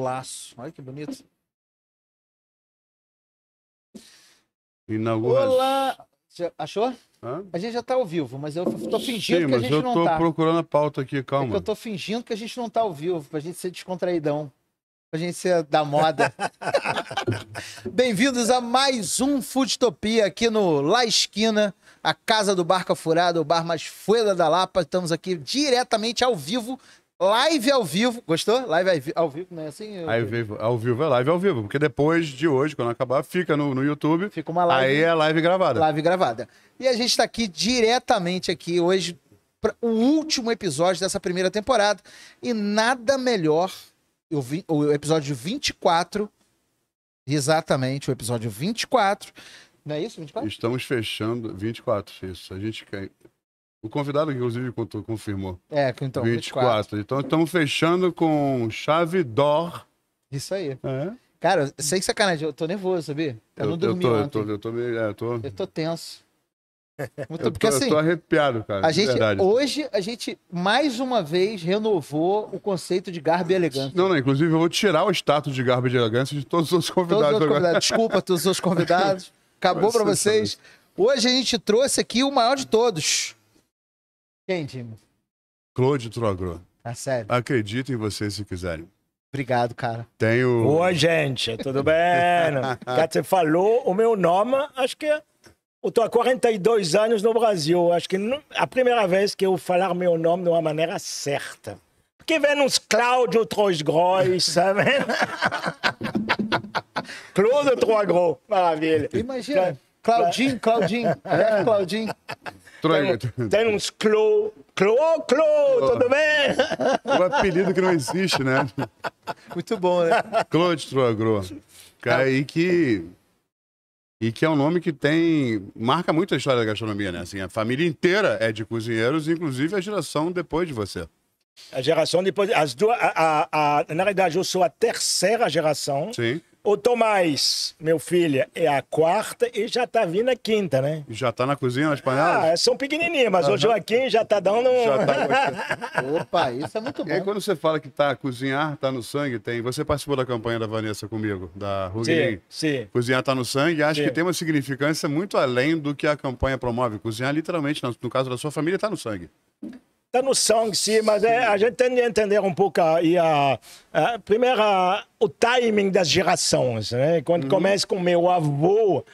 laço. Olha que bonito. Inaugura... Olá! Já achou? Hã? A gente já está ao vivo, mas eu estou fingindo Sim, que a gente não tá. mas eu estou procurando a pauta aqui, calma. É eu estou fingindo que a gente não está ao vivo, para a gente ser descontraidão. Pra a gente ser da moda. Bem-vindos a mais um Foodtopia aqui no La Esquina, a casa do Barca furado, o bar mais fueda da Lapa. Estamos aqui diretamente ao vivo Live ao vivo. Gostou? Live ao vivo, não é assim? Eu... Ao vivo, ao vivo é live ao vivo. Porque depois de hoje, quando acabar, fica no, no YouTube. Fica uma live. Aí é live gravada. Live gravada. E a gente está aqui diretamente aqui hoje para o último episódio dessa primeira temporada. E nada melhor. Eu vi, o episódio 24. Exatamente, o episódio 24. Não é isso, 24? Estamos fechando 24, isso. A gente o convidado, inclusive, confirmou. É, então, 24. 24. Então, estamos fechando com chave d'or. Isso aí. É. Cara, sem sacanagem, eu tô nervoso, sabia? Eu, eu não dormi eu tô, ontem. Eu tô, eu tô meio... É, eu, tô... eu tô tenso. Muito, eu, porque, tô, assim, eu tô arrepiado, cara. A gente, verdade. hoje, a gente, mais uma vez, renovou o conceito de garbo e elegância. Não, não, inclusive, eu vou tirar o status de garbo e elegância de todos os convidados todos os convidados. Desculpa, todos os convidados. Acabou para vocês. Hoje a gente trouxe aqui o maior de todos. Quem, Dimo? Claude Trogro. Tá sério. Acredito em vocês se quiserem. Obrigado, cara. Tenho. Oi, gente, tudo bem? cara, você falou o meu nome, acho que. Eu tô há 42 anos no Brasil. Acho que não... a primeira vez que eu falar meu nome de uma maneira certa. Porque vem uns Cláudio Trosgrois, sabe? Cláudio Trosgros, maravilha. Imagina, Claudinho, Claudinho, é Claudinho. Estranho. Tem, tem uns Clo. Clo, Clo, tudo bem? Um apelido que não existe, né? Muito bom, né? de Troagro. Cara, e que. E que é um nome que tem. marca muito a história da gastronomia, né? Assim, a família inteira é de cozinheiros, inclusive a geração depois de você. A geração depois. As duas, a, a, a, na realidade, eu sou a terceira geração. Sim. Ô Tomás, meu filho, é a quarta e já tá vindo a quinta, né? Já tá na cozinha, nas panelas? Ah, são pequenininhas, mas uhum. o Joaquim já tá dando um... Já tá Opa, isso é muito bom. E aí, quando você fala que tá a cozinhar, tá no sangue, tem... Você participou da campanha da Vanessa comigo, da Rugirim. Sim, sim. Cozinhar tá no sangue, acho sim. que tem uma significância muito além do que a campanha promove. Cozinhar, literalmente, no caso da sua família, tá no sangue está no sangue, sim, mas é, sim. É, a gente tem de entender um pouco a, a, primeiro a, o timing das gerações, né? Quando hum. começa com meu avô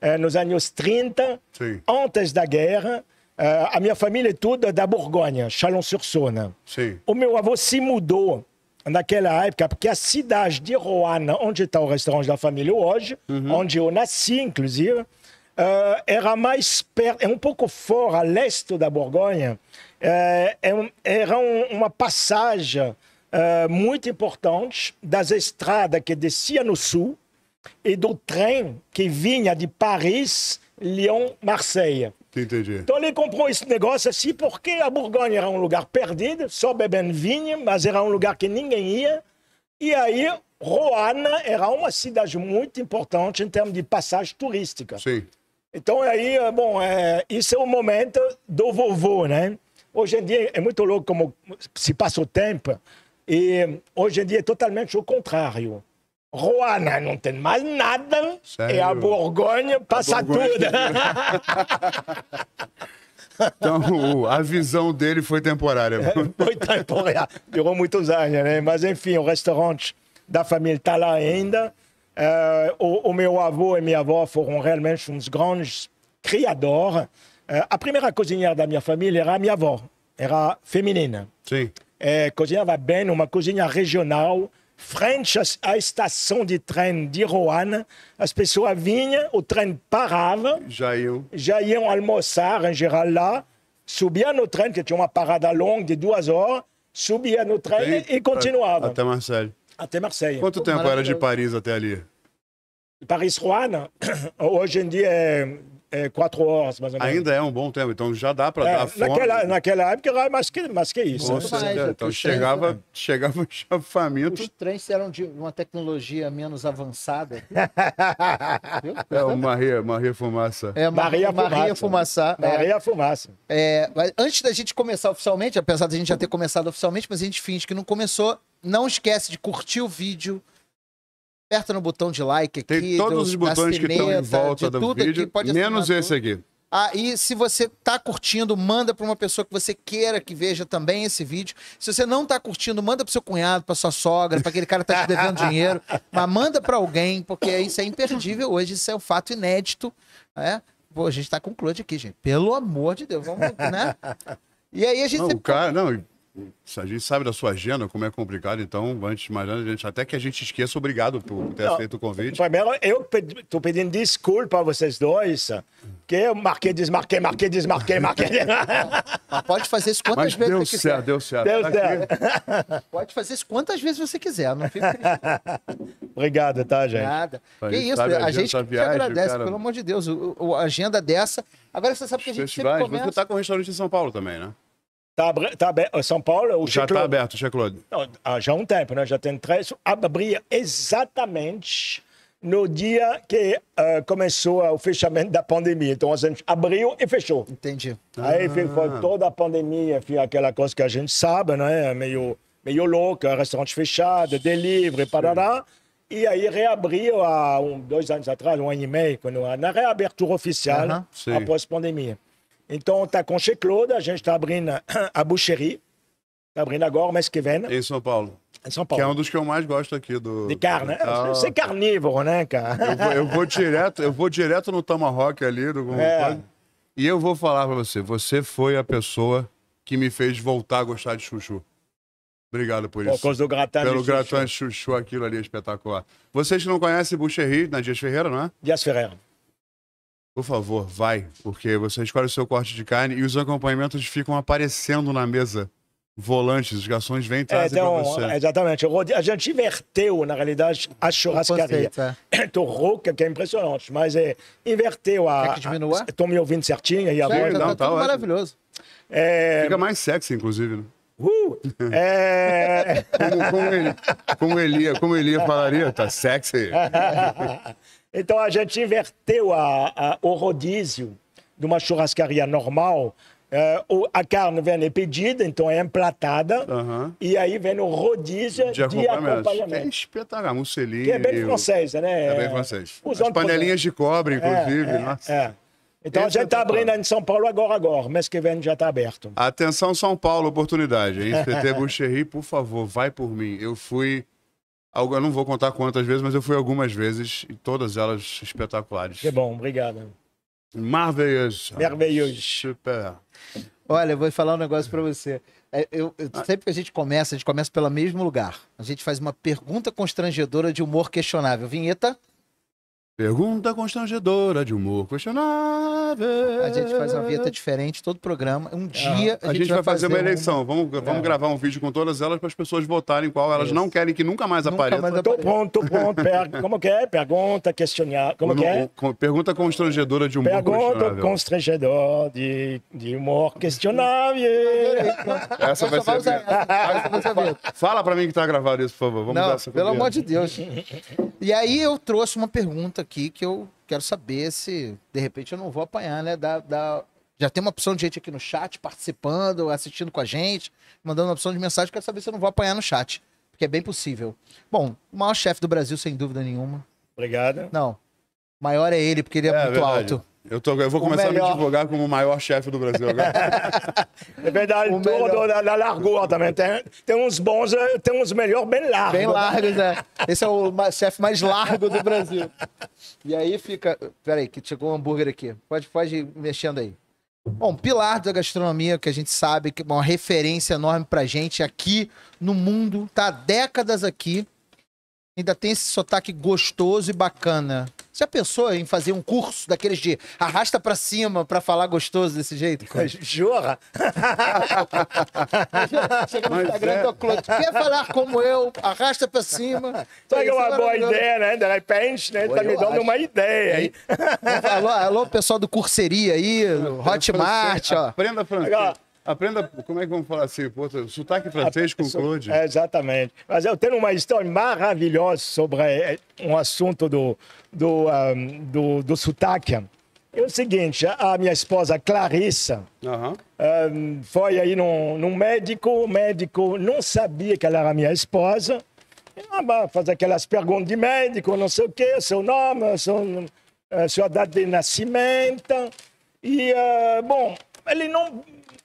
é, nos anos 30, sim. antes da guerra, é, a minha família é toda da Borgonha, Chalon-sur-Saône. O meu avô se mudou naquela época, porque a cidade de Roanne, onde está o restaurante da família hoje, uhum. onde eu nasci, inclusive, uh, era mais perto, é um pouco fora, a leste da Borgonha, eh, é era um, uma passagem uh, muito importante das estradas que descia no sul e do trem que vinha de Paris, Lyon, Marseille. Entendi. Então ele comprou esse negócio assim porque a Borgonha era um lugar perdido, só bebendo vinho, mas era um lugar que ninguém ia. E aí Roana era uma cidade muito importante em termos de passagem turística. Sim. Então aí, é, bom, é, isso é o momento do vovô, né? Hoje em dia é muito louco como se passa o tempo e hoje em dia é totalmente o contrário. Ruana não tem mais nada é Sério? e a Borgonha passa a Borgonha tudo. Então, a visão dele foi temporária. É, foi temporária. Durou muitos anos, né? Mas, enfim, o restaurante da família está lá ainda. Uh, o, au meu avô e minha avó foram realmente uns grandes criadores. Uh, a primeira cozinheira da minha família era a minha avó, era feminina. Sim. bien. Eh, cozinhava bem uma cozinha regional, frente à estação de trem de Roanne. As pessoas vinham, o trem parava. Já iam. Já iam almoçar, em geral, lá. Subia no trem, que tinha uma parada longa de duas horas, subia no trem et e continuava. Até Marcelo. até Marseille. Quanto tempo era de Paris até ali? Paris-Rouen, hoje em dia é é, quatro horas, mais ou menos. Ainda é um bom tempo, então já dá para é, dar fome. Naquela, naquela época era mais que, mais que isso. Né? Mais, é, então chegava, trens, chegava já Os trens eram de uma tecnologia menos avançada. é o Maria, Maria Fumaça. É, Maria, Maria Fumaça. Maria Fumaça. É, Maria Fumaça. É, antes da gente começar oficialmente, apesar de a gente já ter começado oficialmente, mas a gente finge que não começou, não esquece de curtir o vídeo. Aperta no botão de like aqui. Tem todos os botões cineta, que estão em volta do vídeo, aqui, menos esse aqui. Ah, e se você está curtindo, manda para uma pessoa que você queira que veja também esse vídeo. Se você não está curtindo, manda para seu cunhado, para sua sogra, para aquele cara que está te devendo dinheiro, mas manda para alguém, porque isso é imperdível hoje, isso é um fato inédito, né? Pô, a gente está com o Claude aqui, gente. Pelo amor de Deus, vamos, né? E aí a gente não, sempre... o cara, não, a gente sabe da sua agenda, como é complicado, então, antes de mais nada, gente, até que a gente esqueça, obrigado por ter Não, aceito o convite. Primeiro, eu estou pedi, pedindo desculpa a vocês dois, que eu marquei, desmarquei, marquei, desmarquei, marquei. Mas pode fazer isso quantas Mas vezes deu você certo, quiser. Deu certo, deu tá certo. Pode fazer isso quantas vezes você quiser, não fica Obrigado, tá, gente? Nada. Que isso, sabe, a, a gente que agradece, cara... pelo amor de Deus, o, a agenda dessa. Agora você sabe que a gente sempre começa. Você está com o restaurante em São Paulo também, né? Tá, tá aberto, São Paulo, Já está aberto, Tia Claude. Não, ah, já há um tempo, né? Já tem três. Abria exatamente no dia que uh, começou o fechamento da pandemia. Então a gente abriu e fechou. Entendi. Aí ah. foi toda a pandemia, foi aquela coisa que a gente sabe, né? Meio, meio louca, restaurante fechado, delivery, parará. E aí reabriu há um, dois anos atrás, um ano e meio, quando, na reabertura oficial uh -huh. após a pandemia. Então, tá com o Che Claude, a gente tá abrindo a Boucherie. Tá abrindo agora, mês que vem. Né? Em São Paulo. Em São Paulo. Que é um dos que eu mais gosto aqui do. De carne, né? Ah. Você é carnívoro, né, cara? Eu vou, eu vou, direto, eu vou direto no Tomahawk ali do é. E eu vou falar para você, você foi a pessoa que me fez voltar a gostar de chuchu. Obrigado por, por isso. Por causa do gratin Pelo gratin chuchu. chuchu, aquilo ali é espetacular. Vocês que não conhecem Boucherie, na né? Dias Ferreira, não é? Dias Ferreira. Por favor, vai, porque você escolhe o seu corte de carne e os acompanhamentos ficam aparecendo na mesa. Volantes, os garçons vêm e é, trazem é, então, você. Exatamente. A gente inverteu, na realidade, a churrascaria. É. Tô rouca, que é impressionante, mas é, inverteu a... Quer que diminua? Estão me ouvindo certinho aí agora? Tá, tá, tá maravilhoso. É... Fica mais sexy, inclusive, né? Uh, é... como, como, ele, como, ele, como ele falaria, tá sexy. Então a gente inverteu a, a, o rodízio de uma churrascaria normal. É, a carne vem pedida, então é emplatada, uhum. e aí vem o rodízio de, de acompanhamento. é espetacular, musselinho. Que é bem francês, né? É bem francês. Os As panelinhas de cobre, é, inclusive. É, nossa. é. Então Esse a é gente está é abrindo em São Paulo agora, agora. Mês que vem já está aberto. Atenção, São Paulo, oportunidade. Hein? PT por favor, vai por mim. Eu fui eu não vou contar quantas vezes, mas eu fui algumas vezes e todas elas espetaculares. Que bom, obrigado. Maravilhoso. Maravilhoso. Super. Olha, eu vou falar um negócio para você. É, eu, eu, ah. sempre que a gente começa, a gente começa pelo mesmo lugar. A gente faz uma pergunta constrangedora de humor questionável. Vinheta. Pergunta constrangedora de humor questionável. A gente faz uma vinheta diferente, todo programa. Um é. dia é. a, gente a, gente vai, vai fazer, fazer, uma eleição. Um... Vamos, vamos é. gravar um vídeo com todas elas para as pessoas votarem qual elas Isso. não querem que nunca mais apareça. ponto, ponto. Como que é? Pergunta, questionar. Como no, que é? Pergunta constrangedora de humor Pergunta questionável. Pergunta constrangedora de, de humor questionável. Essa vai ser a Fala para mim que tá gravado isso, por favor. Vamos não, dar essa pelo amor de Deus. E aí eu trouxe uma pergunta aqui que eu quero saber se, de repente, eu não vou apanhar, né? Da, da... Já tem uma opção de gente aqui no chat participando, assistindo com a gente, mandando uma opção de mensagem. Quero saber se eu não vou apanhar no chat, porque é bem possível. Bom, o maior chefe do Brasil, sem dúvida nenhuma. Obrigado. Não. Maior é ele, porque ele é, é muito verdade. alto. Eu, tô, eu vou começar a me divulgar como o maior chefe do Brasil agora. é verdade, o todo da, na largura também. Tem, tem uns bons, eh, tem uns melhores bem largos. Bem né? largos, né? Esse é o chefe mais largo do Brasil. E aí fica. Peraí, que chegou um hambúrguer aqui. Pode, pode ir mexendo aí. Bom, pilar da gastronomia que a gente sabe que é uma referência enorme pra gente aqui no mundo, tá há décadas aqui ainda tem esse sotaque gostoso e bacana. Você já pensou em fazer um curso daqueles de arrasta para cima para falar gostoso desse jeito? Jorra! Chega no Instagram do é. Clot. Quer falar como eu? Arrasta para cima. Sabe é uma boa ideia, né? De repente, né? Pô, tá me dando acho. uma ideia aí. alô, alô, pessoal do Curseria aí, Hotmart, ó. Aprenda francês. Aprenda, como é que vamos falar assim, pô, sotaque francês com ah, o Claude. É, exatamente. Mas eu tenho uma história maravilhosa sobre eh, um assunto do, do, um, do, do sotaque. É o seguinte, a minha esposa Clarissa uhum. um, foi aí num, num médico, o médico não sabia que ela era minha esposa, ah, faz aquelas perguntas de médico, não sei o quê, seu nome, seu, eh, sua data de nascimento, e, uh, bom, ele não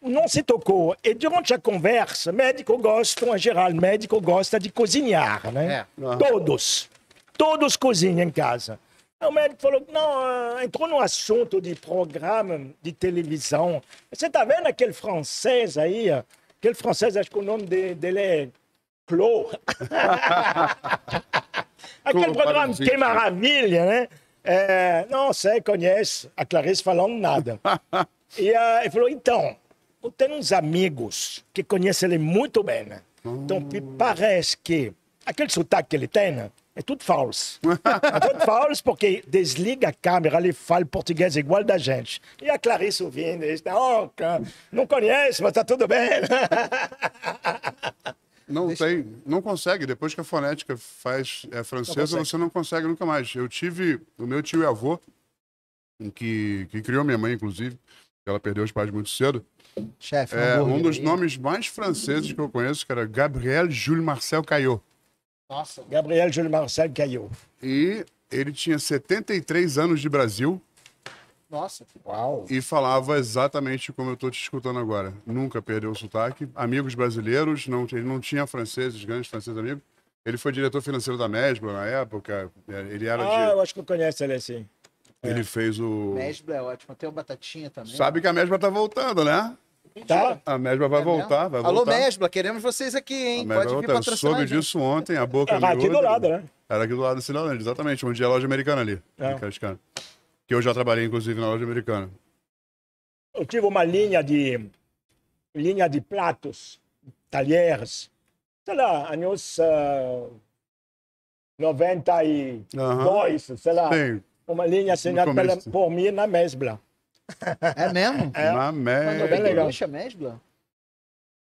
não se tocou. E durante a conversa, médico gosta, em geral, médico gosta de cozinhar, né? É. Todos. Todos cozinham em casa. O médico falou, não, ah, entrou no assunto de programa de televisão. Você tá vendo aquele francês aí? Aquele francês, acho que o nome dele é Clô. aquele programa Que Maravilha, né? É, não sei, conhece. A Clarice falando nada. e uh, ele falou, então, eu tenho uns amigos que conhecem ele muito bem, né? Então, ah. me parece que aquele sotaque que ele tem, né? É tudo falso. É tudo falso porque desliga a câmera, ele fala português igual da gente. E a Clarice ouvindo, ele diz: oh, não conhece, mas está tudo bem. Não Deixa tem, eu... não consegue. Depois que a fonética faz é francesa, não você não consegue nunca mais. Eu tive o meu tio e avô, que, que criou minha mãe, inclusive, ela perdeu os pais muito cedo. Chefe, é, um dos aí. nomes mais franceses que eu conheço, que era Gabriel Jules Marcel Caillot. Nossa, Gabriel Jules Marcel Caillot. E ele tinha 73 anos de Brasil. Nossa, uau. E falava exatamente como eu estou te escutando agora. Nunca perdeu o sotaque. Amigos brasileiros, não, ele não tinha franceses, grandes franceses amigos. Ele foi diretor financeiro da Mesbla na época. É, ele era ah, de... eu acho que eu conheço ele assim. É. Ele fez o. Mesbla é ótimo. Tem o Batatinha também. Sabe que a Mesbla tá voltando, né? Tá? A Mesbla vai é voltar, vai Alô, Mesbla, queremos vocês aqui, hein? A Pode vir volta. Eu soube disso ontem, a boca Era ah, aqui do lado, né? Era aqui do lado da Cinelândia, exatamente, onde é a loja americana ali, é. Que eu já trabalhei, inclusive, na loja americana. Eu tive uma linha de linha de pratos, talheres, sei lá, anos uh, 92, uhum. sei lá. Sim uma linha assinada pela, por mim na Mesbla. É mesmo? É. Na Mesbla. É bem legal. Mesbla?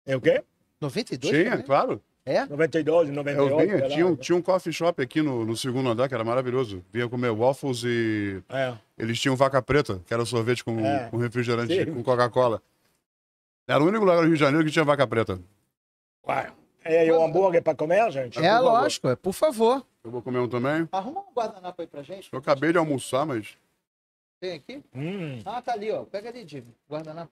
É o quê? 92? Tinha, também? claro. É? 92, 98. Eu vinha, tinha, um, né? tinha um coffee shop aqui no, no segundo andar, que era maravilhoso. Vinha comer waffles e. É. Eles tinham vaca preta, que era sorvete com, é. com refrigerante, Sim. com Coca-Cola. Era o único lugar no Rio de Janeiro que tinha vaca preta. Uai. É, e o hambúrguer para comer, gente? É, lógico, é, por favor. Eu vou comer um também. Arruma um guardanapo aí pra gente. Eu acabei de almoçar, mas. Tem aqui? Hum. Ah, tá ali, ó. Pega ali, Jimmy. Guardanapo.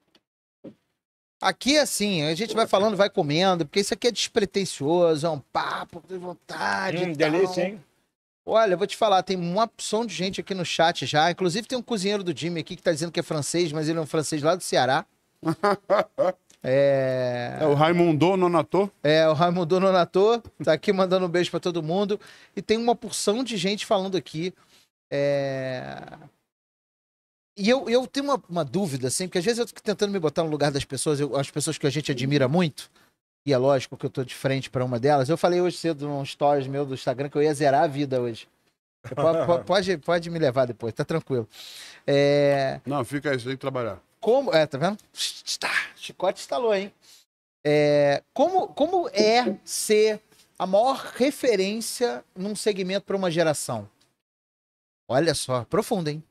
Aqui, é assim, a gente vai falando, vai comendo, porque isso aqui é despretensioso, é um papo, de vontade. Hum, delícia, hein? Olha, eu vou te falar, tem uma opção de gente aqui no chat já. Inclusive tem um cozinheiro do Jimmy aqui que tá dizendo que é francês, mas ele é um francês lá do Ceará. É... é o Raimundo Nonato. É, o Raimundo Nonato. Tá aqui mandando um beijo para todo mundo. E tem uma porção de gente falando aqui. É... E eu, eu tenho uma, uma, dúvida, assim, porque às vezes eu tô tentando me botar no lugar das pessoas, eu, as pessoas que a gente admira muito, e é lógico que eu tô de frente para uma delas. Eu falei hoje cedo num stories meu do Instagram que eu ia zerar a vida hoje. Pode, pode, pode, me levar depois, tá tranquilo. É... Não, fica aí, você tem que trabalhar. Como. É, tá vendo? Tá, chicote instalou, hein? É, como, como é ser a maior referência num segmento para uma geração? Olha só, profundo, hein?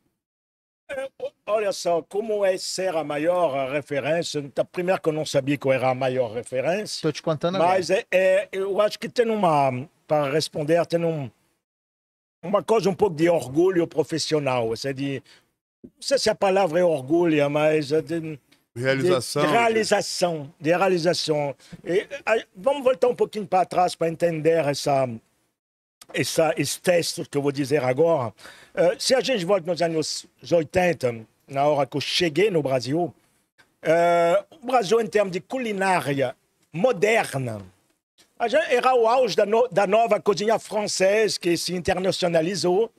É, olha só, como é ser a maior referência? Tá, primeiro que eu não sabia que era a maior referência. Estou te contando mas agora. Mas é, é, eu acho que tem uma, para responder, tem um, uma coisa um pouco de orgulho profissional. Você é de não sei se a palavra é orgulho, mas. De, é realização. De, de realização. De realização. E, vamos voltar um pouquinho para trás para entender essa, essa, esse texto que eu vou dizer agora. Uh, se a gente volta nos anos 80, na hora que eu cheguei no Brasil, uh, o Brasil, em termos de culinária moderna, era o auge da, no, da nova cozinha francesa que se internacionalizou.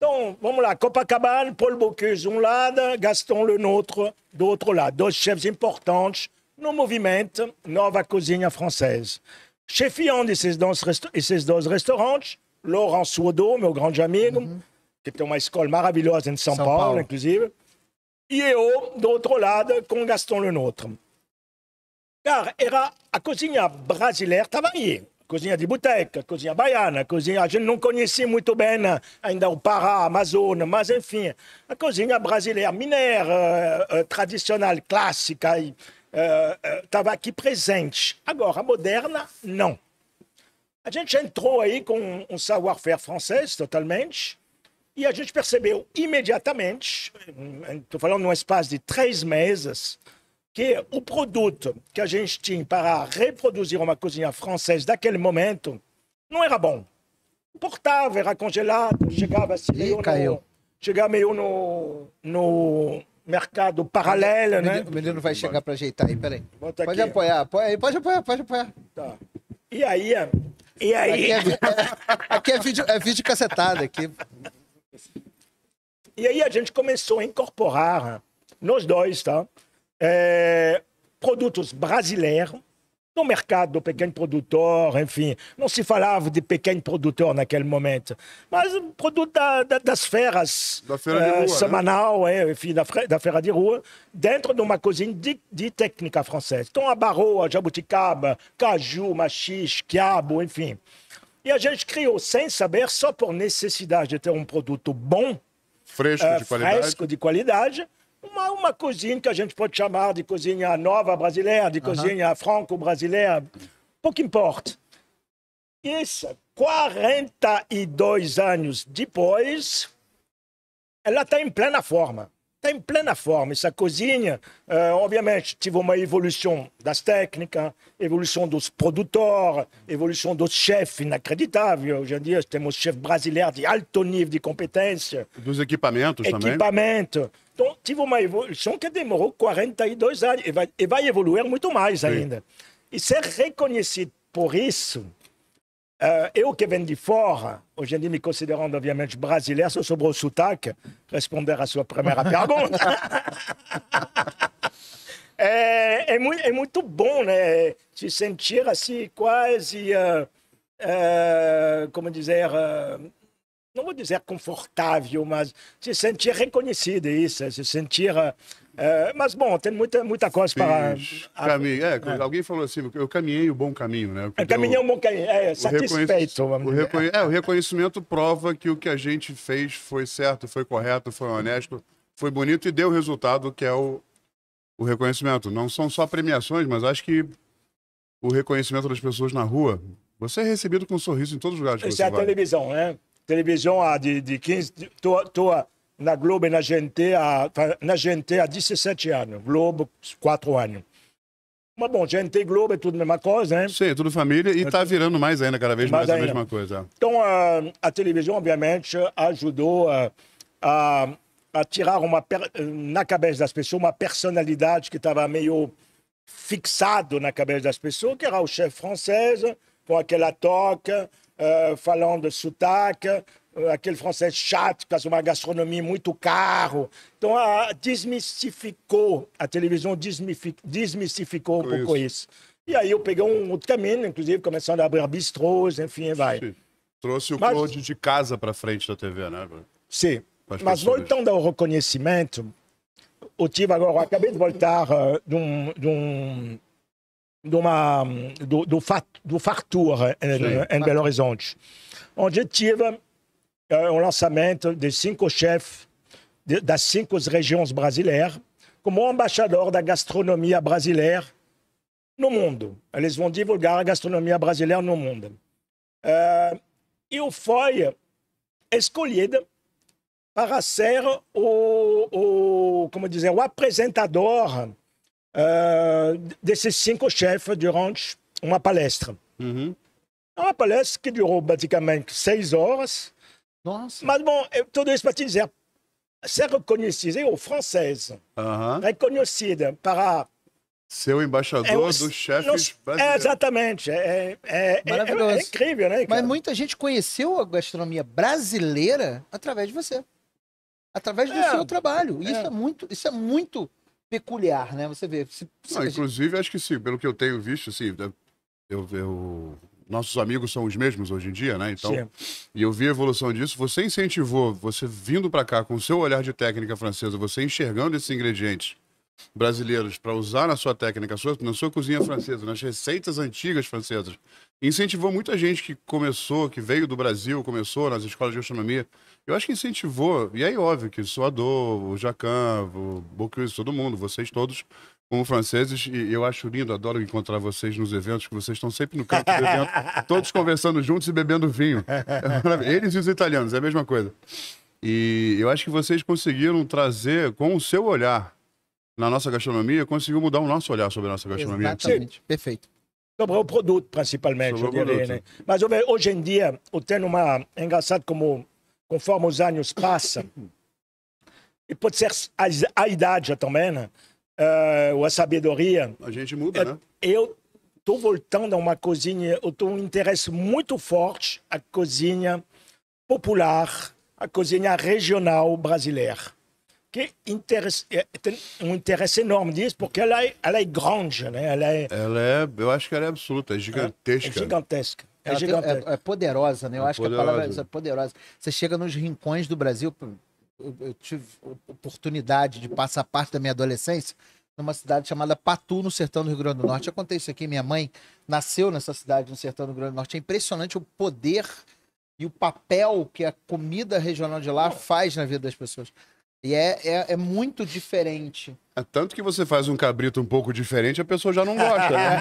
Donc, vamos là Copacabana, Paul Bocuse d'un lado, Gaston le nôtre, d'autres là, Deux chefs importants nos mouvements, Nova Cozinha Française. Chef de ces ces restaurants, restaurants, Laurent mon mon grand ami, mhm. qui que une école escola maravilhosa saint São, Paulo, inclusive, Et eu, lado, Gaston nôtre, car era, a cozinha brasileira estava cozinha de boteca, cozinha baiana, cozinha. A gente não conhecia muito bem né? ainda o Pará, a Amazônia, mas enfim, a cozinha brasileira mineira, uh, uh, tradicional, clássica, estava eh, uh, aqui presente. Agora, a moderna, não. A gente entrou aí com um savoir-faire francês totalmente. E a gente percebeu imediatamente, estou falando num espaço de três meses, que o produto que a gente tinha para reproduzir uma cozinha francesa daquele momento não era bom. Importava, era congelado, chegava assim meio caiu. no, chegava meio no, no mercado paralelo, o menino, né? O menino vai chegar para ajeitar aí, peraí. Bota pode aqui. apoiar, apoia aí, pode apoiar, pode apoiar. Tá. E aí, é, e aí... Aqui é, é, aqui é vídeo, é vídeo cacetado aqui. E aí a gente começou a incorporar, nós dois, tá? é, produtos brasileiros no mercado do pequeno produtor, enfim. Não se falava de pequeno produtor naquele momento, mas produto da, da, das feiras da feira é, rua, né? semanal, né? enfim, da, da feira de rua, dentro de uma cozinha de, de técnica francesa. Então, a baroa, jabuticaba, caju, machixe, quiabo, enfim. E a gente criou, sem saber, só por necessidade de ter um produto bom, fresco, é, de, qualidade. fresco de qualidade uma, uma cozinha que a gente pode chamar de cozinha nova brasileira, de cozinha uhum. franco-brasileira, pouco importa. Isso, 42 anos depois, ela está em plena forma. está em plena forma. Essa cozinha, é, eh, obviamente, tive uma evolução das técnicas, evolução dos produtores, evolução dos chefs inacreditável. Hoje em dia temos chefes brasileiros de alto nível de competência. Dos equipamentos também. Equipamento. Então, tive uma evolução que demorou 42 ans et vai, e vai evoluir muito mais ainda. Et E ser reconhecido por isso Uh, eu que venho de fora, hoje em dia me considerando obviamente brasileiro, só sobrou o sotaque, responder à sua primeira pergunta. é, é, muito, é, muito, bom, né? Se sentir assim, quase, uh, uh, como dizer, não vou dizer confortável, mas se sentir reconhecido, é isso, é se sentir é, mas, bom, tem muita, muita coisa Fiz, para. Caminho, é, é, Alguém falou assim, eu caminhei o bom caminho, né? Eu é, caminhei o bom caminho, é, satisfeito. O, é, o reconhecimento prova que o que a gente fez foi certo, foi correto, foi honesto, foi bonito e deu o resultado que é o, o reconhecimento. Não são só premiações, mas acho que o reconhecimento das pessoas na rua. Você é recebido com um sorriso em todos os lugares que Isso é você é a vai. televisão, né? Televisão ah, de, de 15... Tua, tua na Globo e na GNT há, na GNT há 17 anos, Globo 4 anos. Mas bom, GNT e Globo é tudo a mesma coisa, né? Sim, é tudo família e está é virando mais ainda, cada vez mais, mais a mesma coisa. Então a, a televisão, obviamente, ajudou a, a, a tirar uma, na cabeça das pessoas uma personalidade que estava meio fixado na cabeça das pessoas, que era o chefe francês, com aquela toca, uh, falando sotaque, eh, aquele francês chato, que faz uma gastronomia muito caro. Então, a, desmistificou, a televisão desmistificou um pouco isso. E aí eu peguei um outro caminho, inclusive começando a abrir bistrôs, enfim, vai. Sim. Trouxe o Mas, Claude de casa para frente da TV, né? Sim. Mas, Mas voltando ao reconhecimento, eu tive agora, eu acabei de voltar uh, de um, de um de uma, do, do, fat, do Fartur eh, em, em Belo Horizonte, onde eu tive é um lançamento de cinco chefes das cinco regiões brasileiras como embaixador da gastronomia brasileira no mundo. Eles vão divulgar a gastronomia brasileira no mundo. Uh, é, eu fui escolhido para ser o, o como dizer, o apresentador uh, desses cinco chefes durante uma palestra. Uhum. É uma palestra que durou basicamente seis horas nossa. Mas bom, eu, tudo isso para te dizer, ser reconhecida ou francesa, uhum. reconhecida para seu embaixador é, chefe. dos chefes nos, é, Exatamente. É, é, é, é, é incrível, né? Cara? Mas muita gente conheceu a gastronomia brasileira através de você. Através do é. seu trabalho. Isso é muito, isso é muito peculiar, né? Você vê. inclusive, gente... acho que sim, pelo que eu tenho visto, assim, eu, eu nossos amigos são os mesmos hoje em dia, né? Então, Sim. e eu vi a evolução disso. Você incentivou, você vindo para cá com o seu olhar de técnica francesa, você enxergando esses ingredientes brasileiros para usar na sua técnica, sua, na sua cozinha francesa, nas receitas antigas francesas, incentivou muita gente que começou, que veio do Brasil, começou nas escolas de gastronomia. Eu acho que incentivou, e aí óbvio que o Soador, o Jacan, o Bocuse, todo mundo, vocês todos como franceses, e eu acho lindo, adoro encontrar vocês nos eventos, que vocês estão sempre no canto do evento, todos conversando juntos e bebendo vinho. Eles e os italianos, é a mesma coisa. E eu acho que vocês conseguiram trazer, com o seu olhar na nossa gastronomia, conseguiu mudar o nosso olhar sobre a nossa gastronomia. Exatamente, perfeito. Sobre o produto, principalmente, sobre eu diria. Né? Mas hoje em dia, eu tenho uma... É engraçado como, conforme os anos passam, e pode ser a, a idade também, né? uh, a sabedoria. A gente muda, é, né? Eu estou voltando a uma cozinha, eu tenho um interesse muito forte a cozinha popular, a cozinha regional brasileira. Que interesse, é, tem um interesse enorme disso, porque ela é, ela é grande, né? Ela é, ela é, eu acho que ela é absoluta, é, é gigantesca. É gigantesca. É, tem, é, é, poderosa, né? Eu é acho poderosa. que a palavra é poderosa. Você chega nos rincões do Brasil, eu tive oportunidade de passar parte da minha adolescência numa cidade chamada Patu, no sertão do Rio Grande do Norte. Eu contei isso aqui, minha mãe nasceu nessa cidade, no sertão do Rio Grande do Norte. É impressionante o poder e o papel que a comida regional de lá faz na vida das pessoas. E é, é, é, muito diferente. É tanto que você faz um cabrito um pouco diferente, a pessoa já não gosta, né?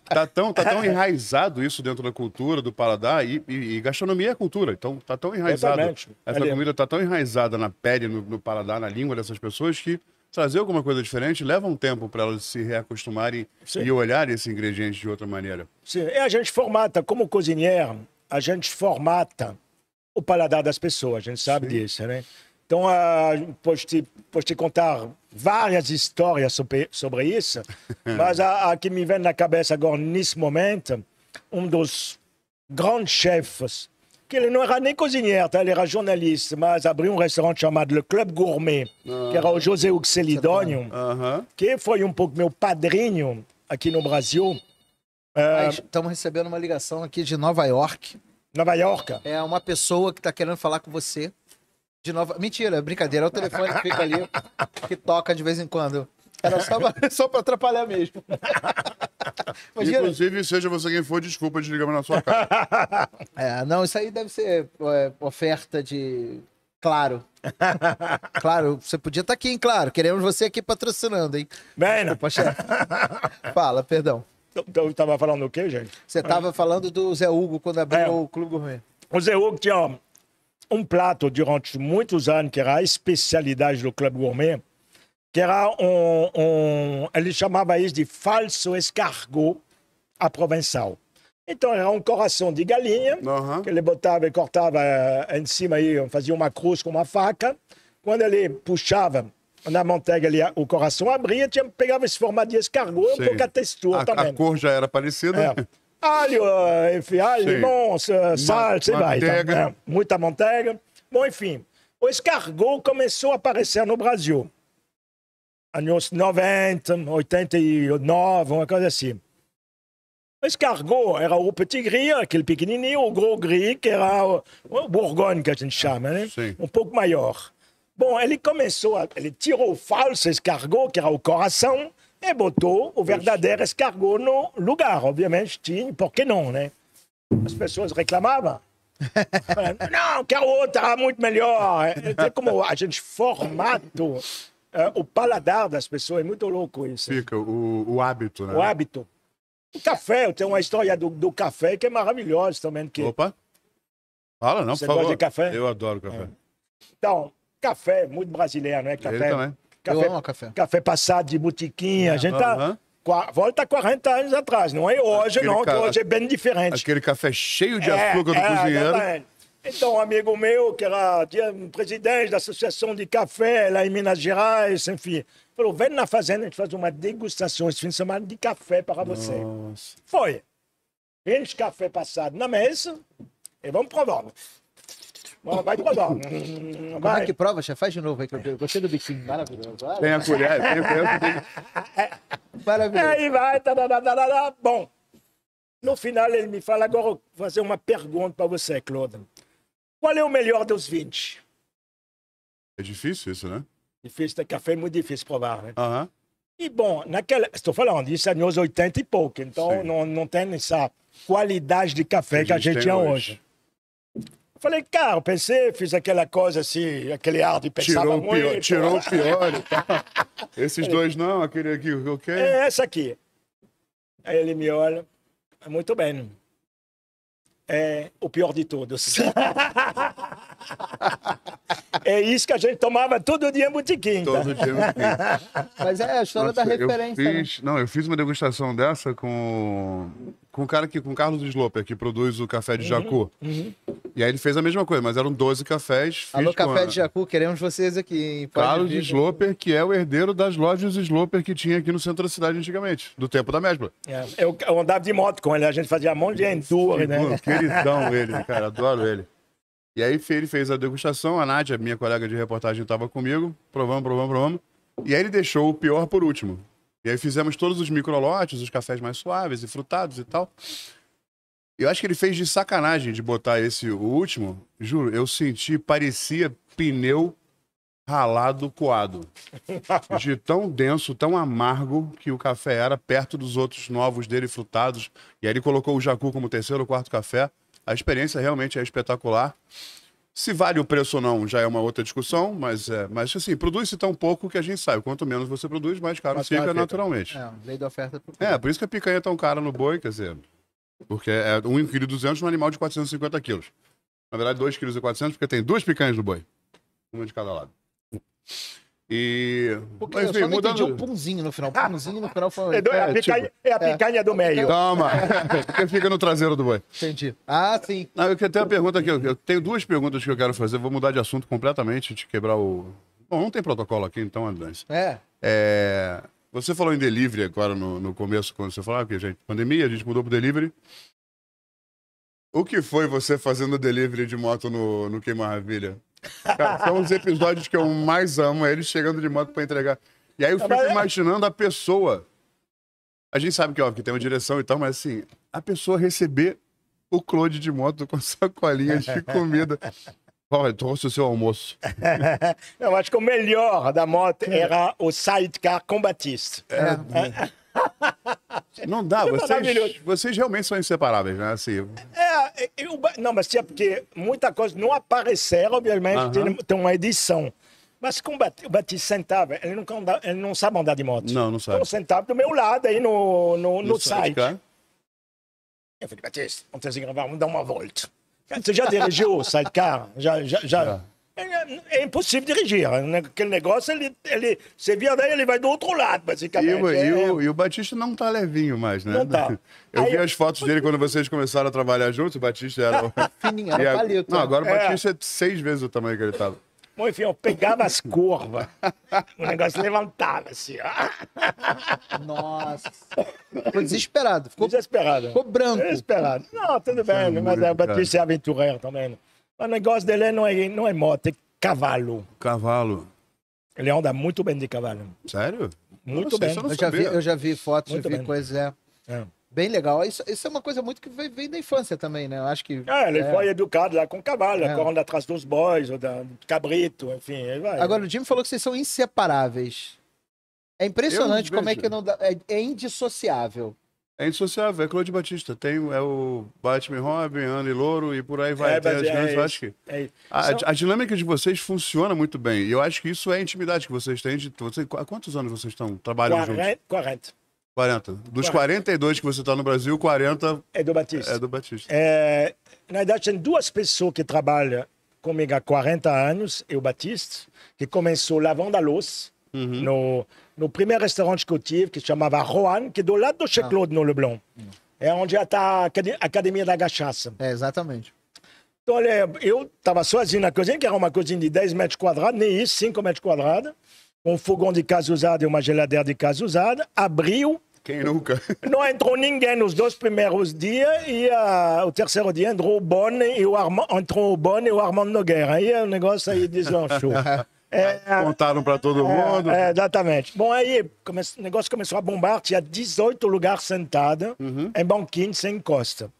tá, tão, tá tão enraizado isso dentro da cultura, do paladar, e, e, e gastronomia é cultura, então tá tão enraizado. Exatamente. Essa Ali. comida tá tão enraizada na pele, no, no, paladar, na língua dessas pessoas, que trazer alguma coisa diferente leva um tempo para elas se reacostumarem Sim. e olharem esse ingrediente de outra maneira. Sim, e a gente formata, como cozinheiro, a gente formata o paladar das pessoas, a gente sabe Sim. disso, né? Então, uh, ah, posso, te, posso te contar várias histórias sobre, sobre isso, mas a, a, que me vem na cabeça agora, nesse momento, um dos grandes chefes, que ele não era nem cozinheiro, tá? ele era jornalista, mas abriu um restaurante chamado Le Club Gourmet, que era o ah, José Uxelidônio, que foi um pouco meu padrinho aqui no Brasil. Ah, estamos uh, recebendo uma ligação aqui de Nova York. Nova York. É uma pessoa que tá querendo falar com você. De Nova. Mentira, brincadeira. É o telefone que fica ali, que toca de vez em quando. Era só pra, só pra atrapalhar mesmo. Imagina. Inclusive, seja você quem for, desculpa, desligamos na sua cara. É, não, isso aí deve ser é, oferta de. Claro. Claro, você podia estar tá aqui, hein? Claro, queremos você aqui patrocinando, hein? Bem, não. Fala, perdão. Então, então, eu estava falando o quê, gente? Você estava é. falando do Zé Hugo quando abriu é. o Clube Gourmet. O Zé Hugo tinha um prato durante muitos anos que era a especialidade do Clube Gourmet, que era um, um, Ele chamava isso de falso escargot à provençal. Então era um coração de galinha, uhum. que ele botava e cortava eh, em cima, aí, fazia uma cruz com uma faca. Quando ele puxava na Montega ali o coração abria, tinha, pegava esse formato de esse cargo, um pouco a textura a, também. A cor já era parecida. É. Né? Alho, eh, enfim, alho, Sim. limão, eh, sal, sei lá. Então, né? Muita manteiga. Bom, enfim, o escargot começou a aparecer no Brasil. Anos 90, 89, uma coisa assim. O escargot era o petit gris, aquele pequenininho, o gros gris, que era o, o bourgogne, que a gente chama, né? Sim. Um pouco maior. Bom, ele começou, a, ele tirou o falso escargot, que era o coração, e botou o verdadeiro escargot no lugar. Obviamente, tinha, por que não, né? As pessoas reclamavam. não, quero outra, era muito melhor. É, é como a gente formato é, o paladar das pessoas, é muito louco isso. Fica, o, o hábito, né? O hábito. O café, eu tenho uma história do, do café que é maravilhosa também. Que... Opa! Fala, não, Você por favor. de café? Eu adoro café. É. Então, café, muito brasileiro, né? Café, também. Café, Eu amo café. Café passado de botiquinha. É, a gente tá. Uhum. Volta 40 anos atrás, não é hoje, aquele não, ca... hoje é bem diferente. Aquele café cheio de é, açúcar é, do cozinheiro. Exatamente. Então, um amigo meu, que era presidente da Associação de Café lá em Minas Gerais, enfim, falou: vem na fazenda, a gente faz uma degustação esse fim de semana de café para você. Nossa. Foi. Vende café passado na mesa e vamos provar. Mano, vai devagar. Como vai. é que prova, chefe? Faz de novo aí, que eu gostei do bichinho. Maravilhoso. Tem a colher, tem a colher. Maravilhoso. Aí é, vai, tarará, tá, tá, tá, bom. No final ele me fala, agora eu vou fazer uma pergunta para você, Claude. Qual é o melhor dos 20? É difícil isso, né? Difícil, tá? café é muito difícil provar, né? Aham. Uh -huh. E bom, naquela, estou falando, isso é nos 80 e pouco, então não, não tem essa qualidade de café que a gente, que a gente tem hoje. hoje. Falei, cara, pensei, fiz aquela coisa assim, aquele ar de pensar tirou muito. Pior, tirou o pior. Esses dois não, aquele aqui, o que é? é essa aqui. Aí ele me olha, muito bem. É o pior de todos. é isso que a gente tomava todo dia muito Todo dia muito Mas é a história Nossa, da referência. Eu né? fiz, né? Não, eu fiz uma degustação dessa com com o cara aqui, com o Carlos Sloper, que produz o café de uhum, Jacu. Uhum, E aí ele fez a mesma coisa, mas eram 12 cafés. Alô, Café a... de Jacu, queremos vocês aqui, Carlos vir. Né? Sloper, que é o herdeiro das lojas Sloper que tinha aqui no centro da cidade antigamente, do tempo da Mesbla. É. Eu, andava de moto com ele, a gente fazia um monte de enduro, né? Mano, queridão ele, cara, adoro ele. E aí ele fez a degustação, a Nádia, minha colega de reportagem, estava comigo, provamos, provamos, provamos. E aí ele deixou o pior por último. E aí fizemos todos os microlotes, os cafés mais suaves e frutados e tal. Eu acho que ele fez de sacanagem de botar esse último. Juro, eu senti, parecia pneu ralado coado. De tão denso, tão amargo que o café era, perto dos outros novos dele, frutados. E aí ele colocou o Jacu como terceiro ou quarto café. A experiência realmente é espetacular. Se vale o preço ou não já é uma outra discussão, mas, é, mas assim, produz-se tão pouco que a gente sabe. Quanto menos você produz, mais caro mas fica naturalmente. É, lei da oferta por É, por isso que a picanha é tão cara no boi, quer dizer. Porque é 1,2 kg no animal de 450 quilos. Na verdade, 2,4 kg, porque tem duas picanhas no boi. Uma de cada lado. E. Porque mas, enfim, eu só mudando... entendi o punzinho no final. O punzinho no final foi. É, é, é, tipo... é a é. picanha do meio. Toma. Porque fica no traseiro do boi. Entendi. Ah, sim. Não, eu tenho uma pergunta aqui. Eu tenho duas perguntas que eu quero fazer. Vou mudar de assunto completamente, de quebrar o. Bom, não tem protocolo aqui, então, Andrés. É. É. Você falou em delivery agora no, no começo, quando você falava ah, que, gente, pandemia, a gente mudou pro delivery. O que foi você fazendo delivery de moto no, no Que Maravilha? Cara, são os episódios que eu mais amo, é ele chegando de moto para entregar. E aí eu ah, fico é. imaginando a pessoa. A gente sabe que, óbvio, que tem uma direção e tal, mas assim, a pessoa receber o Claude de moto com sacolinha de comida. Olha, trouxe o seu almoço. eu acho que o melhor da moto é. era o sidecar combatista. Batista é. é. Não dá, é vocês, vocês realmente são inseparáveis, né? Assim. É, é eu, não, mas é porque muita coisa não apareceram, obviamente, tem uma edição. Mas com o Batista sentava, ele não, ele não sabe andar de moto. Não, não sabe. Então sentava do meu lado aí no, no, no, site. eu falei, Batista, antes de gravar, vamos dar uma volta. Você já dirigiu o sidecar? Já, já, já. É, é, é, impossível dirigir. Né, aquele negócio, ele, ele, você via daí, ele vai do outro lado, basicamente. E, o, é, e, o, e o Batista não tá levinho mais, né? Não tá. Eu Aí, vi as fotos dele quando vocês começaram a trabalhar juntos, o Batista era... Fininho, era palito. Não, né? agora o é. Batista é seis vezes o tamanho que ele tava. Bom, enfim, eu pegava as curvas, o negócio levantava assim, ó. Nossa. Ficou desesperado. Ficou desesperado. Ficou branco. Desesperado. Não, tudo bem, é mas é, o Batista é aventureiro também, né? O negócio dele é, não é, não é moto, é cavalo. Cavalo. Ele anda muito bem de cavalo. Sério? Muito bem. eu, já vi, eu já vi fotos, muito já vi coisas. É. é. Bem legal. Isso, isso é uma coisa muito que vem, vem da infância também, né? Eu acho que. É, ele é... foi educado lá com cavalo, é. correndo atrás dos bois, ou da cabrito, enfim. Agora, o Jimmy falou que vocês são inseparáveis. É impressionante como é que não dá. É, é indissociável. É indissociável, é Claude Batista. Tem é o Batman Robin, Anne Louro e por aí vai. É, tem as é grandes, é, eu acho que. É a, São... a, dinâmica de vocês funciona muito bem. E eu acho que isso é a intimidade que vocês têm. De, você, há quantos anos vocês estão trabalhando Quarenta, juntos? 40. 40. Dos 40. 42 que você está no Brasil, 40. É do Batista. É do Batista. É, na verdade, tem duas pessoas que trabalham comigo há 40 anos. E o Batista, que começou lavando a louça. Uhum. No, no primeiro restaurante que eu tive, que se chamava Roan, que é do lado do Che ah. Claude, no Leblon. Mm. É onde está a Academia da Gachaça. É, eh, exatamente. Então, olha, eu estava sozinho na cozinha, que era uma cozinha de 10 metros quadrados, nem isso, 5 metros quadrados, um fogão de casa usada e uma geladeira de casa usada, abriu. Quem nunca? Não entrou ninguém nos dois primeiros dias e uh, o terceiro dia entrou o e o entrou o Bonne e o Armando Nogueira. Aí o é negócio aí deslanchou. É, Contaram para todo é, mundo. É, exatamente. Bom, aí come... o negócio começou a bombar, tinha 18 lugares sentado, uhum. em banquinho, sem encosta.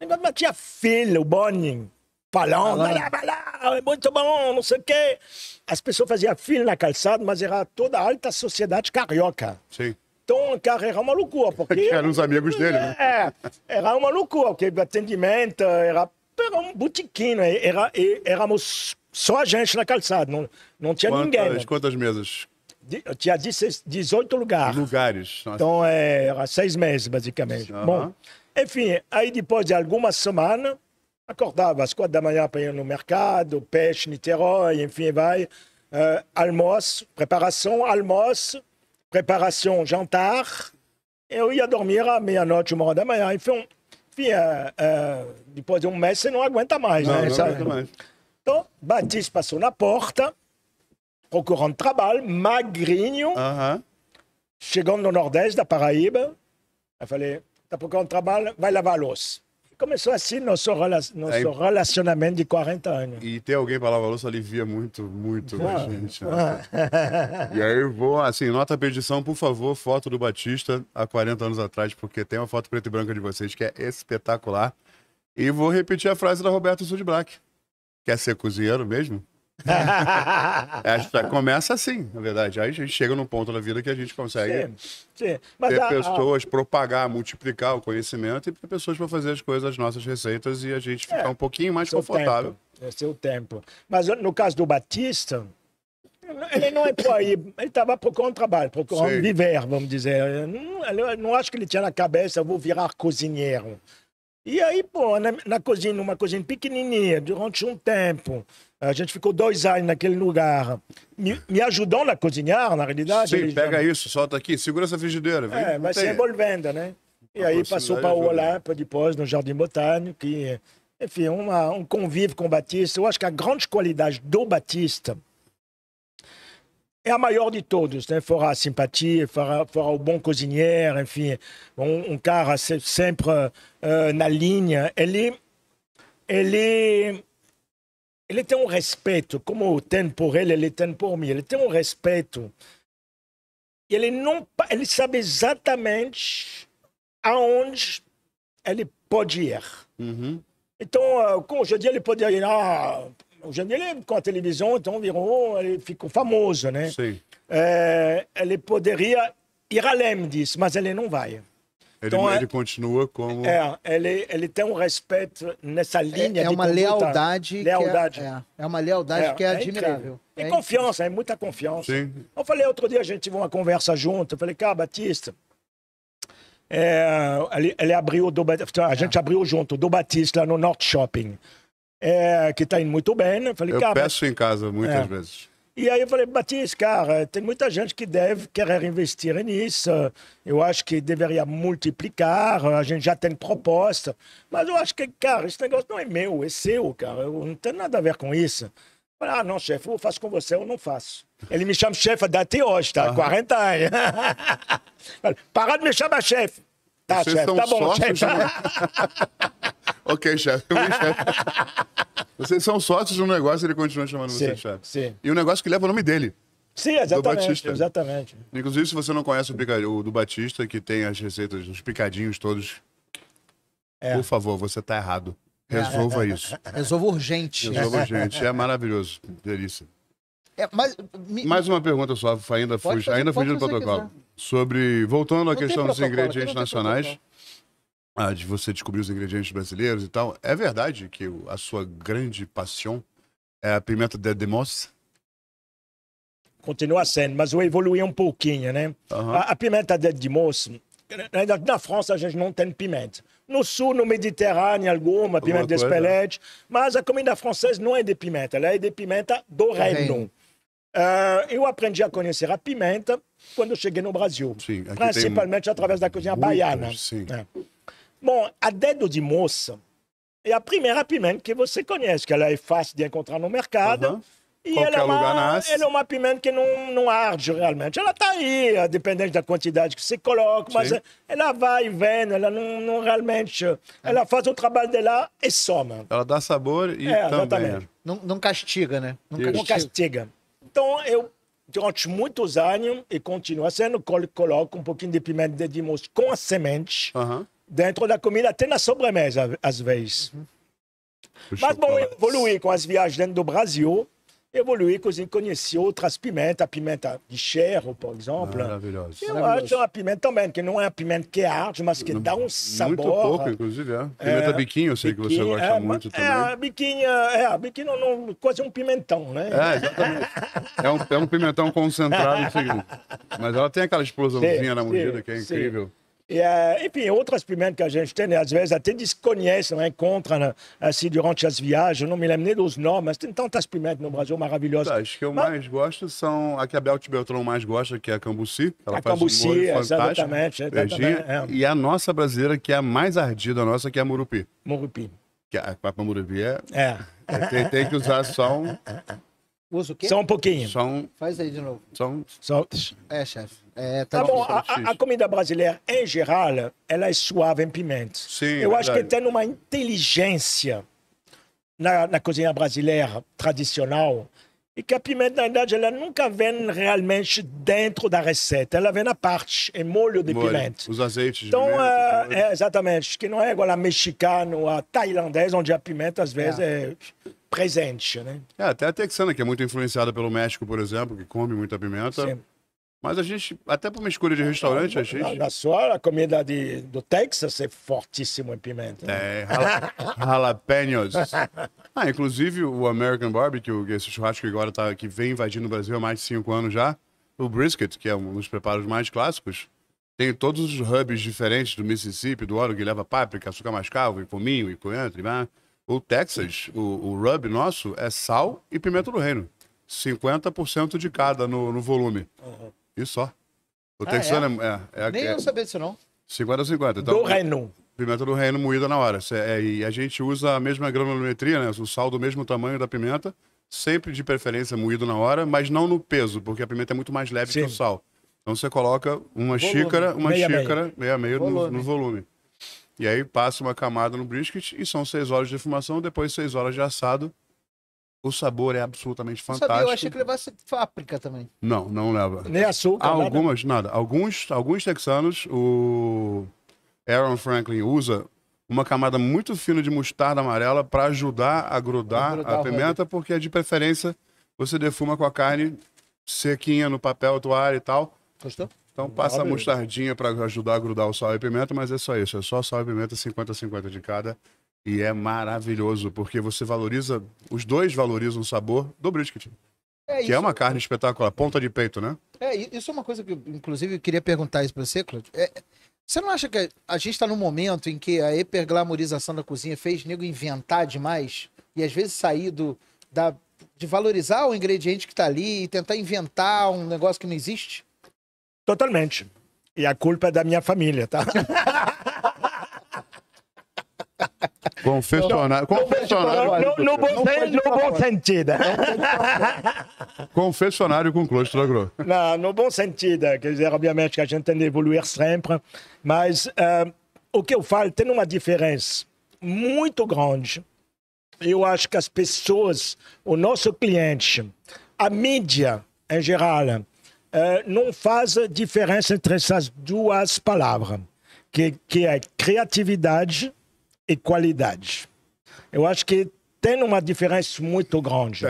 Mas tinha filho, o Boninho, falando, vai lá, vai lá, é muito bom, não sei o quê. As pessoas faziam fila na calçada, mas era toda a alta sociedade carioca. Sim. Então, cara, era uma loucura, porque... eram os amigos dele, né? É, era uma loucura, porque o atendimento era, era um botiquinho, né? era, éramos só a gente na calçada, não, não tinha quantas, ninguém. Né? Quantas mesas? De, tinha 18 lugares. Lugares. Nossa. Então, é, era seis meses, basicamente. Uhum. Bom, enfim, aí depois de algumas semanas, acordava às quatro da manhã para ir no mercado, peixe, Niterói, enfim, vai. Uh, almoço, preparação, almoço, preparação, jantar. Eu ia dormir à meia-noite, uma hora da manhã. Enfim, enfim uh, uh, eh, depois de um mês você não aguenta mais, não, né? Não aguenta mais. Batista passou na porta, procurando trabalho, magrinho, uhum. chegando no Nordeste da Paraíba. Eu falei, tá procurando trabalho, vai lavar a louça. começou assim nosso, rela nosso Aí... relacionamento de 40 anos. E ter alguém para lavar a louça alivia muito, muito a ah. gente. Né? Ah. e aí eu vou, assim, nota a edição, por favor, foto do Batista há 40 anos atrás, porque tem uma foto preta e branca de vocês que é espetacular. E vou repetir a frase da Roberta Sud Quer ser cozinheiro mesmo? É, começa assim, na verdade. Aí a gente chega num ponto da vida que a gente consegue sim, sim. ter a, pessoas, a... propagar, multiplicar o conhecimento e ter pessoas para fazer as coisas, as nossas receitas e a gente é, ficar um pouquinho mais confortável. Tempo. É seu tempo. Mas no caso do Batista, ele não é por aí, ele estava procurando trabalho, procurando Sim. viver, vamos dizer. Eu não, não acho que ele tinha na cabeça, vou virar cozinheiro. E aí, pô, na, na cozinha, numa cozinha pequenininha, durante um tempo, a gente ficou dois anos naquele lugar, me, me ajudando a cozinhar, na realidade. Sim, pega já... isso, solta aqui, segura essa frigideira. É, vai mas se envolvendo, né? E a aí passou para o Olá, depois no Jardim Botânico, que enfim, uma, um convívio com o Batista. Eu acho que a grande qualidade do Batista é a maior de todos, né? Fora a simpatia, fora, fora o bom cozinheiro, enfim, um, um cara sempre uh, na linha. Ele, ele, ele tem um respeito, como tem por ele, ele tem por mim. Ele tem um respeito. Ele não, ele sabe exatamente aonde ele pode ir. Uhum. Mm-hmm. Então, como eu disse, ele peut ir, ah, O Joinville, com a televisão, então virou, ele ficou famoso, né? Sim. É, ele poderia ir além disso, mas ele não vai. Ele, então, ele é, continua como. É, ele, ele tem um respeito nessa é, linha. É, é uma lealdade. Lealdade. É, é, uma lealdade é, que é, é admirável. E confiança, é muita confiança. Sim. Eu falei outro dia, a gente teve uma conversa junto. Eu falei, cara, Batista, ele, ele abriu do, a gente abriu junto do Batista lá no Norte Shopping é, que está indo muito bem, né? Falei, eu cara, peço mas... em casa muitas é. vezes. E aí eu falei, Matias, cara, tem muita gente que deve querer investir nisso. Eu acho que deveria multiplicar, a gente já tem proposta. Mas eu acho que, cara, esse negócio não é meu, é seu, cara. Eu não tenho nada a ver com isso. Falei, ah, não, chefe, eu faço com você, eu não faço. Ele me chama chefe até hoje, tá? Uhum. 40 anos. Falei, para de me chamar chefe. Tá, Vocês chefe, tá bom, chefe. Né? Um... ok, chefe. Vocês são sócios de um negócio e ele continua chamando sim, você chefe. Sim. E um negócio que leva o nome dele. Sim, exatamente. Exatamente. Inclusive, se você não conhece o, o do Batista, que tem as receitas, os picadinhos todos, é. por favor, você tá errado. É, é, Resolva é, isso. É, Resolva urgente. Resolva urgente. É maravilhoso. Delícia. mas, me... Mais uma pergunta só, ainda, ainda fugindo do protocolo. Quiser sobre. Voltando à não questão dos ingredientes nacionais, ah, de você descobrir os ingredientes brasileiros e tal, é verdade que a sua grande paixão é a pimenta de Demos? Continua sendo, mas eu evoluir um pouquinho, né? Uhum. A, a, pimenta de Demos, né, na, na França a gente não tem pimenta. No sul, no Mediterrâneo, alguma, pimenta alguma de espelete. Mas a comida francesa não é de pimenta, ela é de pimenta do é reino. reino. Uh, eu aprendi a conhecer a pimenta quando eu cheguei no Brasil. Sim, principalmente um... através da cozinha Muitos, baiana. É. Bom, a dedo de moça é a primeira pimenta que você conhece, que ela é fácil de encontrar no mercado. Uhum. E ela é, uma, ela é uma pimenta que não, não arde realmente. Ela está aí, é dependendo da quantidade que você coloca, mas Sim. ela vai e vem, ela não, não realmente. É. Ela faz o trabalho dela e soma. Ela dá sabor e é, também. Não, não castiga, né? Não castiga. não castiga. Então, eu durante muitos anos e continua sendo, coloca um pouquinho de pimenta de dimos com as sementes uhum. dentro da comida, até na sobremesa, às vezes. Uhum. Mas bom, evoluir com as viagens dentro do Brasil evoluir, conhecer outras pimentas, a pimenta de cherro, por exemplo. Maravilhoso. Eu acho é uma pimenta também, que não é a pimenta que arde, mas que dá um sabor. Muito pouco, inclusive, é. é pimenta é, biquinho, eu sei biquinho, que você gosta é, muito é, também. É, a biquinha, é, a biquinha não, quase um pimentão, né? É, exatamente. é, um, é um pimentão concentrado, mas ela tem aquela explosãozinha sim, na mordida que é incrível. E, enfim, outras pimentas que euh, a gente tem, às vezes até desconhecem, encontram assim durante as viagens, não me lembro nem dos nomes, tem tantas pimentas no Brasil maravilhosas. as que eu Mas... mais gosto são a que a Belt Beltrão mais gosta, que é a cambuci. Ela a faz cambuci, um exatamente. exatamente é. E a nossa brasileira, que é a mais ardida, a nossa, que é a murupi. Murupi. Que a, papa murupi é... é. Ah. é tem, tem que usar só um... Usa o quê? Só um pouquinho. Só um... Faz aí de novo. Só um... Só... É, chefe. É, tá, tá bom, tá a, a, comida brasileira, em geral, ela é suave em pimenta. Sim, Eu acho que tem uma inteligência na, na cozinha brasileira tradicional e que a pimenta, na verdade, ela nunca vem realmente dentro da receita. Ela vem na parte, em molho de molho. pimenta. Os azeites então, de pimenta. É, é, exatamente. Que não é igual a mexicano, a tailandês, onde a pimenta, às vezes, é, é presente, né? É, até a texana, que é muito influenciada pelo México, por exemplo, que come muita pimenta. Sim. Mas a gente, até para uma escolha de restaurante, ah, a gente. Na, sua, a comida de, do Texas é fortíssimo em pimenta. Né? É, jala, jalapenos. ah, inclusive o American Barbecue, que é esse churrasco que agora tá, que vem invadindo o Brasil há mais de cinco anos já, o brisket, que é um dos preparos mais clássicos, tem todos os hubs diferentes do Mississippi, do Oregon, que leva páprica, açúcar mascavo, e cominho, e coentro, e O Texas, o, o rub nosso, é sal e pimenta do reino. 50% de cada no, no volume. Uhum. Isso só. O ah, texano é? É, é, é Nem é eu sabia disso, não. 50 a 50. Então, do Reino. Pimenta do Reino moída na hora. É, e a gente usa a mesma granulometria, né? O sal do mesmo tamanho da pimenta, sempre de preferência moído na hora, mas não no peso, porque a pimenta é muito mais leve Sim. que o sal. Então você coloca uma volume. xícara, uma meia xícara, meia, meia, meia No, no, volume. E aí passa uma camada no brisket e são seis horas de defumação, depois seis horas de assado o sabor é absolutamente fantástico. Sabia, eu achei que levasse páprica também. Não, não leva. Nem açúcar. algumas, nada. nada. Alguns, alguns texanos, o Aaron Franklin usa uma camada muito fina de mostarda amarela para ajudar a grudar, grudar a pimenta, porque de preferência você defuma com a carne sequinha no papel, toalha e tal. Gostou? Então passa a mostardinha para ajudar a grudar o sal e pimenta, mas é só isso, é só sal e pimenta 50 50 de cada. E é maravilhoso, porque você valoriza, os dois valorizam o sabor do brisket. É, que é isso... é uma carne espetacular, ponta de peito, né? É, isso é uma coisa que, inclusive, eu queria perguntar isso pra você, Claudio É, você não acha que a gente está num momento em que a hiperglamorização da cozinha fez nego inventar demais? E às vezes sair do, da, de valorizar o ingrediente que está ali e tentar inventar um negócio que não existe? Totalmente. E a culpa é da minha família, tá? Confessionário. Confessionário. No, no, bom, no bom sentido. Confessionário com Closto da Não, no bom sentido. Quer dizer, obviamente que a gente tem de evoluir sempre, mas uh, o que eu falo tem uma diferença muito grande. Eu acho que as pessoas, o nosso cliente, a mídia em geral, Uh, não faz diferença entre essas duas palavras, que, que é criatividade e qualidade. Eu acho que tem uma diferença muito grande.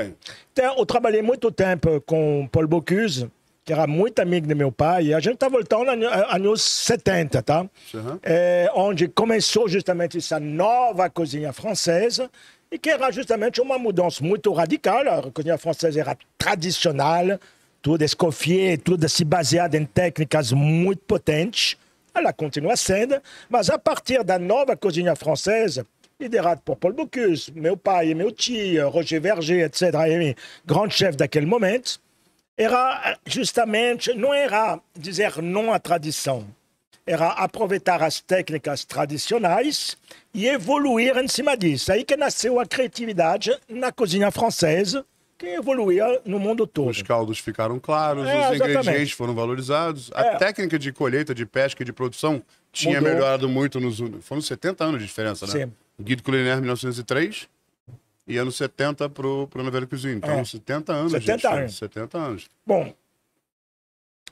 Tem. eu trabalhei muito tempo com Paul Bocuse, que era muito amigo de meu pai, e a gente está voltando aos anos 70, tá? Uhum. É, onde começou justamente essa nova cozinha francesa, e que era justamente uma mudança muito radical. A cozinha francesa era tradicional, tudo escofier, tudo se baseado em técnicas muito potentes. continué continua sendo, mais à partir la nouvelle cozinha française, liderée pour Paul Bocuse, mon père et mon tio, Roger Verger, etc., Grand chef moment, moment, era justamente, non era dizer non à tradição, era aproveitar as técnicas tradicionais e evoluir en cima disso. Aí que nasceu a criatividade na cozinha française, que evoluía no mundo todo. Os caldos ficaram claros, é, os exatamente. ingredientes foram valorizados, a é. técnica de colheita, de pesca e de produção tinha Mudou. melhorado muito nos foram 70 anos de diferença, né? Sim. Guido Culinaire 1903 e anos 70 para o Novela Cozinho. Então, é. 70 anos. 70 anos. 70 anos. Bom,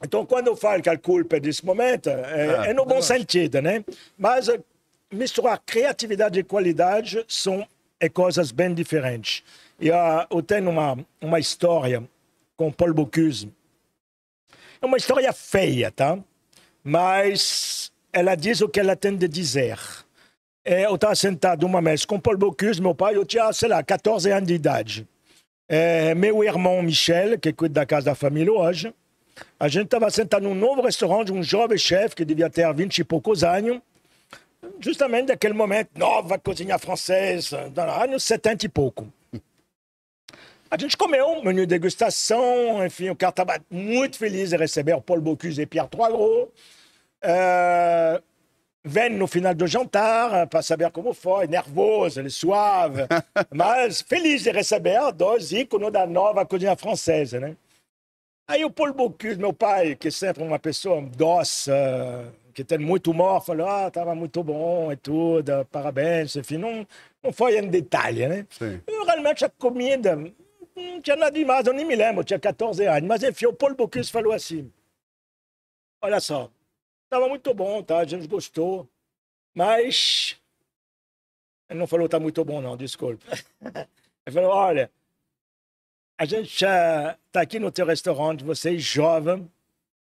então quando eu falo que a culpa é desse momento, é, é, é no bom sentido, né? Mas eh, misturar criatividade e qualidade são é coisas bem diferentes. E uh, eu tenho uma, uma história com Paul Bocuse. É uma história feia, tá? Mas ela diz o que ela tem de dizer. E é, eu estava sentado uma mesa com Paul Bocuse, meu pai, eu tinha, sei lá, 14 anos de idade. É, meu irmão Michel, que cuida da casa da família hoje, a gente estava sentado num novo restaurante, um jovem chefe que devia ter 20 e poucos anos, Justement justement daquele momento, nova cozinha francesa, 70 et pouco. A gente comeu, menu degustação, enfim, o cara estava muito feliz de receber Paul Bocuse et Pierre Troilot. Euh, au vem no final do jantar para saber como foi, nervoso, ele suave, mas feliz de receber dois ícones da nova cozinha francesa, né? Hein. Aí o Paul Bocuse, meu pai, que est sempre uma pessoa doce, euh, que tem muito humor, falou, ah, estava muito bom e tudo, parabéns, enfim, não, não foi em detalhe, né? Sim. Eu, realmente a comida não tinha nada demais, eu nem me lembro, tinha 14 anos, mas enfim, o Paulo Bocuse falou assim, olha só, estava muito bom, tá? a gente gostou, mas... Ele não falou tá muito bom não, desculpa. Ele falou, olha, a gente está eh, aqui no teu restaurante, você é jovem,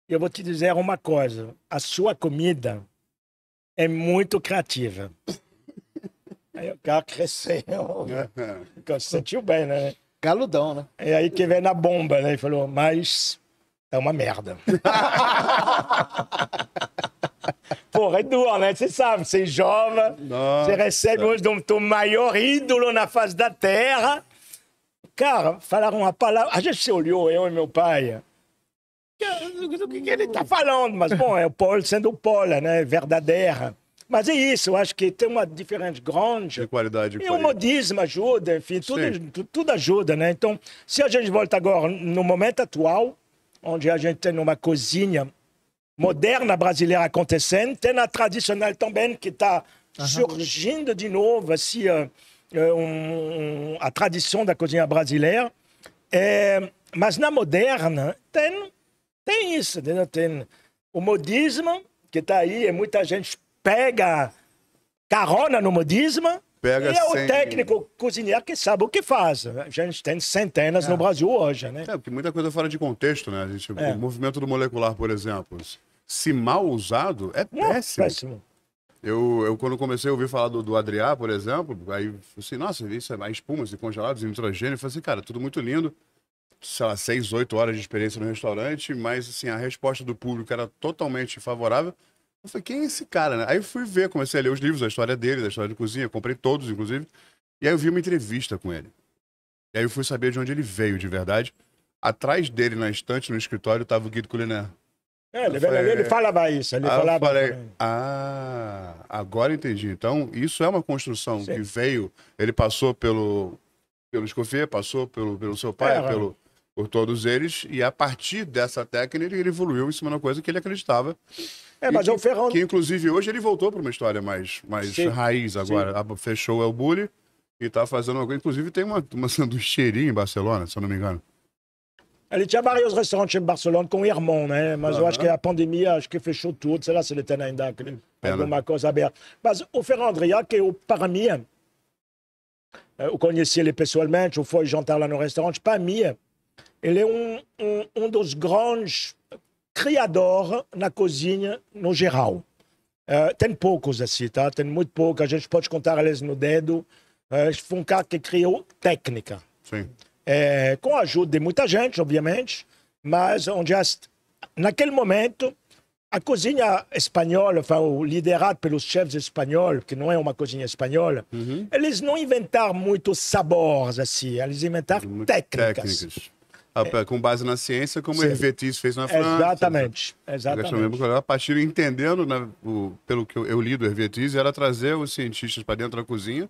eu vou te dizer uma coisa: a sua comida é muito criativa. aí o cara cresceu, sentiu bem, né? Galudão, né? E aí que vem na bomba, né? E falou, mas é uma merda. Porra, é duro, né? Você sabe, você jovem, você recebe hoje do teu maior ídolo na face da terra. Cara, falaram uma palavra. A gente se olhou, eu e meu pai do que, que ele está falando, mas bom, é o Paul sendo o Paula, né? Verdadeira. Mas é isso, eu acho que tem uma diferença grande. De qualidade. e o é modismo ajuda, enfim, tudo, tudo ajuda, né? Então, se a gente volta agora no momento atual, onde a gente tem uma cozinha moderna brasileira acontecendo, tem a tradicional também que está surgindo de novo, assim, é, um, a tradição da cozinha brasileira. É, mas na moderna tem tem isso, entendeu? Tem o modismo que está aí, é muita gente pega carona no modismo. Pega e é o sem... técnico cozinheiro que sabe o que faz. A gente tem centenas é. no Brasil hoje, né? É, porque muita coisa é fora de contexto, né? A gente, é. O movimento do molecular, por exemplo, se mal usado, é péssimo. péssimo. Eu, eu, quando comecei a ouvir falar do, do Adriá, por exemplo, aí assim, nossa, isso é mais espuma, assim, congelados, nitrogênio, eu falei assim, cara, tudo muito lindo sei lá, seis, oito horas de experiência no restaurante, mas assim, a resposta do público era totalmente favorável. Eu falei, quem é esse cara? Né? Aí fui ver, comecei a ler os livros, a história dele, da história de cozinha, comprei todos, inclusive. E aí eu vi uma entrevista com ele. E aí eu fui saber de onde ele veio de verdade. Atrás dele, na estante, no escritório, estava o Guido Culiné. É, ele, falei... ele falava isso, ele ah, falava. Falei, ah, agora entendi. Então, isso é uma construção Sim. que veio, ele passou pelo, pelo Escoffier, passou pelo, pelo seu pai, é, pelo, por todos eles, e a partir dessa técnica ele evoluiu em cima da coisa que ele acreditava. É, mas que, é o Ferrão. Que inclusive hoje ele voltou para uma história mais, mais raiz agora. Sim. Ah, fechou o El Bulli e está fazendo alguma Inclusive tem uma, uma sanduicheria em Barcelona, se eu não me engano. Ele tinha vários restaurantes em Barcelona com o irmão, né? Mas uhum. eu acho que a pandemia acho que fechou tudo. Sei lá se ele tem ainda alguma coisa aberta. Mas o Ferran que eu, para mim, é, eu conheci ele pessoalmente, eu fui jantar lá no restaurante. Para mim, é ele é um, um, um dos grandes criadores na cozinha no geral. Uh, tem poucos assim, tá? Tem muito pouco. A gente pode contar eles no dedo. Uh, foi um cara que criou técnica. Sim. É, com a ajuda de muita gente, obviamente, mas onde as, naquele momento a cozinha espanhola, foi liderada pelos chefes espanhóis, que não é uma cozinha espanhola, uhum. eles não inventaram muito sabores assim, eles inventaram técnicas. técnicas com base na ciência, como Sim. Hervetis fez na França. Exatamente, exatamente. A partir entendendo, né, o, pelo que eu, eu li do Hervetis, era trazer os cientistas para dentro da cozinha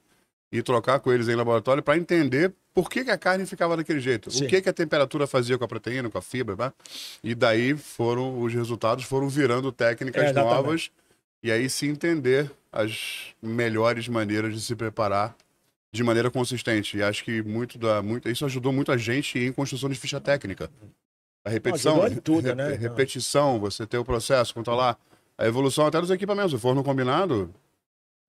e trocar com eles em laboratório para entender por que, que, a carne ficava daquele jeito, Sim. o que, que a temperatura fazia com a proteína, com a fibra, né? e daí foram os resultados foram virando técnicas é, novas e aí se entender as melhores maneiras de se preparar de maneira consistente. E acho que muito da, muito, isso ajudou muito a gente em construção de ficha técnica. A repetição, em tudo, re, né? repetição, você ter o processo, controlar a evolução até dos equipamentos. O forno combinado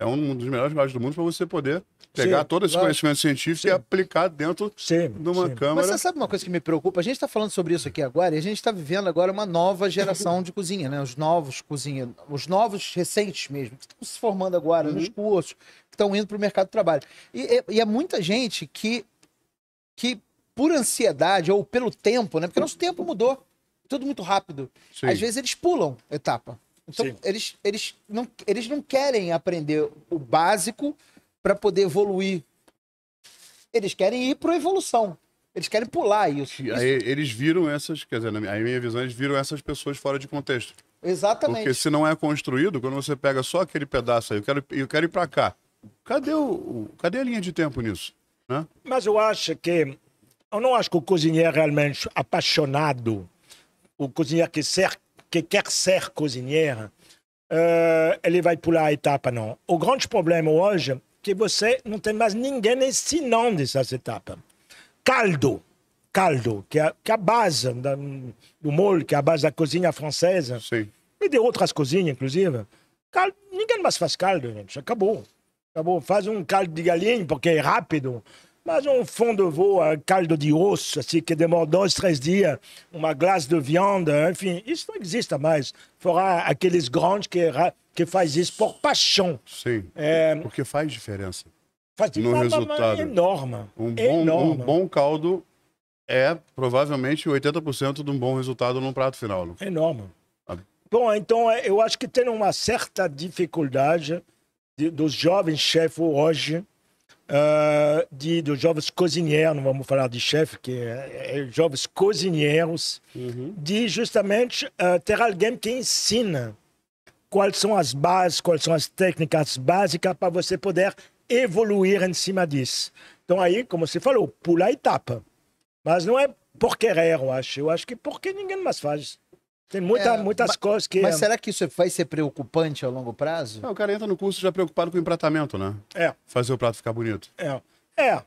é um dos melhores lugares do mundo para você poder pegar sim, todo esse claro. conhecimento científico sim. e aplicar dentro sim, de uma sim. câmara. Mas você sabe uma coisa que me preocupa? A gente está falando sobre isso aqui agora e a gente está vivendo agora uma nova geração de cozinha, né? Os novos cozinheiros, os novos recentes mesmo, que estão se formando agora uhum. nos cursos, estão indo para o mercado de trabalho. E, e, é muita gente que, que, por ansiedade ou pelo tempo, né? Porque nosso tempo mudou. Tudo muito rápido. Sim. Às vezes eles pulam etapa. Então, eles, eles, não, eles não querem aprender o básico para poder evoluir. Eles querem ir para a evolução. Eles querem pular isso. E aí, eles viram essas, quer dizer, na minha visão, eles viram essas pessoas fora de contexto. Exatamente. Porque se não é construído, quando você pega só aquele pedaço aí, eu quero, eu quero ir para cá. Cadê, o, cadê a linha de tempo nisso? Né? Mas eu acho que. Eu não acho que o cozinheiro realmente apaixonado, o cozinheiro que, ser, que quer ser cozinheiro, uh, ele vai pular a etapa, não. O grande problema hoje é que você não tem mais ninguém ensinando essas etapas. Caldo caldo, que é, que é a base da, do molho, que é a base da cozinha francesa. Sim. E de outras cozinhas, inclusive. Caldo, ninguém mais faz caldo, gente. Acabou. Tá bom Faz um caldo de galinha, porque é rápido. Mas um fundo voo, caldo de osso, assim, que demora dois, três dias, uma glace de vianda, enfim, isso não existe mais. Fora aqueles grandes que, que faz isso por paixão. Sim, é... porque faz diferença. Faz no resultado. Enorme, um bom, enorme. Um bom caldo é provavelmente 80% de um bom resultado num prato final. Enorme. Ah. Bom, então é, eu acho que tem uma certa dificuldade de, dos jovens chefes hoje, uh, de, dos jovens cozinheiros, não vamos falar de chefe, que é, é, é jovens cozinheiros, uhum. de justamente uh, ter alguém que ensina quais são as bases, quais são as técnicas básicas para você poder evoluir em cima disso. Então aí, como você falou, pula a etapa. Mas não é por querer, eu acho. Eu acho que porque ninguém mais faz. Tem muita, é, muitas mas, coisas que. Mas será que isso vai ser preocupante a longo prazo? Não, é, o cara entra no curso já preocupado com o empratamento, né? É. Fazer o prato ficar bonito. É. É.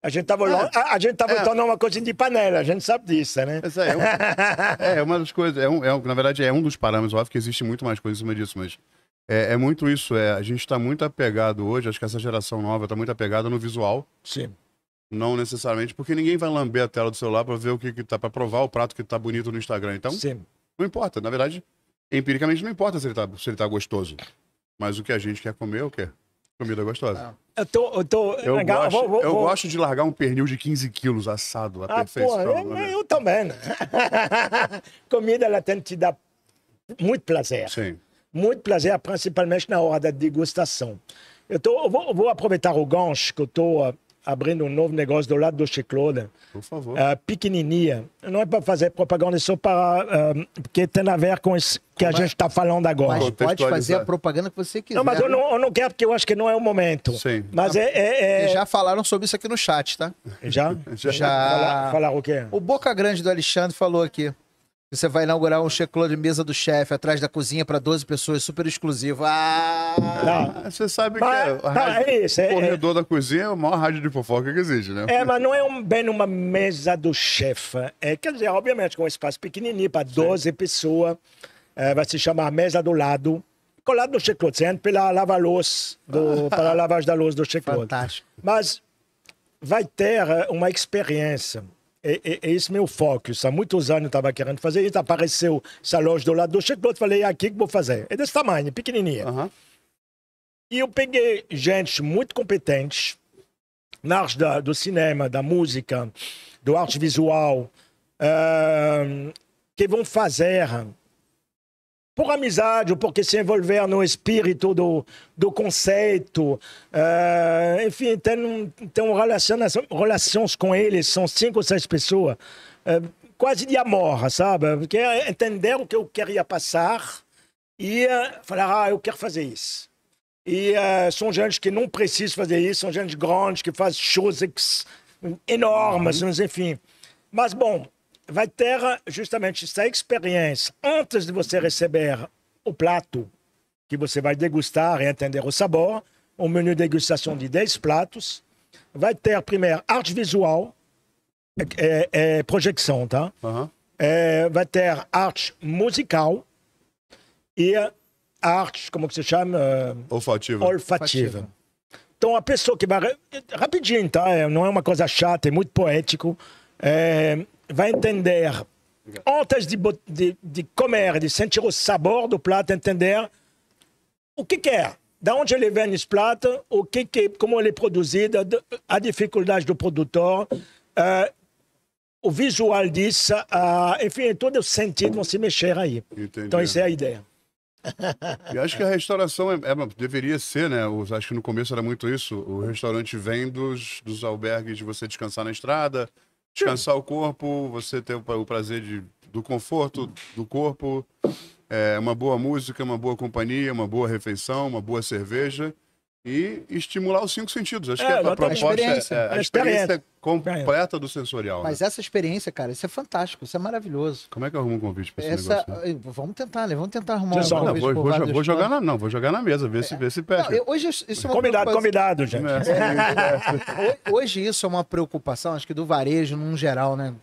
A gente tava, é. a, a, gente tava é. tornando uma coisa de panela, a gente sabe disso, né? Essa é, é, um, é, é uma das coisas. É um, é um, na verdade, é um dos parâmetros, óbvio que existe muito mais coisa em cima disso, mas é, é muito isso. É, a gente está muito apegado hoje, acho que essa geração nova está muito apegada no visual. Sim. Não necessariamente, porque ninguém vai lamber a tela do celular para ver o que, que tá, para provar o prato que tá bonito no Instagram. Então, Sim. Não importa. Na verdade, empiricamente não importa se ele tá, se ele tá gostoso. Mas o que a gente quer comer é o quê? Comida gostosa. É. Eu, tô, eu, tô, eu, gosto, vou, vou, eu vou. gosto de largar um pernil de 15 quilos assado, a ah, perfeição. Porra, eu, eu também. Né? Comida, ela tem que te dar muito prazer. Sim. Muito prazer, principalmente na hora da degustação. Eu, tô, eu vou, vou, aproveitar o gancho que eu estou abrindo um novo negócio do lado do Chicloda. Por favor. Uh, pequenininha. Não é para fazer propaganda, só para. Uh, é, porque tem a ver com isso que a gente está falando agora. Mas pode fazer a propaganda que você quiser. Não, mas eu não, eu não quero, porque eu acho que não é o momento. Sim. Mas ah, é, é, é- Já falaram sobre isso aqui no chat, tá? Já? já. já... falaram o quê? O Boca Grande do Alexandre falou aqui. Você vai inaugurar um checlô de mesa do chefe atrás da cozinha para 12 pessoas, super exclusivo. Ah! Não. Você sabe mas, tá, que é, tá, rádio, é isso, é o corredor é. da cozinha é o maior rádio de fofoca que existe, né? É, mas não é um, bem uma mesa do chefe. É, quer dizer, obviamente, com um espaço pequenininho para 12 pessoas. É, vai se chamar mesa do lado colado no Checlot, você entra pela lava-luz, para a lavagem da luz do Checlot. Fantástico. Mas vai ter é, uma experiência é, é, é, esse meu foco. Há muitos anos eu estava querendo fazer isso. Apareceu essa loja do lado do chiclete. Falei, é aqui que vou fazer. É desse tamanho, pequenininha. Uhum. E eu peguei gente muito competente na arte da, do cinema, da música, do arte visual, uh, que vão fazer por amizade, porque se envolver no espírito do, do conceito. Uh, enfim, tem, tem relações, relações com eles, são cinco ou seis pessoas, eh, quase de amor, sabe? Porque entenderam o que eu queria passar e eh, falaram, ah, eu quero fazer isso. E são gente que não precisa fazer isso, são gente grande que faz shows enormes, uhum. enfim. Mas, bom, vai ter justamente essa experiência antes de você receber o prato que você vai degustar e entender o sabor, um menu de degustação de 10 pratos. Vai ter primeiro arte visual, é, é, é projeção, tá? Uhum. É, vai ter arte musical e arte, como que se chama? Olfativa. Olfativa. Olfativa. Então, a pessoa que vai... Rapidinho, tá? É, não é uma coisa chata, é muito poético. É, vai entender, antes de, de, de comer, de sentir o sabor do prato, entender o que quer. É de onde ele vem esse prato, o que, que como ele é produzido, a dificuldade do produtor, uh, o visual disso, uh, enfim, é todo o sentido vão se mexer aí. Entendi. Então, essa é a ideia. E acho que a restauração é, é, deveria ser, né? Os, acho que no começo era muito isso. O restaurante vem dos, dos albergues de você descansar na estrada, descansar o corpo, você ter o prazer de, do conforto do corpo, é, uma boa música, uma boa companhia, uma boa refeição, uma boa cerveja e estimular os cinco sentidos. Acho é, que a proposta é- experiência. é, é a experiência completa do sensorial. Mas né? essa experiência, cara, isso é fantástico, isso é maravilhoso. Como é que eu arrumo um convite pra esse essa... negócio? Né? Vamos tentar, né? Vamos tentar arrumar Você um convite. Vou, vou, vou jogar na, não, vou jogar na mesa, ver é. se, se pega. hoje, isso é uma convidado, convidado, gente. É. hoje isso é uma preocupação, acho que do varejo num geral, né?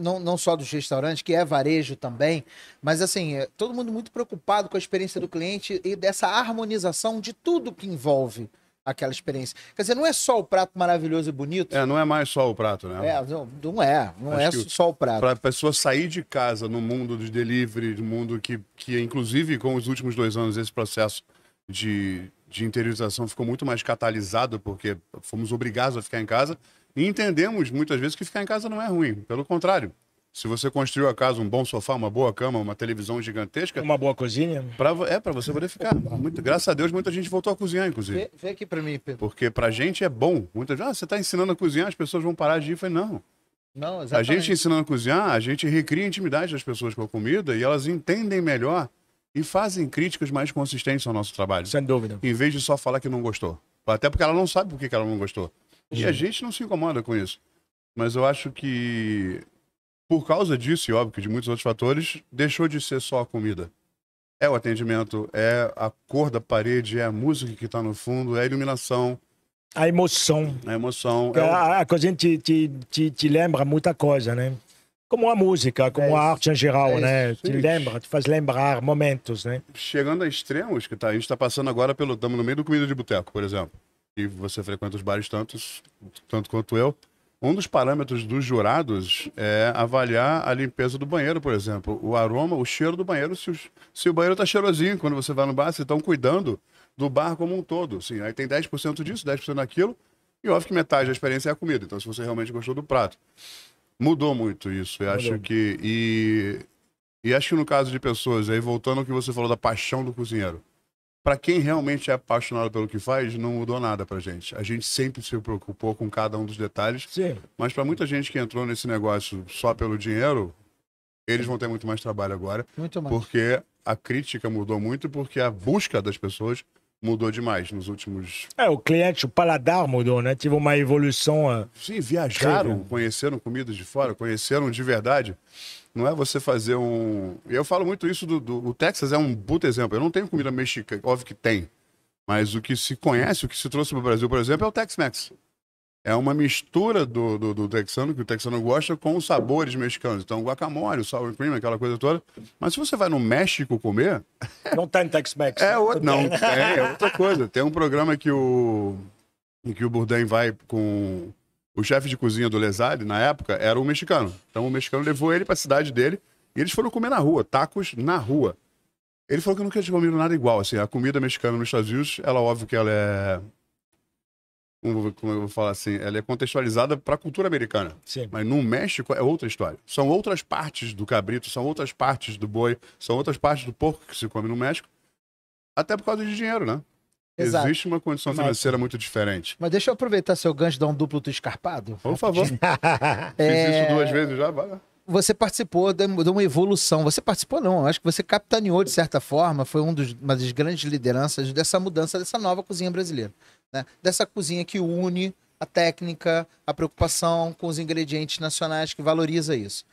não, não só dos restaurantes, que é varejo também, mas assim, é todo mundo muito preocupado com a experiência do cliente e dessa harmonização de tudo que envolve aquela experiência. Quer dizer, não é só o prato maravilhoso e bonito. É, não é mais só o prato, né? É, não, não é, não Acho é só o prato. Para a pessoa sair de casa no mundo dos delivery, no mundo que, que inclusive com os últimos dois anos esse processo de, de interiorização ficou muito mais catalisado, porque fomos obrigados a ficar em casa. E entendemos muitas vezes que ficar em casa não é ruim. Pelo contrário, se você construiu a casa, um bom sofá, uma boa cama, uma televisão gigantesca. Uma boa cozinha. Pra, é, para você poder ficar. Muito, graças a Deus, muita gente voltou a cozinhar, inclusive. Vem, aqui para mim, Pedro. Porque para gente é bom. Muitas vezes, ah, você está ensinando a cozinhar, as pessoas vão parar de ir. Eu falei, não. Não, exatamente. A gente ensinando a cozinhar, a gente recria a intimidade das pessoas com a comida e elas entendem melhor e fazem críticas mais consistentes ao nosso trabalho. Sem dúvida. Em vez de só falar que não gostou. Até porque ela não sabe por que ela não gostou. E a hum. gente não se incomoda com isso. Mas eu acho que, por causa disso, e óbvio que de muitos outros fatores, deixou de ser só a comida. É o atendimento, é a cor da parede, é a música que está no fundo, é a iluminação. A emoção. A emoção. É, é a, a, coisa te, te, te, te lembra muita coisa, né? como a música, como é a arte em geral, é né? Te lembra, te faz lembrar momentos, né? Chegando a extremos, que tá, a gente está passando agora pelo. Estamos no meio do comida de boteco, por exemplo e você frequenta os bares tantos, tanto quanto eu, um dos parâmetros dos jurados é avaliar a limpeza do banheiro, por exemplo. O aroma, o cheiro do banheiro, se o, se o banheiro está cheirosinho quando você vai no bar, se estão cuidando do bar como um todo. Assim, aí tem 10% disso, 10% daquilo, e óbvio que metade da experiência é a comida. Então, se você realmente gostou do prato. Mudou muito isso, eu Mudou. acho que... E, e acho que no caso de pessoas, aí voltando ao que você falou da paixão do cozinheiro, para quem realmente é apaixonado pelo que faz, não mudou nada a gente. A gente sempre se preocupou com cada um dos detalhes. Sim. Mas para muita gente que entrou nesse negócio só pelo dinheiro, eles vão ter muito mais trabalho agora. Muito mais. Porque a crítica mudou muito, porque a busca das pessoas mudou demais nos últimos. É, o cliente, o paladar mudou, né? Tive uma evolução. A... Sim, viajaram, conheceram comidas de fora, conheceram de verdade. Não é você fazer um. E Eu falo muito isso do, do o Texas é um puto exemplo. Eu não tenho comida mexicana, óbvio que tem. Mas o que se conhece, o que se trouxe para o Brasil, por exemplo, é o Tex-Mex. É uma mistura do, do, do, texano, que o texano gosta, com os sabores mexicanos. Então, o guacamole, o sour cream, aquela coisa toda. Mas se você vai no México comer... Não tem Tex-Mex. É, né? o... não, tem, é outra coisa. Tem um programa que o, em que o Bourdain vai com o chefe de cozinha do Lesade, na época, era um mexicano. Então o mexicano levou ele para a cidade dele e eles foram comer na rua, tacos na rua. Ele falou que nunca tinha comido nada igual. Assim, a comida mexicana nos Estados Unidos, ela óbvio que ela é como eu vou falar assim, ela é contextualizada para a cultura americana. Sim. Mas no México é outra história. São outras partes do cabrito, são outras partes do boi, são outras partes do porco que se come no México. Até por causa de dinheiro, né? Exato. Existe uma condição financeira mas, muito diferente. Mas deixa eu aproveitar seu gancho e dar um duplo tu escarpado. Por favor. é... Fiz isso duas vezes já, vai. Você participou de uma evolução. Você participou, não. Acho que você capitaneou, de certa forma, foi um dos, uma das grandes lideranças dessa mudança, dessa nova cozinha brasileira. Né? Dessa cozinha que une a técnica, a preocupação com os ingredientes nacionais, que valoriza isso.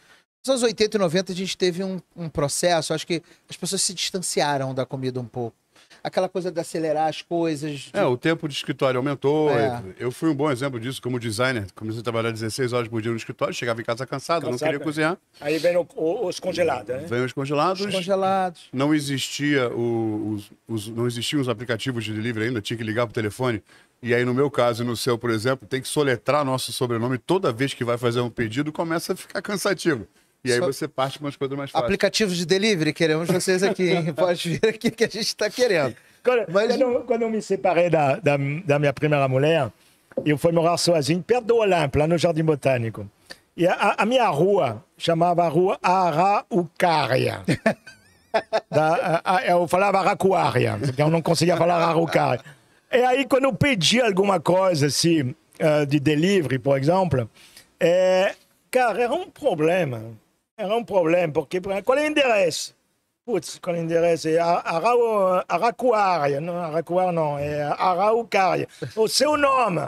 Nos anos 80 e 90, a gente teve um, um processo, acho que as pessoas se distanciaram da comida um pouco aquela coisa de acelerar as coisas. De... É, o tempo de escritório aumentou. É. Eu fui um bom exemplo disso como designer. Comecei a trabalhar 16 horas por dia no escritório, chegava em casa cansado, cansado não queria é. cozinhar. Aí vem os congelados, né? Vem os congelados. Os congelados. Não existia o, os, os, não existiam os aplicativos de delivery ainda, tinha que ligar pro telefone. E aí, no meu caso e no seu, por exemplo, tem que soletrar nosso sobrenome toda vez que vai fazer um pedido, começa a ficar cansativo. E aí você parte com as coisas mais fáceis. Aplicativos de delivery, queremos vocês aqui, hein? Pode vir aqui que a gente está querendo. Quando, Mas... quando, quando, eu me separei da, da, da, minha primeira mulher, eu fui morar sozinho, perto do Olimpo, lá no Jardim Botânico. E a, a minha rua chamava Rua Araucária. da, a, a, eu falava Aracuária, porque eu não conseguia falar Araucária. E aí, quando eu pedi alguma coisa, assim, eh, de delivery, por exemplo, é, cara, era um problema era é um problema, porque qual é o endereço? Putz, qual é o endereço? É Arau, Aracuária, não Aracuária não, é Araucária. O oh, seu nome,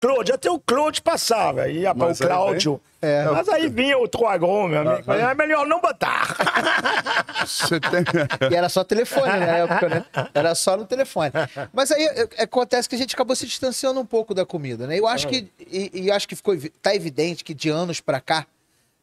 Claude, até o Claude passava, ia para eh? eh. o Cláudio. É. Mas aí vinha o Troagron, meu amigo. é melhor não botar. Tem... E era só telefone na né? época, né? Era só no telefone. Mas aí é, é, acontece que a gente acabou se distanciando um pouco da comida, né? Eu acho que, e, e acho que ficou, tá evidente que de anos para cá,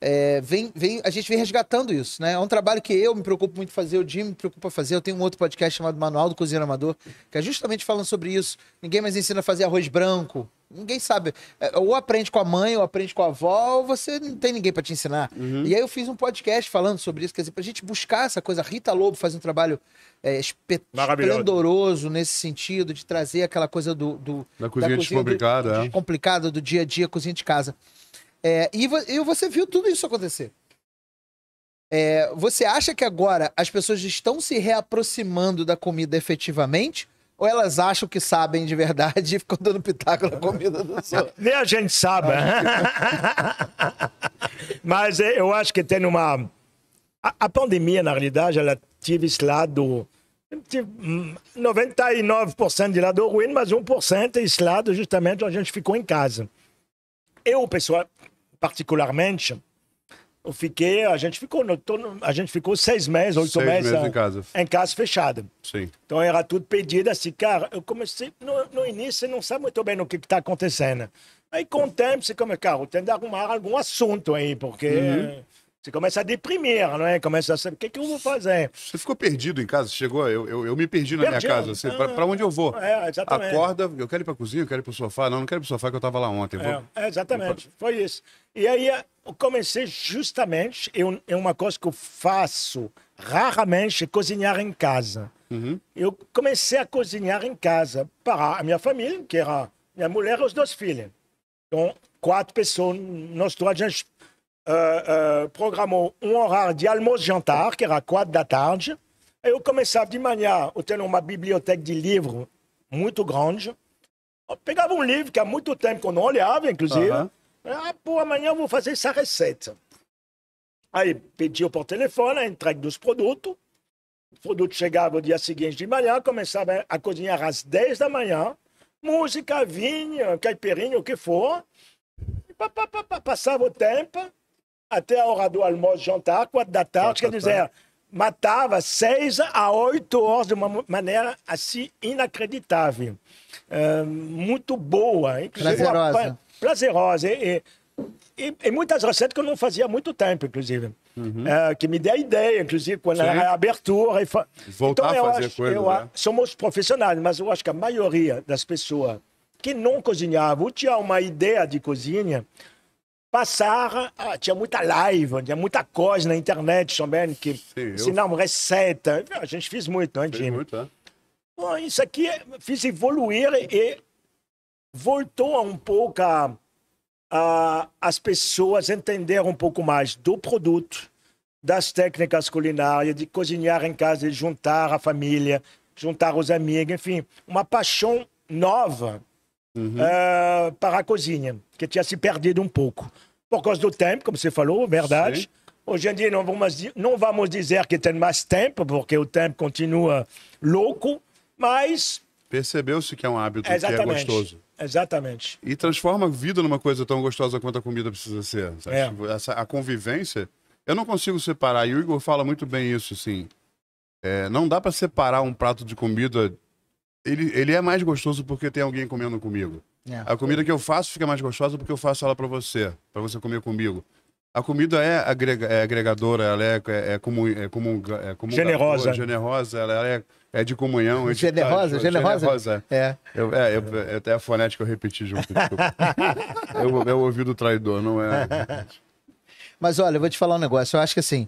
é, vem, vem, a gente vem resgatando isso, né? É um trabalho que eu me preocupo muito fazer, o Jim me preocupa fazer. Eu tenho um outro podcast chamado Manual do Cozinheiro Amador, que é justamente falando sobre isso. Ninguém mais ensina a fazer arroz branco. Ninguém sabe. É, ou aprende com a mãe, ou aprende com a avó, ou você não tem ninguém para te ensinar. Uhum. E aí eu fiz um podcast falando sobre isso, quer dizer, pra gente buscar essa coisa. A Rita Lobo faz um trabalho é, esplendoroso nesse sentido, de trazer aquela coisa do. do da cozinha, da cozinha descomplicada. Do, é. complicada do dia a dia, cozinha de casa. É, e, e, você viu tudo isso acontecer. É, você acha que agora as pessoas estão se reaproximando da comida efetivamente? Ou elas acham que sabem de verdade e ficam dando pitaco na comida do sol? Nem a gente sabe. Mas é, eu acho que tem uma. A, pandemia, na realidade, ela teve esse lado. 99% hum, de lado ruim, mas 1% esse lado justamente a gente ficou em casa. Eu, pessoal, particularmente, eu fiquei, a gente ficou, no, a gente ficou seis meses, oito seis meses, meses em casa, em casa fechada. Sim. Então era tudo pedido assim, cara. Eu comecei no, no início, não sabe muito bem o que está acontecendo. Aí com o tempo você começa, cara, eu que arrumar algum assunto aí, porque uhum. Você começa a deprimir, não é? Começa a saber o que, é que eu vou fazer. Você ficou perdido em casa? Chegou? Eu, eu, eu me perdi na minha casa. Você, ah, pra, onde eu vou? É, exatamente. Acorda, eu quero ir pra cozinha, eu quero ir pro sofá. Não, não quero ir pro sofá que eu tava lá ontem. vou... é, é exatamente. Vou... Foi isso. E aí eu comecei justamente, eu, é uma coisa que eu faço raramente, cozinhar em casa. Uhum. Eu comecei a cozinhar em casa para a minha família, que era minha mulher e os dois filhos. Então, quatro pessoas, nós dois. a gente programou um horário de almoço-jantar, que era quatro da tarde. Eu começava de manhã, eu tenho uma biblioteca de livro muito grande. Eu pegava um livro que há muito tempo que eu não olhava, inclusive. Uhum. Ah, pô, amanhã eu vou fazer essa receita. Aí pediu por telefone a entrega dos produtos. O produto chegava no dia seguinte de manhã, começava a cozinhar às 10 da manhã. Música, vinho, caipirinha, o que for. E pá, pá, pá, passava o tempo até a hora do almoço, jantar, quatro da tarde, quer dizer, matava seis a oito horas de uma maneira assim inacreditável. É, muito boa, inclusive. Prazerosa. Uma, prazerosa. E, e, e, muitas receitas que eu não fazia há muito tempo, inclusive. Uhum. É, que me deu a ideia, inclusive, quando era a abertura. Fa... Voltar então, a fazer acho, coisa, eu, né? Somos profissionais, mas eu acho que a maioria das pessoas que não cozinhavam ou tinha uma ideia de cozinha, passar. Ah, tinha muita live, tinha muita coisa na internet também, que ensinava eu... receita. A gente fez muito, não é, Jimmy? muito, é? Bom, isso aqui é, fiz evoluir e voltou um pouco a, a, as pessoas entender um pouco mais do produto, das técnicas culinárias, de cozinhar em casa, de juntar a família, juntar os amigos, enfim, uma paixão nova uhum. uh, para a cozinha, que tinha se perdido um pouco. Por causa do tempo, como você falou, verdade. Sim. Hoje em dia, não vamos, não vamos dizer que tem mais tempo, porque o tempo continua louco, mas. Percebeu-se que é um hábito Exatamente. que é gostoso. Exatamente. E transforma a vida numa coisa tão gostosa quanto a comida precisa ser. É. Tipo, essa, a convivência, eu não consigo separar. E o Igor fala muito bem isso, assim. É, não dá para separar um prato de comida ele, ele é mais gostoso porque tem alguém comendo comigo. É. A comida que eu faço fica mais gostosa porque eu faço ela para você, para você comer comigo. A comida é, agrega, é agregadora, ela é, é, é, é, é generosa. É generosa, ela é, é de comunhão. É de, generosa, tá, generosa, generosa. É. Eu, é, eu, é até a fonética eu repeti junto. eu, eu é ouvi do traidor, não é. Mas olha, eu vou te falar um negócio. Eu acho que assim,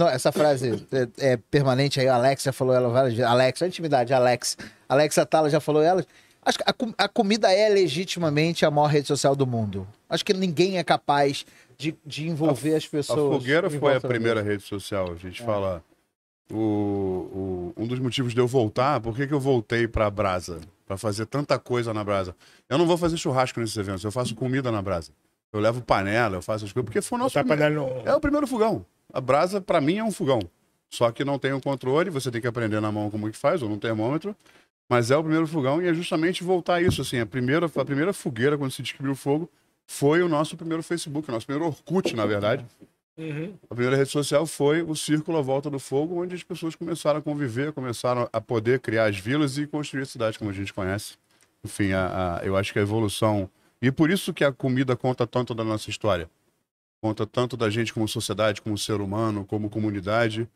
não, essa frase é, é permanente aí, A Alex já falou ela várias vezes. Alex, a intimidade, Alex. Alex Atala já falou ela. Acho que a, a, comida é legitimamente a maior rede social do mundo. Acho que ninguém é capaz de, de envolver a, as pessoas. A fogueira foi a primeira rede social, a gente é. fala. O, o, um dos motivos de eu voltar, por que, que eu voltei pra brasa? Pra fazer tanta coisa na brasa. Eu não vou fazer churrasco nesses eventos, eu faço comida na brasa. Eu levo panela, eu faço as coisas, porque foi o nosso. Primeiro, no... É o primeiro fogão. A brasa, para mim, é um fogão. Só que não tem o controle, você tem que aprender na mão como que faz, ou num termômetro. Mas é o primeiro fogão e é justamente voltar a isso, assim. A primeira, a primeira fogueira, quando se descobriu o fogo, foi o nosso primeiro Facebook, o nosso primeiro Orkut, na verdade. Uhum. A primeira rede social foi o Círculo à Volta do Fogo, onde as pessoas começaram a conviver, começaram a poder criar as vilas e construir a cidade como a gente conhece. Enfim, a, a, eu acho que a evolução... E por isso que a comida conta tanto da nossa história conta tanto da gente como sociedade, como ser humano, como comunidade.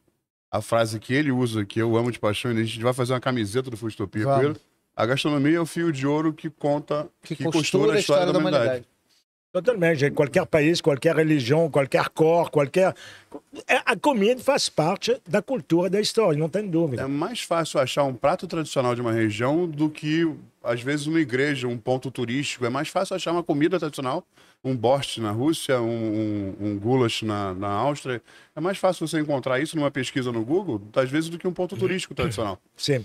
A frase que ele usa, que eu amo de paixão, a gente vai fazer uma camiseta do Fustopia com ele. A gastronomia é o fio de ouro que conta, que, que costura, a história, a história da, humanidade. humanidade. Totalmente, gente. Qualquer país, qualquer religião, qualquer cor, qualquer. É, a comida faz parte da cultura da história, não tem dúvida. É mais fácil achar um prato tradicional de uma região do que às vezes, uma igreja, um ponto turístico, é mais fácil achar uma comida tradicional, um borscht na Rússia, um, um, um na, na Áustria. É mais fácil você encontrar isso numa pesquisa no Google, às vezes, do que um ponto turístico tradicional. Sim.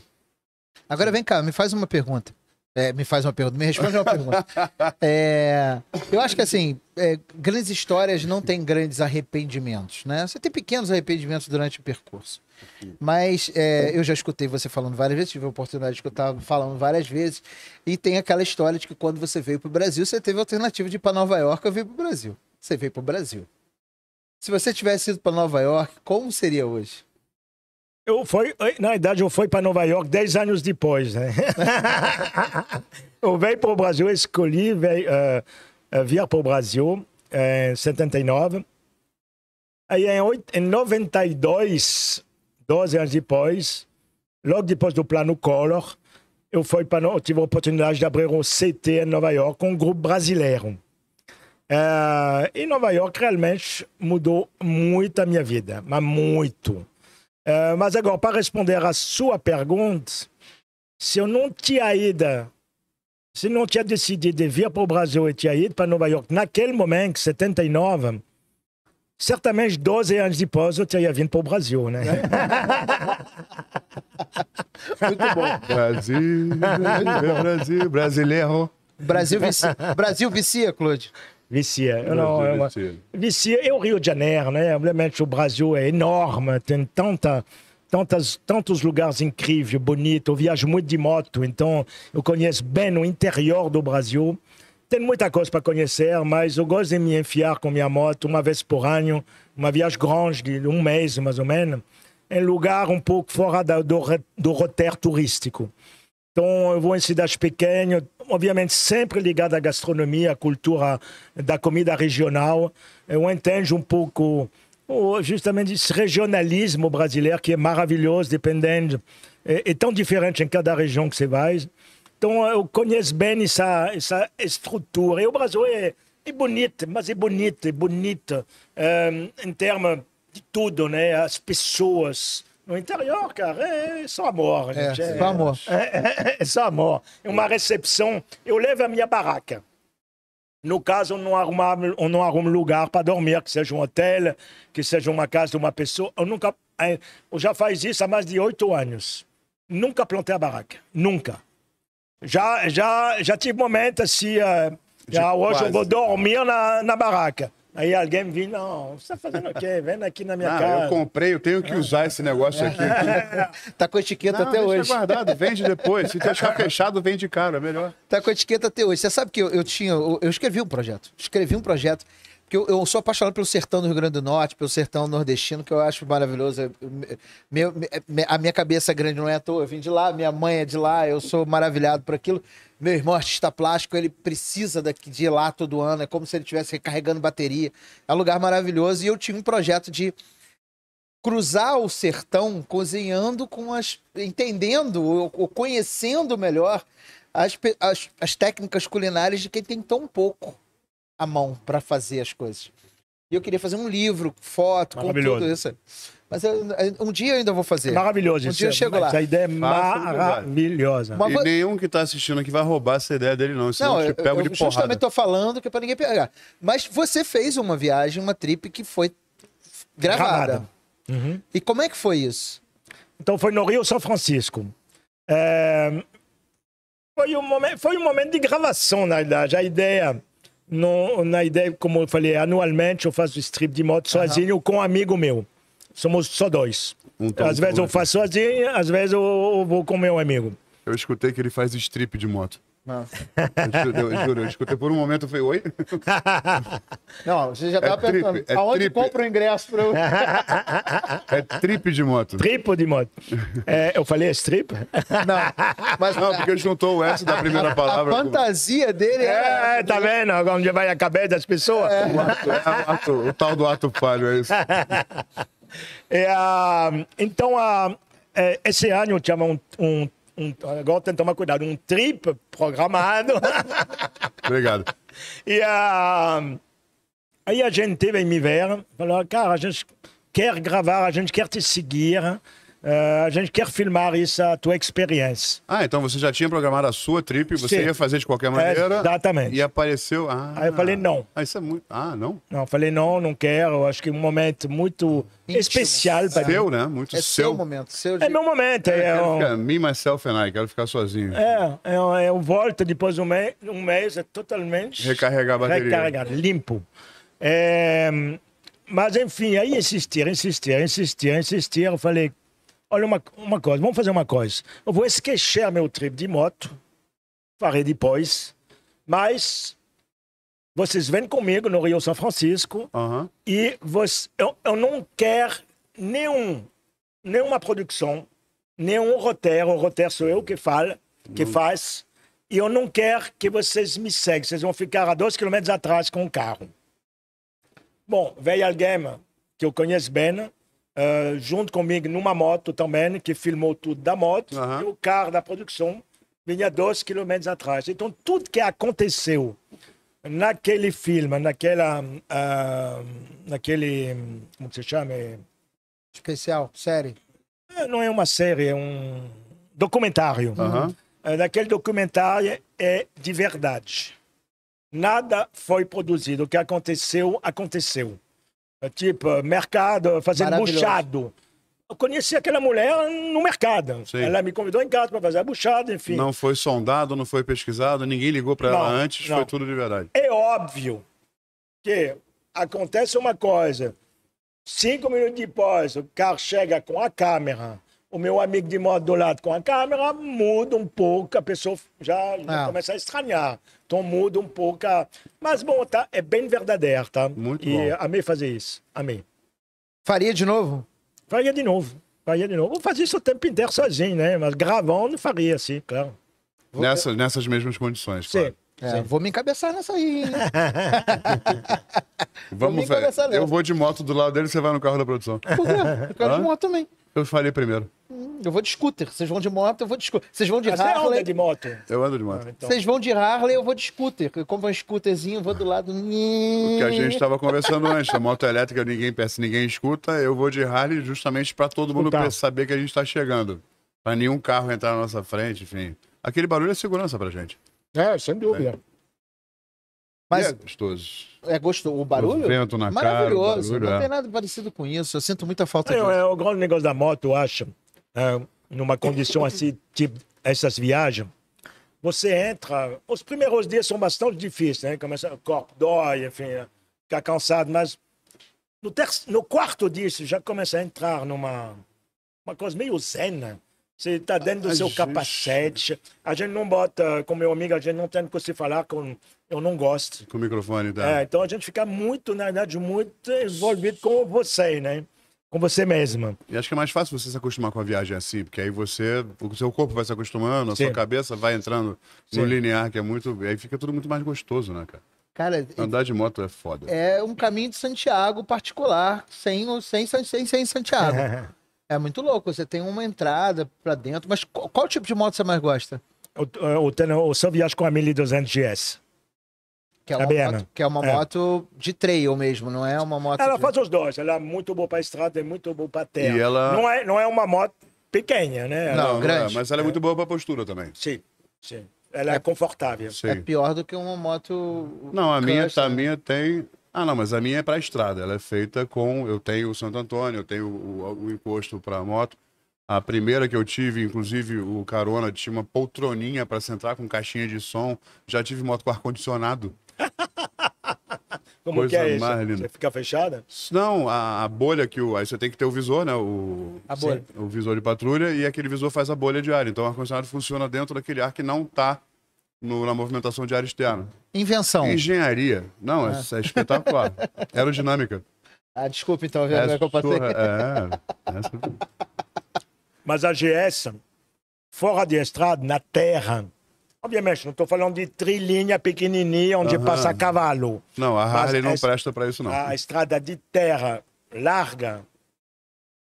Agora vem cá, me faz uma pergunta. É, me faz uma pergunta, me responde uma pergunta. É, eu acho que assim, é, grandes histórias não têm grandes arrependimentos, né? Você tem pequenos arrependimentos durante o percurso. Mas é, eu já escutei você falando várias vezes, tive a oportunidade de escutar falando várias vezes. E tem aquela história de que quando você veio para o Brasil, você teve a alternativa de ir para Nova York ou vir para o Brasil. Você veio para o Brasil. Se você tivesse ido para Nova York, como seria hoje? Eu fui, na verdade, eu fui para Nova York 10 anos depois, né? eu veio para o Brasil, escolhi veio, eh, uh, eh, vir para o Brasil em eh, 79. Aí em, 8, em 92, 12 anos depois, logo depois do plano Collor, eu, fui para, eu tive a oportunidade de abrir um CT em Nova York com um grupo brasileiro. Uh, e Nova York realmente mudou muito a minha vida, mas muito. Uh, mas agora, para responder à sua pergunta, se eu não tinha ido, se não tinha decidido de vir para o Brasil e tinha ido para Nova York naquele momento, 79, certamente 12 anos depois eu teria vindo para o Brasil, né? Muito bom. Brasil, Brasil, brasileiro. Brasil vicia, Brasil vicia Claude. Vicia. Eu não, é vicia. é o Rio de Janeiro, né? Obviamente o Brasil é enorme, tem tanta tantas, tantos lugares incríveis, bonitos. Eu viajo muito de moto, então eu conheço bem o interior do Brasil. Tem muita coisa para conhecer, mas eu gosto de me enfiar com minha moto uma vez por ano, uma viagem grande de um mês mais ou menos, em lugar um pouco fora do, do, do roteiro turístico. Então, eu vou em cidades pequenas, obviamente sempre ligado à gastronomia, à cultura da comida regional. Eu entendo um pouco justamente esse regionalismo brasileiro que é maravilhoso, dependendo. É, é tão diferente em cada região que você vai. Então eu conheço bem essa, essa estrutura. E o Brasil é, é bonito, mas é bonito, é bonito é, em termos de tudo, né? As pessoas. No interior, cara, é, é só amor. É, gente. é só amor. É, é, é, só amor. É uma recepção. Eu levo a minha barraca. No caso, não arrumo eu não arrumo lugar para dormir, que seja um hotel, que seja uma casa de uma pessoa. Eu nunca, eh, eu já faz isso há mais de oito anos. Nunca plantei a barraca, nunca. Já, já, já tive momentos assim, é, já hoje eu vou dormir na, na barraca. Aí alguém vinha, não, você está fazendo o quê? Vem aqui na minha não, casa. Eu comprei, eu tenho que usar esse negócio aqui. tá com etiqueta não, até deixa hoje. guardado, vende depois. Se deixar fechado, vende caro, é melhor. Tá com etiqueta até hoje. Você sabe que eu, eu tinha, eu escrevi um projeto. Escrevi um projeto porque eu, eu, sou apaixonado pelo sertão do Rio Grande do Norte, pelo sertão nordestino, que eu acho maravilhoso. meu, a minha cabeça grande não é à toa. Eu vim de lá, minha mãe é de lá, eu sou maravilhado por aquilo. Meu irmão é artista plástico, ele precisa daqui, de ir lá todo ano. É como se ele estivesse recarregando bateria. É um lugar maravilhoso. E eu tinha um projeto de cruzar o sertão cozinhando com as. entendendo ou, ou conhecendo melhor as, as, as técnicas culinárias de quem tem tão pouco a mão para fazer as coisas. E eu queria fazer um livro, foto, com tudo isso. Mas eu, um dia eu ainda vou fazer. Maravilhoso. Um isso dia eu chego lá. A ideia é maravilhosa. E nenhum que está assistindo aqui vai roubar essa ideia dele, não. Senão não, eu te pego eu de porrada. justamente estou falando que é para ninguém pegar. Mas você fez uma viagem, uma trip que foi gravada. Uhum. E como é que foi isso? Então foi no Rio São Francisco. É... Foi, um momento, foi um momento de gravação, na verdade. A ideia na ideia, como eu falei, anualmente eu faço strip de moto sozinho uhum. com um amigo meu. Somos só dois. Um então, às vezes eu é faço é? sozinho, às vezes eu, eu vou com meu amigo. Eu escutei que ele faz strip de moto. Nossa. Eu, eu juro, eu escutei por um momento, foi falei, oi? Não, você já é tava é perguntando, é aonde trip. compra o ingresso pra eu... É trip de moto. Tripo de moto. É, eu falei é strip? Não, mas... Não, porque juntou o S da primeira palavra. A fantasia com... dele é... É, tá vendo? Onde vai a cabeça das pessoas? É. O, ato, ato, o, tal do ato falho, é isso. É, ah, então, a, ah, é, esse ano tinha um, um um, agora tem que tomar cuidado, um trip programado. Obrigado. e uh, aí a gente veio me ver, falou, ah, cara, a gente quer gravar, a gente quer te seguir. Uh, a gente quer filmar isso, a tua experiência. Ah, então você já tinha programado a sua trip, você Sim. ia fazer de qualquer maneira. É, exatamente. E apareceu. Ah, Aí eu falei não. Ah, isso é muito. Ah, não? Não, eu falei não, não quero. Acho que é um momento muito Íntimo. especial para mim. Seu, né? Muito é seu. seu momento. Seu de... É meu momento. É, é, eu... ficar, me, myself and I, quero ficar sozinho. É, eu, é eu é volto depois de um mês, um mês é totalmente. Recarregar a bateria. Recarregar, limpo. É, mas enfim, aí insistir, insistir, insistir, insistir. Eu falei, Olha, uma, uma coisa, vamos fazer uma coisa. Eu vou esquecer meu trip de moto, farei depois, mas vocês vêm comigo no Rio São Francisco uhum. e você, eu, eu não quero nenhum, nenhuma produção, nenhum roteiro, o roteiro sou eu que, falo, que uhum. faz, e eu não quero que vocês me seguem, vocês vão ficar a dois quilômetros atrás com o carro. Bom, veio alguém que eu conheço bem, ah, junto comigo numa moto também, que filmou tudo da moto, uhum. e o carro da produção vinha 12 quilômetros atrás. Então, tudo que aconteceu naquele filme, naquela. Uh, naquele. Como se chama? Especial, série. É, não é uma série, é um documentário. Uhum. naquele é, documentário é de verdade. Nada foi produzido. O que aconteceu, aconteceu. Tipo, mercado, fazendo buchado. Eu conheci aquela mulher no mercado. Sim. Ela me convidou em casa para fazer a buchada, enfim. Não foi sondado, não foi pesquisado, ninguém ligou para ela antes, não. foi tudo de verdade. É óbvio que acontece uma coisa. Cinco minutos depois, o carro chega com a câmera. O meu amigo de moto do lado com a câmera muda um pouco, a pessoa já, já ah. começa a estranhar. Então muda um pouco Mas bom, tá? É bem verdadeiro, tá? Muito e bom. E amei fazer isso. Amei. Faria de novo? Faria de novo. Faria de novo. Vou fazer isso o tempo inteiro sozinho, né? Mas gravando faria, sim, claro. Nessa, nessas mesmas condições, sim. claro. É, vou me encabeçar nessa aí, hein? Vamos ver. Eu vou de moto do lado dele, você vai no carro da produção. Por quê? Eu quero Hã? de moto também. Eu falei primeiro. Eu vou de scooter. Vocês vão de moto, eu vou de scooter. Vocês vão de ah, Harley. Você anda de moto? Eu ando de moto. Ah, então. Vocês vão de Harley, eu vou de scooter. Eu compro um scooterzinho, vou do lado. O que a gente estava conversando antes. A moto elétrica ninguém peça, ninguém escuta. Eu vou de Harley justamente para todo mundo saber que a gente está chegando. Para nenhum carro entrar na nossa frente, enfim. Aquele barulho é segurança a gente. É, sem dúvida. É. Mas é gostoso. É gostoso. O barulho? O vento na Maravilhoso. Cara, Maravilhoso, não é. tem nada parecido com isso. Eu sinto muita falta eu, é, disso. Eu, é, eu gosto do negócio da moto, eu acho. Ah, numa condição assim, tipo essas viagens, você entra. Os primeiros dias são bastante difíceis, né? Começa, o corpo dói, enfim, né? fica cansado, mas no, terço, no quarto dia você já começa a entrar numa uma coisa meio zen, né? Você está dentro do ah, seu gente... capacete. A gente não bota, com meu amigo, a gente não tem que se falar com. Eu não gosto. Com o microfone, dá. Tá. É, então a gente fica muito, na verdade, muito envolvido com você, né? com você mesma. E acho que é mais fácil você se acostumar com a viagem assim, porque aí você, o seu corpo vai se acostumando, a Sim. sua cabeça vai entrando Sim. no linear, que é muito. Aí fica tudo muito mais gostoso, né, cara? Cara, é- andar de moto é foda. É um caminho de Santiago particular, sem, sem, sem, sem Santiago. é muito louco. Você tem uma entrada para dentro. Mas qual, qual, tipo de moto você mais gosta? O, o, o, o Viagem com a 1200 GS. Que é uma, é moto, né? que é uma é. moto de trail mesmo, não é uma moto. Ela de... faz os dois, ela é muito boa para estrada e é muito boa para terra. E ela... não, é, não é uma moto pequena, né? Ela... Não, é grande. É, mas ela é, muito boa para postura também. Sim, sim. Ela é, confortável. Sim. É pior do que uma moto. Não, a minha, a minha tem. Ah, não, mas a minha é para estrada. Ela é feita com. Eu tenho o Santo Antônio, eu tenho o, o, o para moto. A primeira que eu tive, inclusive, o Carona tinha uma poltroninha para sentar com caixinha de som. Já tive moto com ar-condicionado. Como Coisa que é mais isso? Linda. Você fica fechada? Não, a, a, bolha que o. Aí você tem que ter o visor, né? O, a bolha. O visor de patrulha e aquele visor faz a bolha de ar. Então o ar-condicionado funciona dentro daquele ar que não está na movimentação de ar externo. Invenção. Engenharia. Não, é, é espetacular. Aerodinâmica. Ah, desculpa então, já é que eu passei. É, essa... É, é Mas a GS, fora de estrada, na terra, Obviamente, não estou falando de trilinha pequenininha onde Aham. passa cavalo. Não, a Harley não presta para isso, não. A estrada de terra larga,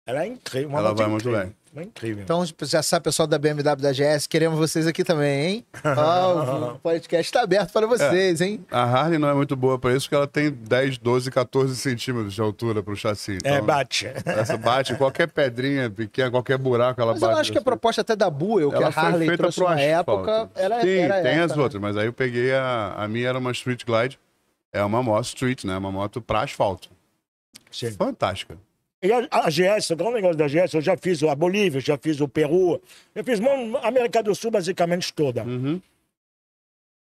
ela é incrível. Ela vai incrível. muito bem. É incrível. Então, tipo, já sabe, pessoal da BMW da GS, queremos vocês aqui também, hein? o podcast está aberto para vocês, é. hein? A Harley não é muito boa para isso, porque ela tem 10, 12, 14 centímetros de altura para o chassi. É, então, é, bate. Essa bate, qualquer pedrinha pequena, qualquer buraco, ela mas bate. Mas eu acho que a proposta até da Buell, que a Harley trouxe na época, ela é- Sim, era tem essa, as né? outras, mas aí eu peguei a... A minha era uma Street Glide, é uma moto street, né? Uma moto para asfalto. Sim. Fantástica. E a, a GS, o grande negócio da GS, eu já fiz a Bolívia, já fiz o Peru, eu fiz a América do Sul basicamente toda. Uhum.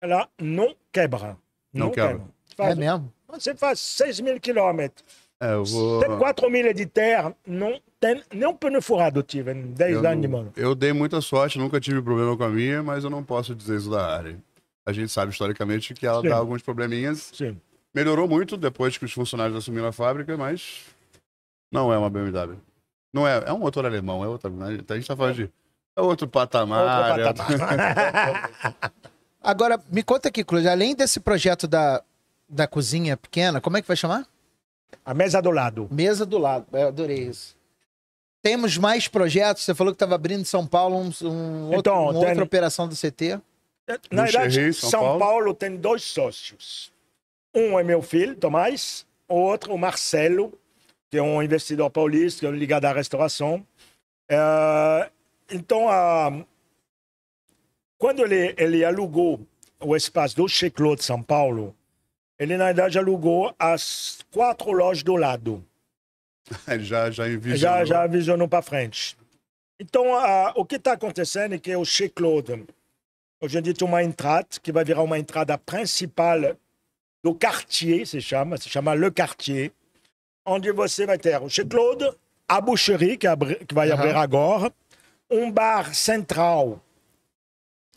Ela não quebra. Não, não quebra. quebra. Faz, é mesmo? Você faz 6 mil quilômetros. É, eu vou... Tem 4 milhas de terra, não tem nem um pneu furado tive em 10 anos de mano. Eu dei muita sorte, nunca tive problema com a minha, mas eu não posso dizer isso da área. A gente sabe historicamente que ela Sim. dá alguns probleminhas. Sim. Melhorou muito depois que os funcionários assumiram a fábrica, mas não é uma BMW. Não é, é um motor alemão, é outra. Né? A gente está falando de. É outro patamar. Outro é patamar. Agora, me conta aqui, Cláudio, além desse projeto da, da cozinha pequena, como é que vai chamar? A mesa do lado. Mesa do lado, eu é, adorei isso. Temos mais projetos? Você falou que estava abrindo em São Paulo um, um outro, então, uma tem... outra operação do CT? Na verdade, São, São Paulo. Paulo tem dois sócios. Um é meu filho, Tomás, o outro, é o Marcelo, que é um investidor paulista, que é ligado à restauração. É, então, a, quando ele, ele alugou o espaço do Che de São Paulo, ele, na verdade, alugou as quatro lojas do lado. já, já envisionou. Já, já visionou para frente. Então, a, o que está acontecendo é que o Checlot, hoje em dia, tem uma entrada que vai virar uma entrada principal do quartier, se chama, se chama Le Quartier. você vai ter o Claude, a Boucherie, que, abri, que vai uhum. abrir agora, um bar central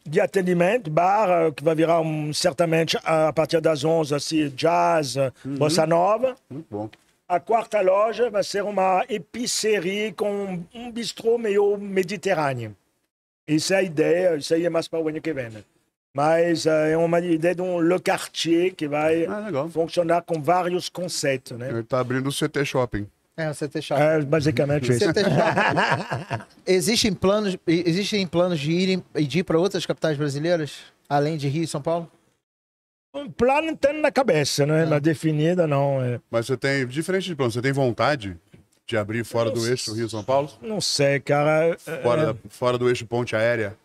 de atendimento, bar euh, que va virar um, certamente a partir das 11, assim, jazz, mm-hmm. bossa nova. Muito mm, A quarta loja va ser une épicerie com um bistrô meio mediterrâneo. Isso é a ideia, euh, isso aí é mais para o que vem. mas é uma ideia de um Le Quartier que vai ah, funcionar com vários conceitos, né? Ele tá abrindo o CT Shopping. É, o CT Shopping. É basicamente isso. existem planos, existem planos de ir de ir para outras capitais brasileiras além de Rio e São Paulo? Um plano tem na cabeça, né? Ah. Mas definida não. É... Mas você tem, diferente de plano, você tem vontade de abrir fora do eixo Rio-São Paulo? Não sei, cara. É, fora, é... fora do eixo ponte aérea?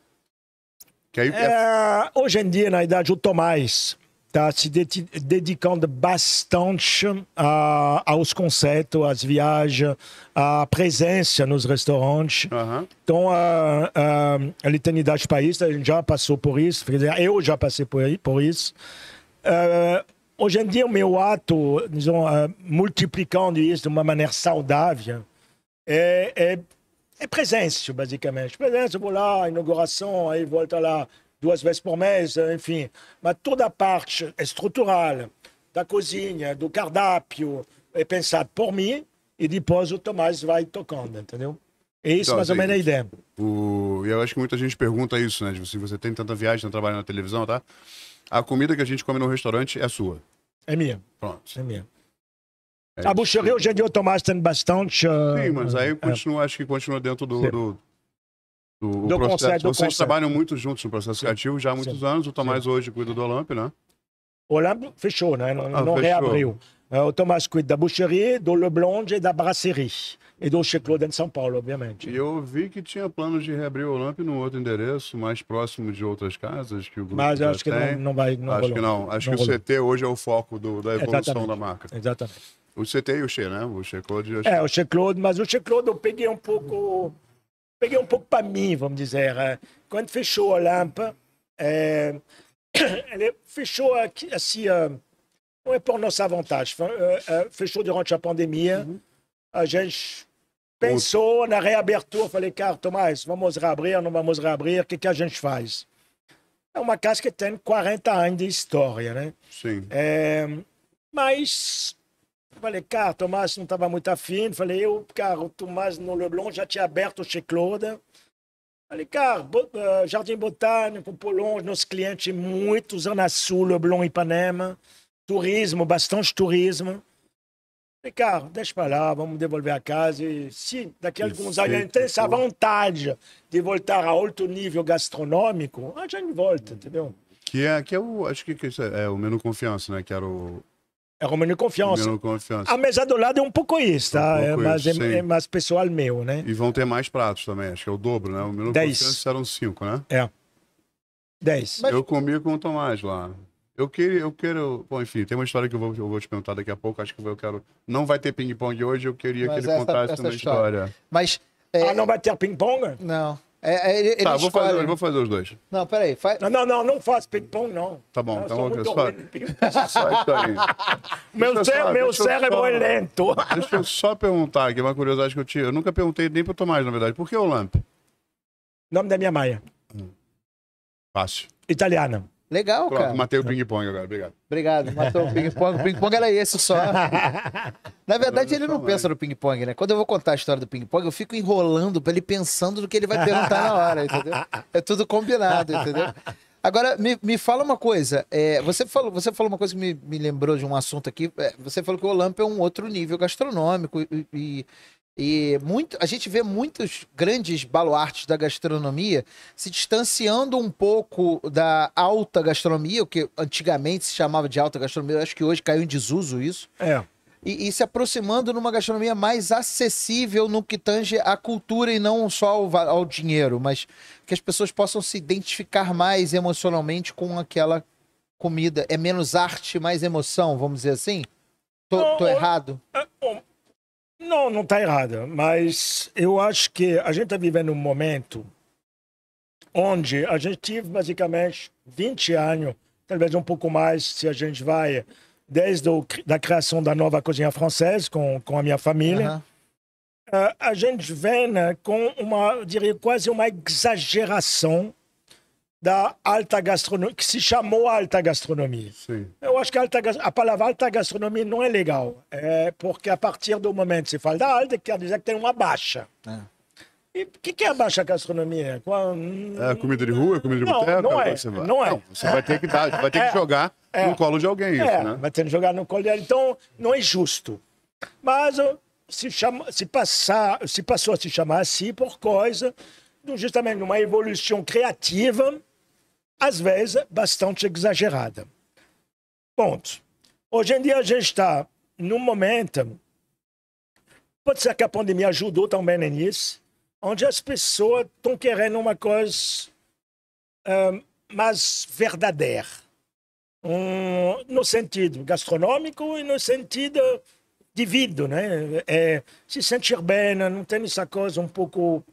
Aí... É, é, hoje em dia, na idade, o Tomás está se dedicando bastante a, ah, aos concertos, às viagens, à presença nos restaurantes. Uhum. Então, ah, ah, a, a, ele tem idade para isso, ele já passou por isso, quer dizer, eu já passei por, por isso. Uh, hoje em dia, o meu ato, dizem, uh, multiplicando isso de uma maneira saudável, é, é é presença, basicamente. Presença, vou lá, inauguração, aí volta lá duas vezes por mês, enfim. Mas toda a parte estrutural da cozinha, do cardápio, é pensado por mim e depois o Tomás vai tocando, entendeu? É isso então, mais assim, ou menos a ideia. O... E eu acho que muita gente pergunta isso, né? Tipo, se você tem tanta viagem, tanto trabalho na televisão, tá? A comida que a gente come no restaurante é sua. É minha. Pronto. É minha. É a Boucherie hoje em é dia tem bastante. Uh, Sim, eh, mas aí eh, continua, eh. acho que continua dentro do, do, do, do processo. Conceito, Vocês conceito. trabalham muito juntos no processo criativo já há muitos Sim. anos. O Tomás Sim. hoje cuida do Olamp, né? O Olamp fechou, né? Não, ah, não fechou. reabriu. É, o Tomás cuida da Boucherie, do Leblond e da Brasserie. E do Chiclô dentro de São Paulo, obviamente. E eu vi que tinha planos de reabrir o Olamp no outro endereço, mais próximo de outras casas que o grupo Mas acho que não, não, vai. Não acho rolou. que não. Acho não que rolou. o CT hoje é o foco do, da evolução Exatamente. da marca. Exatamente. Você tem o Che, né? O Che Claude. É, o Che Claude, mas o Che Claude eu peguei um pouco. Peguei um pouco para mim, vamos dizer. É. Quando fechou a Lampa, é, ele fechou aqui, assim. É, não é por nossa vantagem. É, fechou durante a pandemia. Uhum. A gente pensou na reabertura. Falei, cara, Tomás, vamos reabrir, não vamos reabrir, o que, que a gente faz? É uma casa que tem 40 anos de história, né? Sim. É, mas Falei, cara, Tomás não estava muito afim. Falei, eu, cara, o Tomás no Leblon já tinha aberto o Chez Falei, cara, bo, uh, Jardim Botânico, Polon, nossos clientes, muito, Zona Sul, Leblon, Ipanema, turismo, bastante turismo. Falei, cara, deixa para lá, vamos devolver a casa. E se daqui a alguns anos tem essa vontade de voltar a alto nível gastronômico, a gente volta, entendeu? Que é, que é o, acho que, que é, é o menu confiança, né? Que era o é Romano de confiança. Romano confiança. A ah, mesa do lado é um pouco isso, tá? Um pouco é, mas isso, é, é, mais pessoal meu, né? E vão ter mais pratos também, acho que é o dobro, né? O Romano Dez. confiança eram cinco, né? É. Dez. Mas... Eu comi com o Tomás lá. Eu queria, eu quero. Bom, enfim, tem uma história que eu vou, eu vou te perguntar daqui a pouco. Acho que eu quero. Não vai ter ping-pong hoje, eu queria mas que ele essa, contasse essa uma história. história. Mas. Ah, é... Ah, não vai ter ping-pong? Não. É, é, ele, tá, ele vou fazer, né? vou fazer os dois. Não, peraí. Não, não, não, não faço ping-pong, não. Tá bom, tá bom. Só... Sai daí. Meu, cérebro, meu cérebro é lento. Deixa eu só perguntar aqui, uma curiosidade que eu tinha. Eu nunca perguntei nem pro Tomás, na verdade. Por que o Lamp? Nome da minha maia. Hum. Fácil. Italiana. Legal, Pronto, cara. matei o ping-pong agora, obrigado. Obrigado, matou o ping-pong. O ping-pong era esse só. Na verdade, ele não pensa no ping-pong, né? Quando eu vou contar a história do ping-pong, eu fico enrolando pra ele pensando no que ele vai perguntar na hora, entendeu? É tudo combinado, entendeu? Agora, me, me fala uma coisa. É, você, falou, você falou uma coisa que me, me lembrou de um assunto aqui. É, você falou que o Olampo é um outro nível gastronômico e, e muito, a gente vê muitos grandes baluartes da gastronomia se distanciando um pouco da alta gastronomia, o que antigamente se chamava de alta gastronomia, acho que hoje caiu em desuso isso. É. E, e, se aproximando numa gastronomia mais acessível no que tange à cultura e não só ao, ao dinheiro, mas que as pessoas possam se identificar mais emocionalmente com aquela comida. É menos arte, mais emoção, vamos dizer assim? Tô, tô errado? É, não, não está errada, mas eu acho que a gente está vivendo um momento onde a gente tive basicamente 20 anos, talvez um pouco mais, se a gente vai, desde a da criação da nova cozinha francesa com, com a minha família. Uhum. Uh, a gente vem né, com uma, diria, quase uma exageração da alta gastronomia, que se chamou alta gastronomia. Sim. Eu acho que alta, a palavra alta gastronomia não é legal, é porque a partir do momento que se fala da alta, quer dizer que tem uma baixa. É. E o que, que, é a baixa gastronomia? Qual... É comida de rua, comida de boteca? Não, não é. Você vai, não é. Não, você vai ter que dar, vai ter é, que jogar é. no colo de alguém isso, é, né? vai ter que jogar no colo de alguém. Então, não é justo. Mas se, chama, se, passar, se passou a se chamar assim por coisa justamente numa evolução criativa às vezes bastante exagerada. Ponto. Hoje em dia a gente está num momento, pode ser que a pandemia ajudou também nisso, onde as pessoas estão querendo uma coisa hum, mais verdadeira. Um, no sentido gastronômico e no sentido de vida, né? É, se sentir bem, né? não tem essa coisa um pouco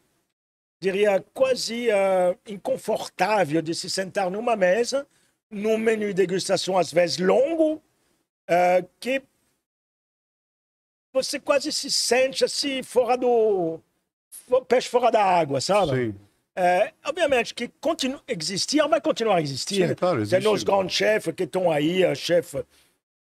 diria, quase uh, inconfortável de se sentar numa mesa, num menu de degustação às vezes longo, uh, que você quase se sente assim fora do peixe fora da água, sabe? Sim. É, obviamente que continua existir, mas continuar a existir. Sim, claro, existe. Tem os grandes chefes que estão aí, chefe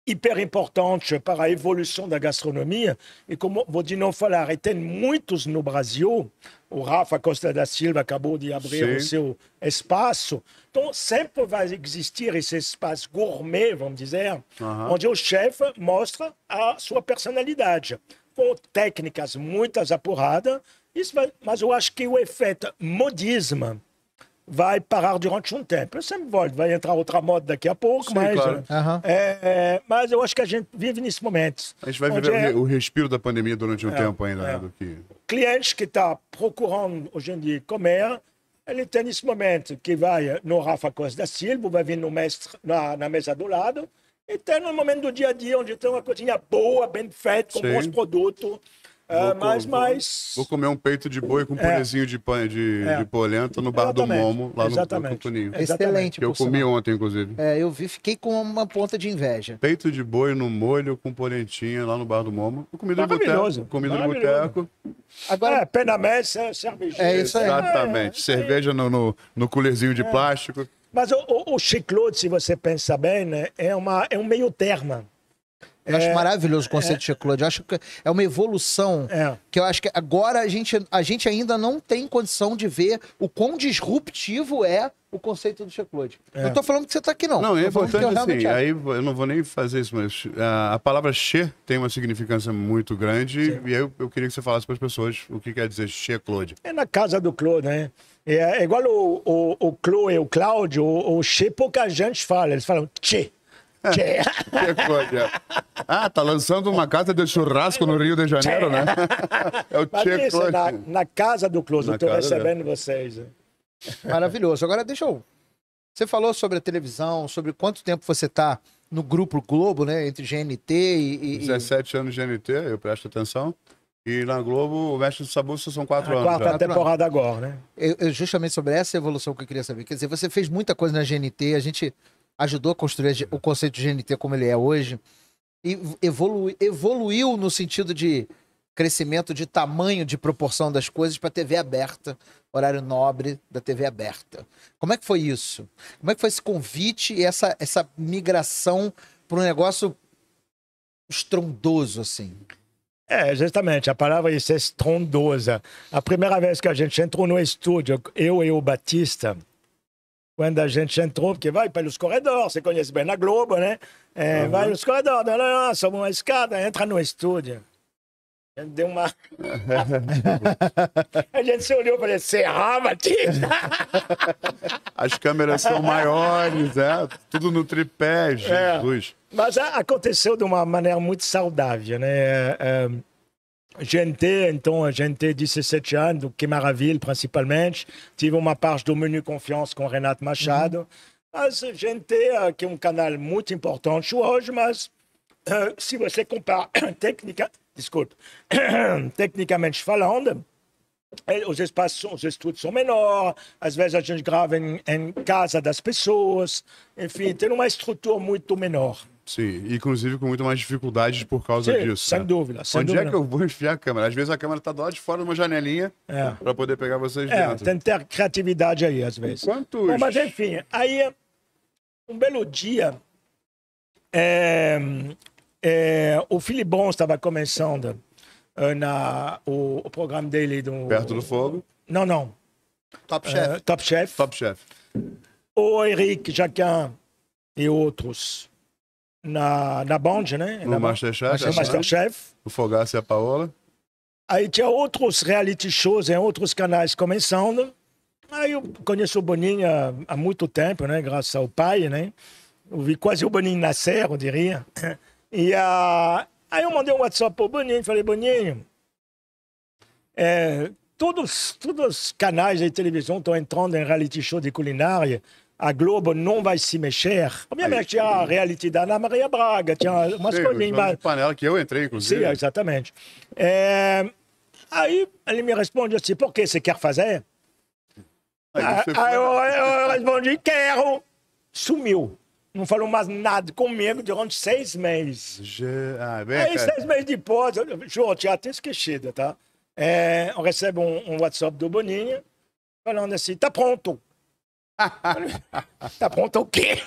hyper importante para a évolution da et comme como vous de il y tem muitos no Brasil. O Rafa Costa da Silva acabou de abrir son o seu espaço. Então, sempre vai existir esse espaço gourmet, vamos dizer, uh -huh. onde o chefe mostra a sua personalidade, com técnicas muitas apuradas. Isso vai... Mas eu acho que o efeito modismo vai parar durante um tempo. Eu sempre volto, vai entrar outra moda daqui a pouco, Sim, mas, claro. uhum. é, é, mas eu acho que a gente vive nesse momento. A gente vai viver é, o respiro da pandemia durante um é, tempo ainda, é. né, do que... Cliente que está procurando hoje em dia comer, ele tem nesse momento que vai no Rafa Costa da Silva, vai vir no mestre, na, na mesa do lado, e tem no momento do dia a dia, onde tem uma cozinha boa, bem feita, com Sim. bons produtos, ah, vou, mas, vou, mas... Vou comer um peito de boi com um é. purezinho de pão de, é. de polenta no bar Exatamente. do Momo, lá Exatamente. no Tuninho. É excelente. Que eu comi sinal. ontem, inclusive. É, eu vi, fiquei com uma ponta de inveja. Peito de boi no molho com polentinha lá no bar do Momo. Comida no boteco. Comida no boteco. Agora, é, pé na cerveja. É isso aí. Exatamente. É, cerveja no, no, no de plástico. Mas o, o, o se você pensa bem, né, é, uma, é um meio termo. Eu acho é, maravilhoso o conceito é. de Checlud. Eu acho que é uma evolução é. que eu acho que agora a gente, a gente ainda não tem condição de ver o quão disruptivo é o conceito do Checlud. É. Não tô falando que você está aqui, não. Não, é importante assim, aí eu não vou nem fazer isso, mas a, ah, a palavra Che tem uma significância muito grande Sim. e eu, eu queria que você falasse para as pessoas o que quer dizer Checlud. É na casa do Claude, né? É, é igual o, o, o Chloe, o Cláudio, o, o Che pouca gente fala, eles falam Che que coisa. Ah, tá lançando uma casa de churrasco no Rio de Janeiro, né? É o Patrícia, na, na casa do Closo, eu tô é. recebendo dela. vocês. Maravilhoso. Agora deixa eu. Você falou sobre a televisão, sobre quanto tempo você tá no grupo Globo, né? Entre GNT e. e 17 anos de GNT, eu presto atenção. E na Globo, o Mestre do Sabuço são quatro a anos. Quarta já. temporada agora, né? Eu, eu, justamente sobre essa evolução que eu queria saber. Quer dizer, você fez muita coisa na GNT, a gente ajudou a construir o conceito de GNT como ele é hoje. E evolu, evoluiu no sentido de crescimento de tamanho, de proporção das coisas para TV aberta, horário nobre da TV aberta. Como é que foi isso? Como é que foi esse convite e essa, essa migração para um negócio estrondoso assim? É, justamente, a palavra isso é estrondosa. A primeira vez que a gente entrou no estúdio, eu e o Batista, quando a gente entrou, porque vai pelos corredores, você conhece bem a Globo, né? É, uhum. Vai pelos corredores, olha né, lá, sobe uma escada, entra no estúdio. A gente deu uma. a gente se olhou e falou: é serra, Batista! As câmeras são maiores, é? tudo no tripé, é. Jesus. É, mas aconteceu de uma maneira muito saudável, né? É, é gente, então, gente 17 é anos, que maravilha, principalmente. Tive uma parte do Menu Confiança com Renato Machado. Uhum. Mas gente, que é um canal muito importante hoje, mas uh, se você compara técnica, desculpe, tecnicamente falando, eh, os espaços, os estudos são menores, às vezes a gente grava em, em casa das pessoas, enfim, tem uma estrutura muito menor. Sim, inclusive com muito mais dificuldades por causa Sim, disso. Sem né? dúvida. Sem Onde é dúvida. é que eu vou enfiar a câmera? Às vezes a câmera está do lado de fora de uma janelinha é. para poder pegar vocês é, dentro. Tem que ter criatividade aí, às vezes. Quantos... Bom, mas enfim, aí um belo dia é, é, o Felipe Bons estava começando eh, na, o, o, programa dele do... Perto do Fogo? Não, não. Top eh, Chef. Uh, Top Chef. Top Chef. O Eric Jacquin e outros na, na Bond, né? No Masterchef. Masterchef. O Fogaça e a Paola. Aí tinha outros reality shows em outros canais começando. Aí eu conheço o Boninho há, há muito tempo, né? Graças ao pai, né? Eu vi quase o Boninho nascer, eu diria. E uh, aí eu mandei um WhatsApp pro Boninho, falei, Boninho, é, todos, todos os canais de televisão estão entrando em reality show de culinária a Globo não vai se mexer. Obviamente, oh, Aí, tinha a reality da Ana Maria Braga, tinha umas sei, coisinhas. Mas... panela que eu entrei, inclusive. Sim, exatamente. É... Aí ele me responde assim: por que você quer fazer? Aí, ah, aí eu, eu, respondi: quero. Sumiu. Não falou mais nada comigo durante seis meses. Je... Ah, bem, aí, cara. seis meses depois, eu, eu tinha até esquecido, tá? É, eu recebo um, um WhatsApp do Boninho falando assim: tá pronto. Tá pronto o quê?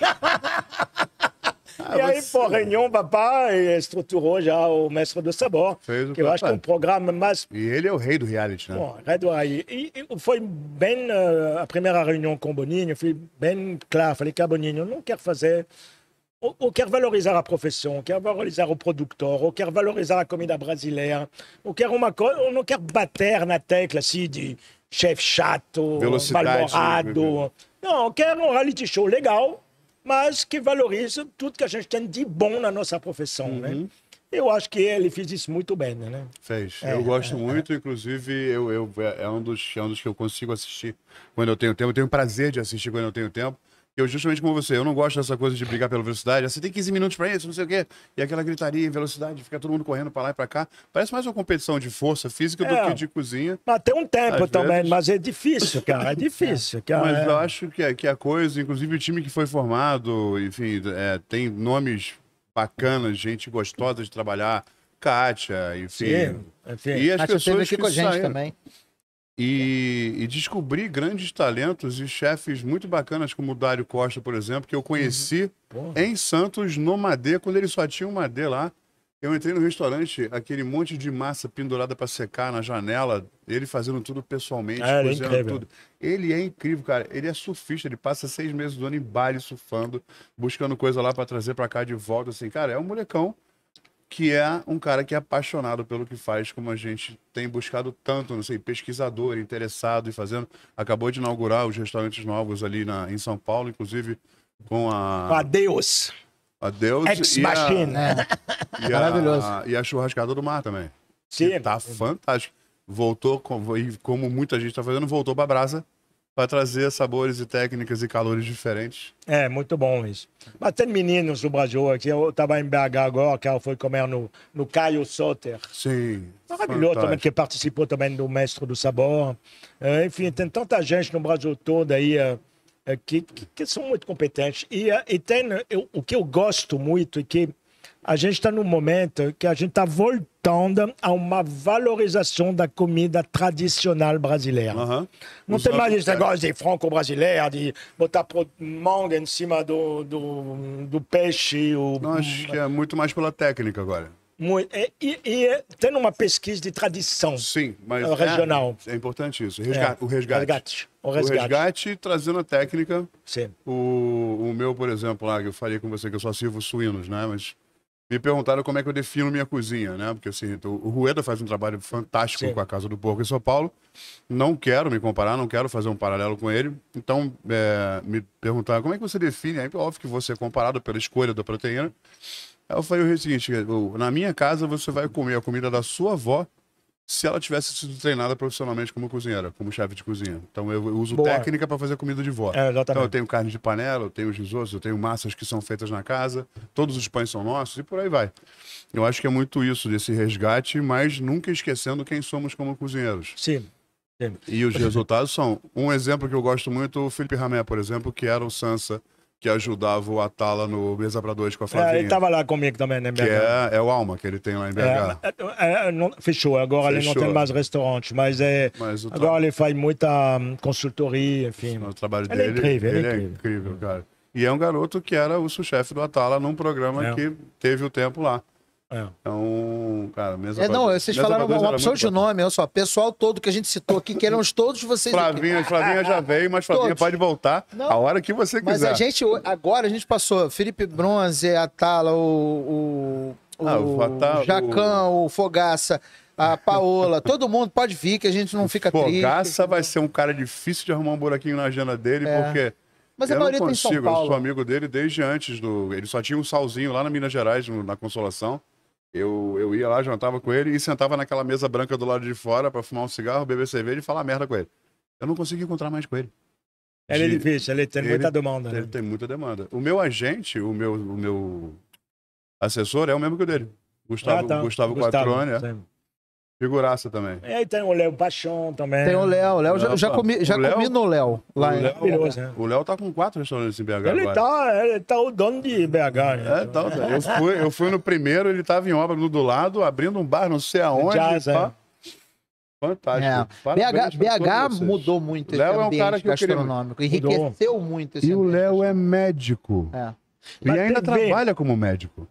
Ah, e aí, por reunião, Renhon Babá estruturou já o Mestre do Sabor, Fez o quê? eu acho que é um programa mais... E ele é o rei do reality, né? Bom, rei do reality. E, e foi bem... Uh, a primeira reunião com o Boninho, fui bem claro, falei, cara, Boninho, não quero fazer... Eu, quero valorizar a profissão, eu quero valorizar o produtor, eu quero valorizar a comida brasileira, eu quero uma coisa... Eu não quero bater na tecla, assim, de chefe chato, Velocidade, não, eu quero um reality show legal, mas que valorize tudo que a gente tem de bom na nossa profissão, né? uhum. né? Eu acho que ele fez isso muito bem, né? Fez. É, eu é, gosto é, muito, é. inclusive, eu, eu, é, um dos, é um dos que eu consigo assistir quando eu tenho tempo. Eu tenho prazer de assistir quando eu tenho tempo. Eu, justamente como você, eu não gosto dessa coisa de brigar pela velocidade. Ah, você tem 15 minutos para isso, não sei o quê. E aquela gritaria, velocidade, fica todo mundo correndo para lá e para cá. Parece mais uma competição de força física do é. que de cozinha. Mas tem um tempo também, vezes. mas é difícil, cara. É difícil, é. cara. Mas é. eu acho que, que a coisa, inclusive o time que foi formado, enfim, é, tem nomes bacanas, gente gostosa de trabalhar. Kátia, enfim. Sim, enfim. E as Kátia pessoas aqui que com a gente saíram. também. E, e, descobri grandes talentos e chefes muito bacanas, como o Dário Costa, por exemplo, que eu conheci uhum. em Santos, no Madê, quando ele só tinha um Madê lá. Eu entrei no restaurante, aquele monte de massa pendurada para secar na janela, ele fazendo tudo pessoalmente, ah, cozinhando é tudo. Ele é incrível, cara. Ele é surfista, ele passa seis meses do ano em baile surfando, buscando coisa lá para trazer para cá de volta, assim. Cara, é um molecão que é um cara que é apaixonado pelo que faz, como a gente tem buscado tanto, não sei, pesquisador, interessado e fazendo. Acabou de inaugurar os restaurantes novos ali na, em São Paulo, inclusive com a. Com a Deus. A Deus. Ex Machina. É. a, Maravilhoso. e a churrascada do mar também. Sim. Que tá fantástico. Voltou, com, e como muita gente tá fazendo, voltou pra brasa para trazer sabores e técnicas e calores diferentes. É, muito bom isso. Mas tem meninos do Brasil aqui, eu estava em BH agora, que ela foi comer no, no Caio Soter. Sim. Maravilhoso também, que participou também do Mestre do Sabor. É, enfim, tem tanta gente no Brasil todo aí é, é, que, que, que são muito competentes. E, e tem, né, eu, o que eu gosto muito e que a gente está num momento que a gente está voltando a uma valorização da comida tradicional brasileira. Uhum. Não Os tem mais esse negócio é. de franco-brasileiro, de botar manga em cima do, do, do peixe. Ou... Não, acho que é muito mais pela técnica agora. Muito. É, e, e, e é, tendo uma pesquisa de tradição Sim, mas regional. É, é importante isso. é, o resgate. resgate. O resgate. O resgate trazendo a técnica. Sim. O, o meu, por exemplo, lá, que eu falei com você que eu só sirvo suínos, né? Mas me perguntaram como é que eu defino minha cozinha, né? Porque assim, então, o Rueda faz um trabalho fantástico Sim. com a Casa do Porco em São Paulo. Não quero me comparar, não quero fazer um paralelo com ele. Então, é, me perguntaram como é que você define. Aí, óbvio que você é comparado pela escolha da proteína. Aí eu falei o seguinte: na minha casa você vai comer a comida da sua avó se ela tivesse sido treinada profissionalmente como cozinheira, como chefe de cozinha. Então eu, uso Boa. técnica para fazer comida de vó. É, então eu tenho carne de panela, eu tenho risotos, eu tenho massas que são feitas na casa, todos os pães são nossos e por aí vai. Eu acho que é muito isso desse resgate, mas nunca esquecendo quem somos como cozinheiros. Sim. Sim. E os resultados são um exemplo que eu gosto muito, o Felipe Ramé, por exemplo, que era o Sansa que ajudava o Atala no Mesa para Dois com a é, Flavinha. É, ele estava lá comigo também, né? Que é, é o Alma que ele tem lá em BH. É, é, é, não, fechou, agora fechou. ele não tem mais restaurante, mas, é, mas agora ele faz muita hum, consultoria, enfim. O trabalho ele dele é incrível, ele, ele é incrível, incrível cara. E é um garoto que era o chefe do Atala num programa que teve o tempo lá. É. Então, cara, mesmo. É, não, vocês falaram uma opção de nome, olha só. Pessoal todo que a gente citou aqui, eram todos vocês. Flavinha, aqui. Flavinha já veio, mas Flavinha todos. pode voltar não, a hora que você quiser. Mas a gente, agora a gente passou Felipe Bronze, Atala, o. o, o, ah, o, Atala, o Jacan, o... Fogaça a Paola, todo mundo pode vir, que a gente não fica Fogaça triste. Fogaça vai ser um cara difícil de arrumar um buraquinho na agenda dele, é. porque. Mas eu a maioria não tá consigo, tem São Paulo. eu sou amigo dele desde antes do. Ele só tinha um salzinho lá na Minas Gerais, na Consolação. Eu, eu ia lá, jantava com ele e sentava naquela mesa branca do lado de fora para fumar um cigarro, beber cerveja e falar merda com ele. Eu não consegui encontrar mais com ele. Ele é difícil, ele tem ele, muita demanda. Né? Ele né? tem muita demanda. O meu agente, o meu, o meu assessor é o mesmo que o dele. Gustavo, ah, tá. Gustavo, Gustavo Quattrone. É. Figuraça também. É, e aí tem o Léo Paixão também. Tem o Léo. Léo já, já tá. comi, já o Léo, comi no Léo. Lá o, Léo, Léo né? o Léo tá com quatro restaurantes em BH ele agora. Tá, ele tá o dono de BH. Né? É, tá, eu, fui, eu fui no primeiro, ele tava em obra do lado, abrindo um bar, não sei aonde. Jazz, é. Fantástico. É. BH, BH mudou muito Léo ambiente é um cara que gastronômico. Queria... Enriqueceu mudou. muito esse E ambiente. o Léo é, é médico. É. E Mas ainda trabalha como médico.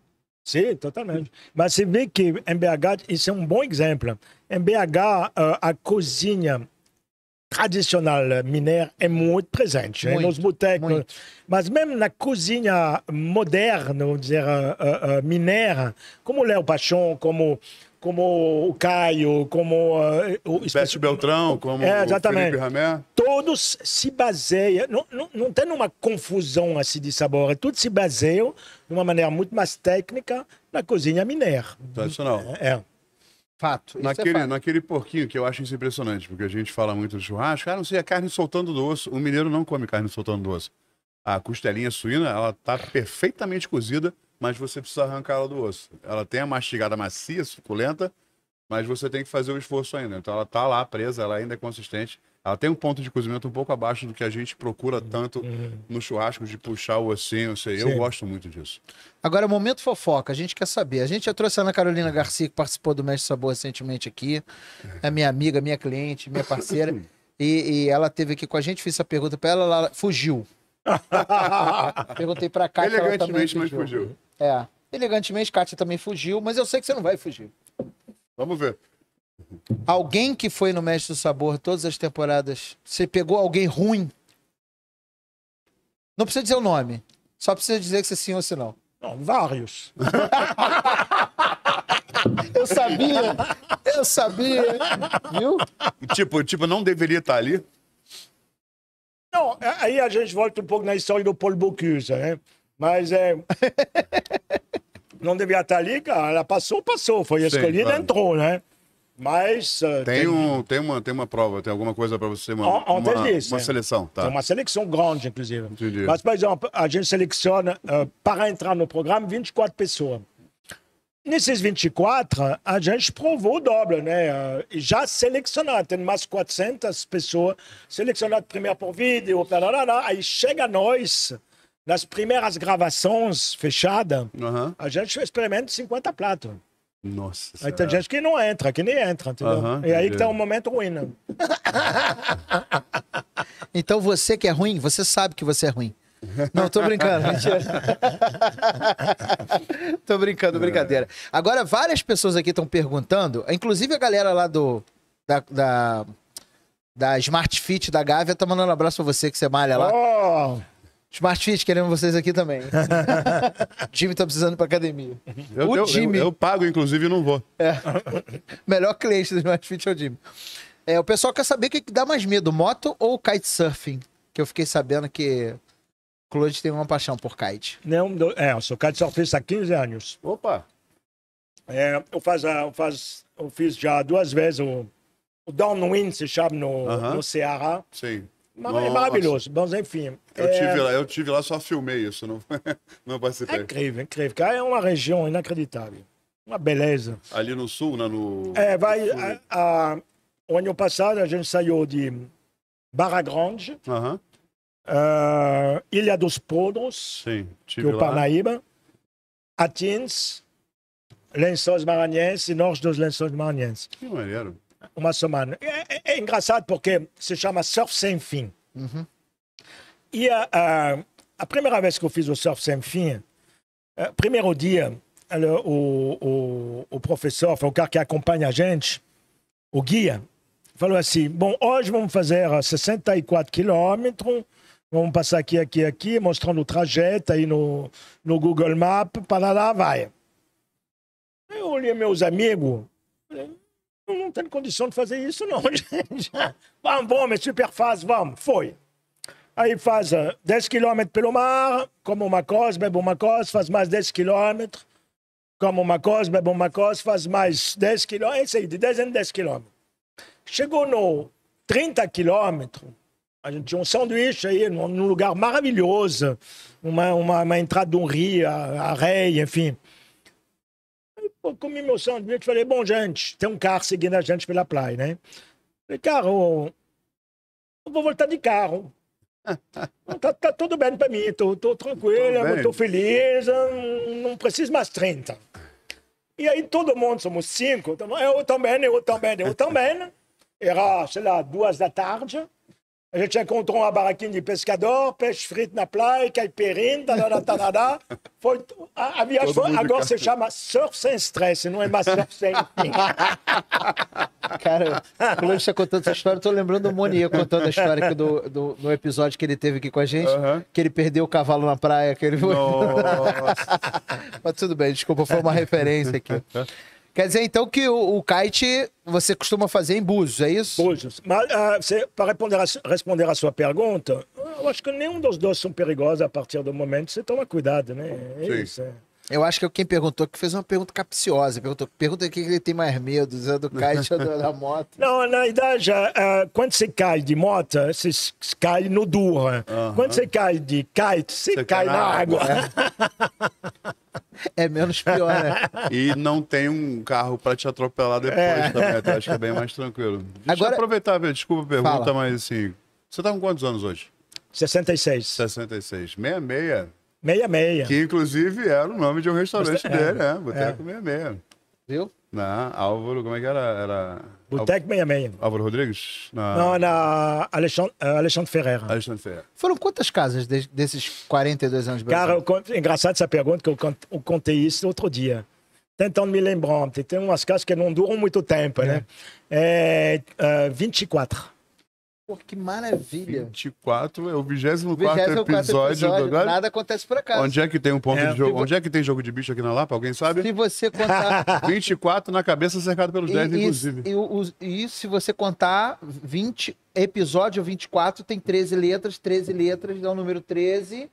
Sim, totalmente. Mas se vê que em BH, isso é um bom exemplo. Em BH, ah, a cozinha tradicional mineira é muito presente muito, né? nos botecos. Mas mesmo na cozinha moderna, vamos dizer, uh, uh, mineira, como Léo Pachon, como como o Caio, como uh, o Beth Beltrão, como é, exatamente. o Felipe Ramé. Todos se baseiam, não, não, não tem uma confusão assim de sabor, é todos se baseiam de uma maneira muito mais técnica na cozinha mineira. Tradicional. É. é. Fato. Naquele, é fato. naquele porquinho que eu acho isso impressionante, porque a gente fala muito de churrasco, ah, não sei, a carne soltando do osso. O mineiro não come carne soltando do osso. A costelinha suína, ela tá perfeitamente cozida mas você precisa arrancá-la do osso. Ela tem a mastigada macia, suculenta, mas você tem que fazer o esforço ainda. Então ela está lá presa, ela ainda é consistente. Ela tem um ponto de cozimento um pouco abaixo do que a gente procura tanto uhum. uhum. no churrasco de puxar o ossinho. Sei. Eu gosto muito disso. Agora, momento fofoca. A gente quer saber. A gente já trouxe a Ana Carolina Garcia, que participou do Mestre Sabor recentemente aqui. É minha amiga, minha cliente, minha parceira. e, e ela teve aqui com a gente, fiz essa pergunta para ela, ela fugiu. Perguntei para cá. Elegantemente, mas fugiu. É. Elegantemente, Kátia também fugiu, mas eu sei que você não vai fugir. Vamos ver. Alguém que foi no Mestre do Sabor todas as temporadas, você pegou alguém ruim? Não precisa dizer o nome. Só precisa dizer que você sim ou se não. Não, vários. eu sabia. Eu sabia. Viu? Tipo, tipo, não deveria estar ali. Não, é, aí a gente volta um pouco na história do Paul Bocuse, né? Mas é. não devia estar ali, cara. Ela passou, passou. Foi escolhida, entrou, né? Mas. Ah, tem, tem, Um, tem, uma, tem uma prova, tem alguma coisa para você? Uma, uma, uma é. seleção, tá? Tem uma seleção grande, inclusive. Entendi. Mas, por exemplo, a gente seleciona, uh, para entrar no programa, 24 pessoas. Nesses 24, a gente provou o dobro, né? Ah, já selecionado, tem mais 400 pessoas selecionadas primeiro por vídeo, aí chega nós. Nas primeiras gravações fechadas, uhum. a gente experimenta 50 pratos. Nossa Aí tem gente que não entra, que nem entra, entendeu? Uhum, e aí que tá um momento ruim. Né? então você que é ruim, você sabe que você é ruim. Não, tô brincando, tô brincando, brincadeira. Agora, várias pessoas aqui estão perguntando, inclusive a galera lá do. Da, da, da Smart Fit da Gávea tá mandando um abraço pra você que você malha lá. Oh. Smart Fit, queremos vocês aqui também. Time tá precisando pra academia. Eu, o eu, Eu, eu, pago, inclusive, e não vou. É. Melhor cliente do Smart Fit é o Jimmy. É, o pessoal quer saber o que dá mais medo, moto ou kitesurfing? Que eu fiquei sabendo que o Claude tem uma paixão por kite. Não, é, eu sou kitesurfista há 15 anos. Opa! É, eu, faz, ah, eu, faz, eu fiz já duas vezes o, o downwind, se chama, no, uh -huh. no Ceará. Sim. Mas é Nossa. é maravilhoso. Mas, enfim. Eu, é... tive lá, eu tive lá, só filmei isso, não, não participei. É incrível, é incrível. Cara, é uma região inacreditável. Uma beleza. Ali no sul, né? No... É, vai. No a, a, o ano passado a gente saiu de Barra Grande, uh -huh. uh, Ilha dos Podros, Sim, tive que é o Parnaíba, Atins, Lençóis Maranhenses e norte dos Lençóis Maranhenses. Que maneiro uma semana. É, é, é engraçado porque se chama surf sem fim. Uhum. E a, a, primeira vez que eu fiz o surf sem fim, é, primeiro dia, ele, o, o, o professor, o cara que acompanha a gente, o guia, falou assim: Bom, hoje vamos fazer 64 quilômetros, vamos passar aqui, aqui, aqui, mostrando o trajeto aí no, no Google Maps, para lá vai. Eu olhei meus amigos, não tendo condição de fazer isso, não, Vamos, vamos, é super fácil, vamos. Foi. Aí faz 10 ah, quilômetros pelo mar, como uma coisa, bebe uma coisa, faz mais 10 quilômetros, Como uma coisa, bebe uma coisa, faz mais 10 quilômetros, é isso aí, de 10 em 10 quilômetros. Chegou no 30 quilômetros, a gente tinha um sanduíche aí, num, lugar maravilhoso, uma, uma, uma, entrada de um rio, a, areia, enfim. Pô, comi meu sanduíche, falei, bom, gente, tem um carro seguindo a gente pela praia, né? Falei, carro, eu vou voltar de carro. tá, tá, tudo bem pra mim, tô, tô tranquila, tô, tô feliz, não, preciso mais 30. E aí todo mundo, somos cinco, eu também, eu também, eu também, eu também. Né? Era, sei lá, duas da tarde. A gente encontrou uma barraquinha de pescador, peixe frito na praia, caipirinha, tarará, tarará. Foi, a, a viagem foi, agora se chama surf sem stress, não é mais surf sem Cara, quando você contando essa história, eu tô lembrando o Monia contando a história do, do, do, episódio que ele teve aqui com a gente, que ele perdeu o cavalo na praia. Que ele... Mas tudo bem, desculpa, foi uma referência aqui. Quer dizer, então, que o, o kite você costuma fazer em Búzios, é isso? Búzios. Mas, uh, para responder a, responder a sua pergunta, eu acho que nenhum dos dois são perigosos a partir do momento que você toma cuidado, né? É Sim. isso. É. Eu acho que é quem perguntou que fez uma pergunta capciosa. Perguntou, pergunta o que ele tem mais medo, se é do kart ou da moto. Não, na idade uh, é, é, quando você cai de moto, você cai no durra. Uhum. Quando você cai de kite, você, você cai, cai, na, na água. água. É. é. menos pior, né? E não tem um carro para te atropelar depois é. também. acho que é bem mais tranquilo. Deixa Agora... eu aproveitar, desculpa a pergunta, Fala. mas assim, você tá com quantos anos hoje? 66. 66. 66. 66. Que inclusive era o nome de um restaurante é. dele, é. né? Boteco é. 66. Viu? Na Álvaro, como é que era? era... Boteco 66. Álvaro Rodrigues? Na... Não, na Alexandre, eh, Alexandre Ferreira. Alexandre Ferreira. Foram quantas casas de, desses 42 anos de Cara, eu, engraçado essa pergunta, que eu, cont, eu contei isso outro dia. Tentando me lembrar, tem umas casas que não duram muito tempo, é. né? É, 24. É, eh, Pô, que maravilha. 24 é o 24, 24 episódio, episódio do Nada, nada Acontece Por Acaso. Onde é que tem um ponto é, de jogo? Vo... Onde é que tem jogo de bicho aqui na Lapa? Alguém sabe? Se você contar... 24 na cabeça, cercado pelos e, 10, e, inclusive. E, o, e, se você contar 20... Episódio 24 tem 13 letras, 13 letras dá o número 13...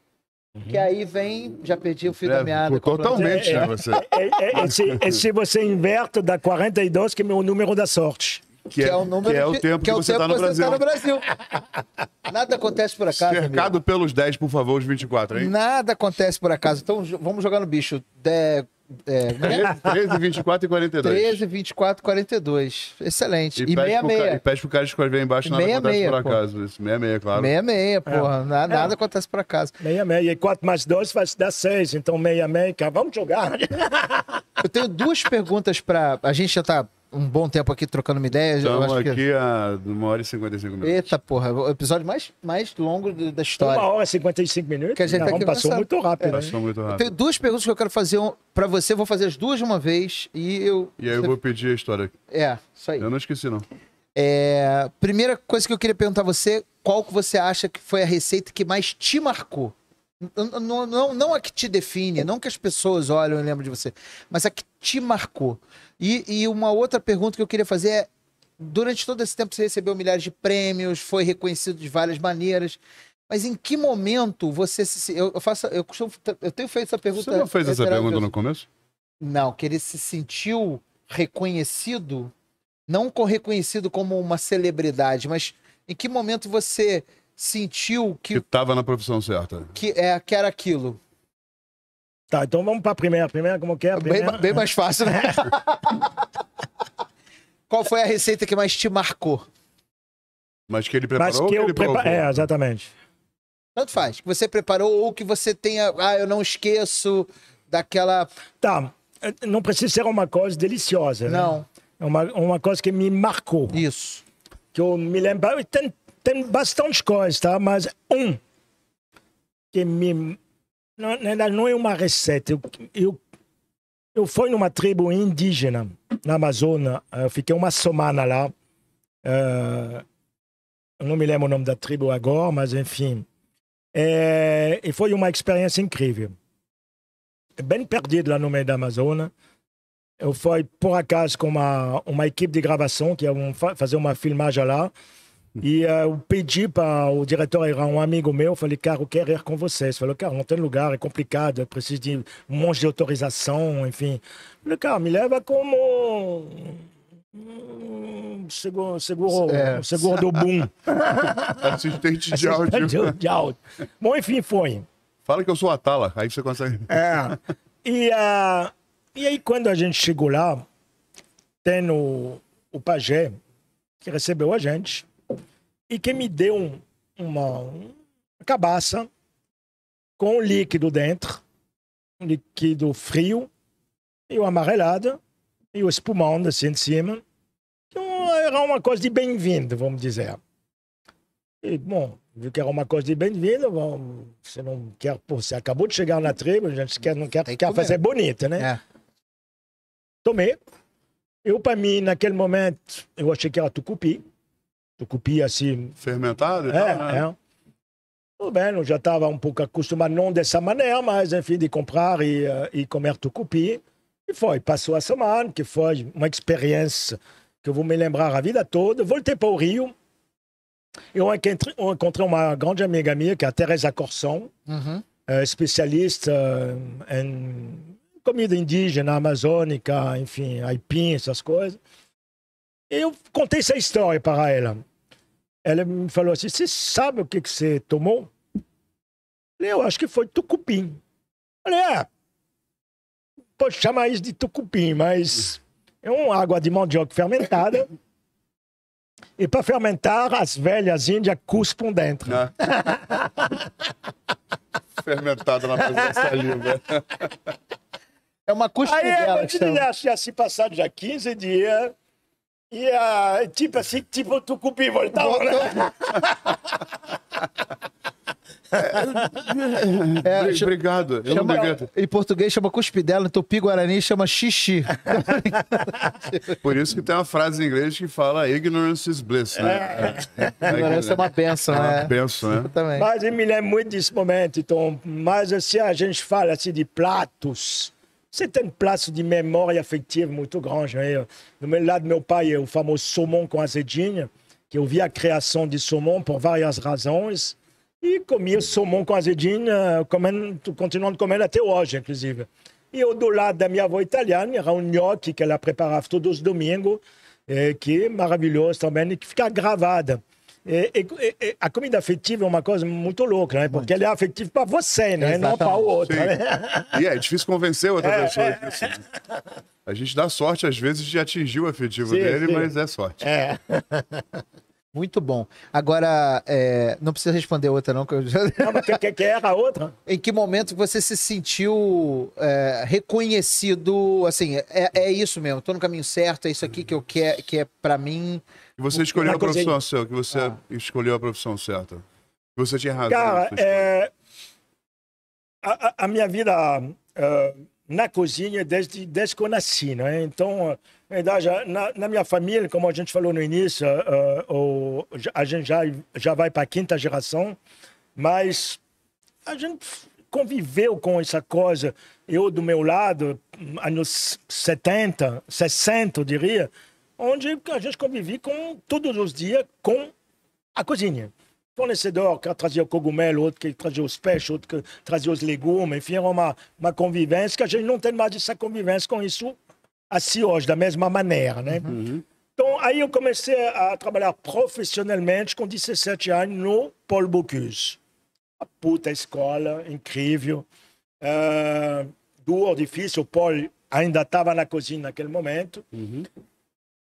Uhum. Que aí vem, já perdi o fio é, da meada. Totalmente, né, é, né? se, você inverte, dá 42, que é o número da sorte. Que, que, é, é o número que é o tempo que, é que, é o você está no, tá no, Brasil. Nada acontece por acaso. Cercado amigo. pelos 10, por favor, os 24, hein? Nada acontece por acaso. Então vamos jogar no bicho. De, é, 13, 24 é? e 42. 13, 24 e 42. Excelente. E, e 66. Pro, e pede pro cara escrever embaixo, nada meia, acontece meia, por acaso. Pô. 66, claro. 66, é. porra. É. Nada, é. acontece por acaso. 66. E 4 mais 2 vai dar 6. Então 66, cara, vamos jogar. Eu tenho duas perguntas pra. A gente já tá um bom tempo aqui trocando uma ideia. Estamos aqui que... a uma hora e 55 minutos. Eita, porra, o episódio mais, mais longo da história. Uma hora e 55 minutos? Que a gente não, tá aqui passou muito rápido. É, né? Passou muito rápido. Tem duas perguntas que eu quero fazer um, para você, vou fazer as duas de uma vez e eu... E aí eu vou pedir a história. É, isso aí. Eu não esqueci, não. É, primeira coisa que eu queria perguntar a você, qual que você acha que foi a receita que mais te marcou? Não, não, não a que te define, não que as pessoas olham e lembram de você, mas a que te marcou. E, e uma outra pergunta que eu queria fazer é: durante todo esse tempo você recebeu milhares de prêmios, foi reconhecido de várias maneiras. Mas em que momento você se. Eu, eu faço. Eu, costumo, eu tenho feito essa pergunta. Você não fez essa pergunta no começo? Não, que ele se sentiu reconhecido, não reconhecido como uma celebridade, mas em que momento você sentiu que. Que estava na profissão certa. Que, é, que era aquilo. Tá, então vamos a primeira. Primeira, como que é? Primeira... Bem, bem mais fácil, né? Qual foi a receita que mais te marcou? Mas que ele preparou Mas que, eu que prepa... É, exatamente. Tanto faz. Que você preparou ou que você tenha... Ah, eu não esqueço daquela... Tá, não precisa ser uma coisa deliciosa, né? Não. É uma, uma coisa que me marcou. Isso. Que eu me lembro... Tem, tem bastante coisas, tá? Mas um que me não não é uma receita. Eu, eu, eu fui numa tribo indígena na Amazônia, eh, eu fiquei uma semana lá. Uh, não me lembro o nome da tribo agora, mas enfim. É, e foi uma experiência incrível. Bem perdido lá no meio da Amazônia. Eu fui, por acaso, com uma, uma equipe de gravação que ia fazer uma filmagem lá. E uh, eu pedi para o diretor, era um amigo meu, falei, cara, eu quero ir com vocês. Falou, cara, não tem lugar, é complicado, eu preciso de um monte de autorização, enfim. Falei, cara, me leva como seguro, seguro, é. seguro do boom. Assistente de áudio. de áudio. Bom, enfim, foi. Fala que eu sou a Tala, aí você consegue. É. E, uh, e aí, quando a gente chegou lá, tem o, o pajé que recebeu a gente e que me deu um, uma, uma cabaça com um líquido dentro, um líquido frio, e o amarelado, e o espumão assim em cima. Então, era uma coisa de bem-vindo, vamos dizer. E, bom, viu que era uma coisa de bem-vindo, você não quer, pô, você acabou de chegar na tribo, a gente quer, não quer, quer fazer bonita, né? É. Tomei. Eu, para mim, naquele momento, eu achei que era tucupi tucupi assim. Fermentado? É, tal, né? é. Tudo bem, eu já estava um pouco acostumado, não dessa maneira, mas enfim, de comprar e, eh, e comer tucupi. E foi, passou a semana, que foi uma experiência que eu vou me lembrar a vida toda. Voltei para o Rio, eu encontrei, eu encontrei uma grande amiga minha, que é a Teresa Corson, uhum. Eh, especialista eh, em comida indígena, amazônica, enfim, aipim, essas coisas. Eu contei essa história para ela ela me falou assim: Você sabe o que, que você tomou? Eu falei, Eu acho que foi tucupim. Eu falei: É, pode chamar isso de tucupim, mas é uma água de mandioca fermentada. E para fermentar, as velhas índias cuspam dentro. É. Fermentada na presença saliva. É uma cuspidela. Aí, eu te dizer, assim, passado já 15 dias, e a, ah, tipo assim, tipo tucupi voltava, tá né? É, é, obrigado. Eu chama, obrigado. Em português chama cuspidela, em então tupi guarani chama xixi. Por isso que tem uma frase em inglês que fala ignorance is bliss, né? É. é. é Ignorância é uma benção, né? É uma né? benção, né? Também. Mas eu me lembro muito desse momento, então. Mas assim, a gente fala assim de pratos C'est certaines places de memória affective, muito grande. Né? Hein. Do meu lado, meu pai é o famoso saumon com azedinha, que eu vi a criação de saumon por várias razões. E comia saumon com azedinha, euh, comendo, continuando comendo até hoje, inclusive. Et eu, do lado da minha avó italiana, era um gnocchi que ela preparava todos os domingos, euh, que é maravilhoso também, et que fica gravada. É, é, é, a comida afetiva é uma coisa muito louca, né? Porque ela é afetiva para você, né? Exatamente. Não para o outro. Né? E é difícil convencer outra é, pessoa é. Né? A gente dá sorte, às vezes, de atingir o afetivo sim, dele, sim. mas é sorte. É. Muito bom. Agora, é, não precisa responder outra, não, que eu já. Não, mas quer, quer a outra? Em que momento você se sentiu reconhecido? Assim, é, isso mesmo, estou no caminho certo, é isso aqui que eu quero, que é para mim. E você escolheu a profissão de... que você ah. escolheu a profissão certa. Você tinha razão. Cara, é... a, a, minha vida uh, na cozinha desde, desde que eu nasci, né? Então, na verdade, na, na minha família, como a gente falou no início, uh, a gente já, já vai para a quinta geração, mas a gente conviveu com essa coisa. Eu, do meu lado, anos 70, 60, eu diria, onde a gente convivia com, todos os dias com a cozinha. Fornecedor que trazia o cogumelo, outro que trazia os peixes, outro que trazia os legumes, enfim, era uma, uma convivência que a gente não tem mais essa convivência com isso assim hoje, da mesma maneira, né? Uhum. Então, aí eu comecei a trabalhar profissionalmente com 17 anos no Paul Bocuse. A puta escola, incrível. Uh, duro, difícil. O Paul ainda estava na cozinha naquele momento. Uhum.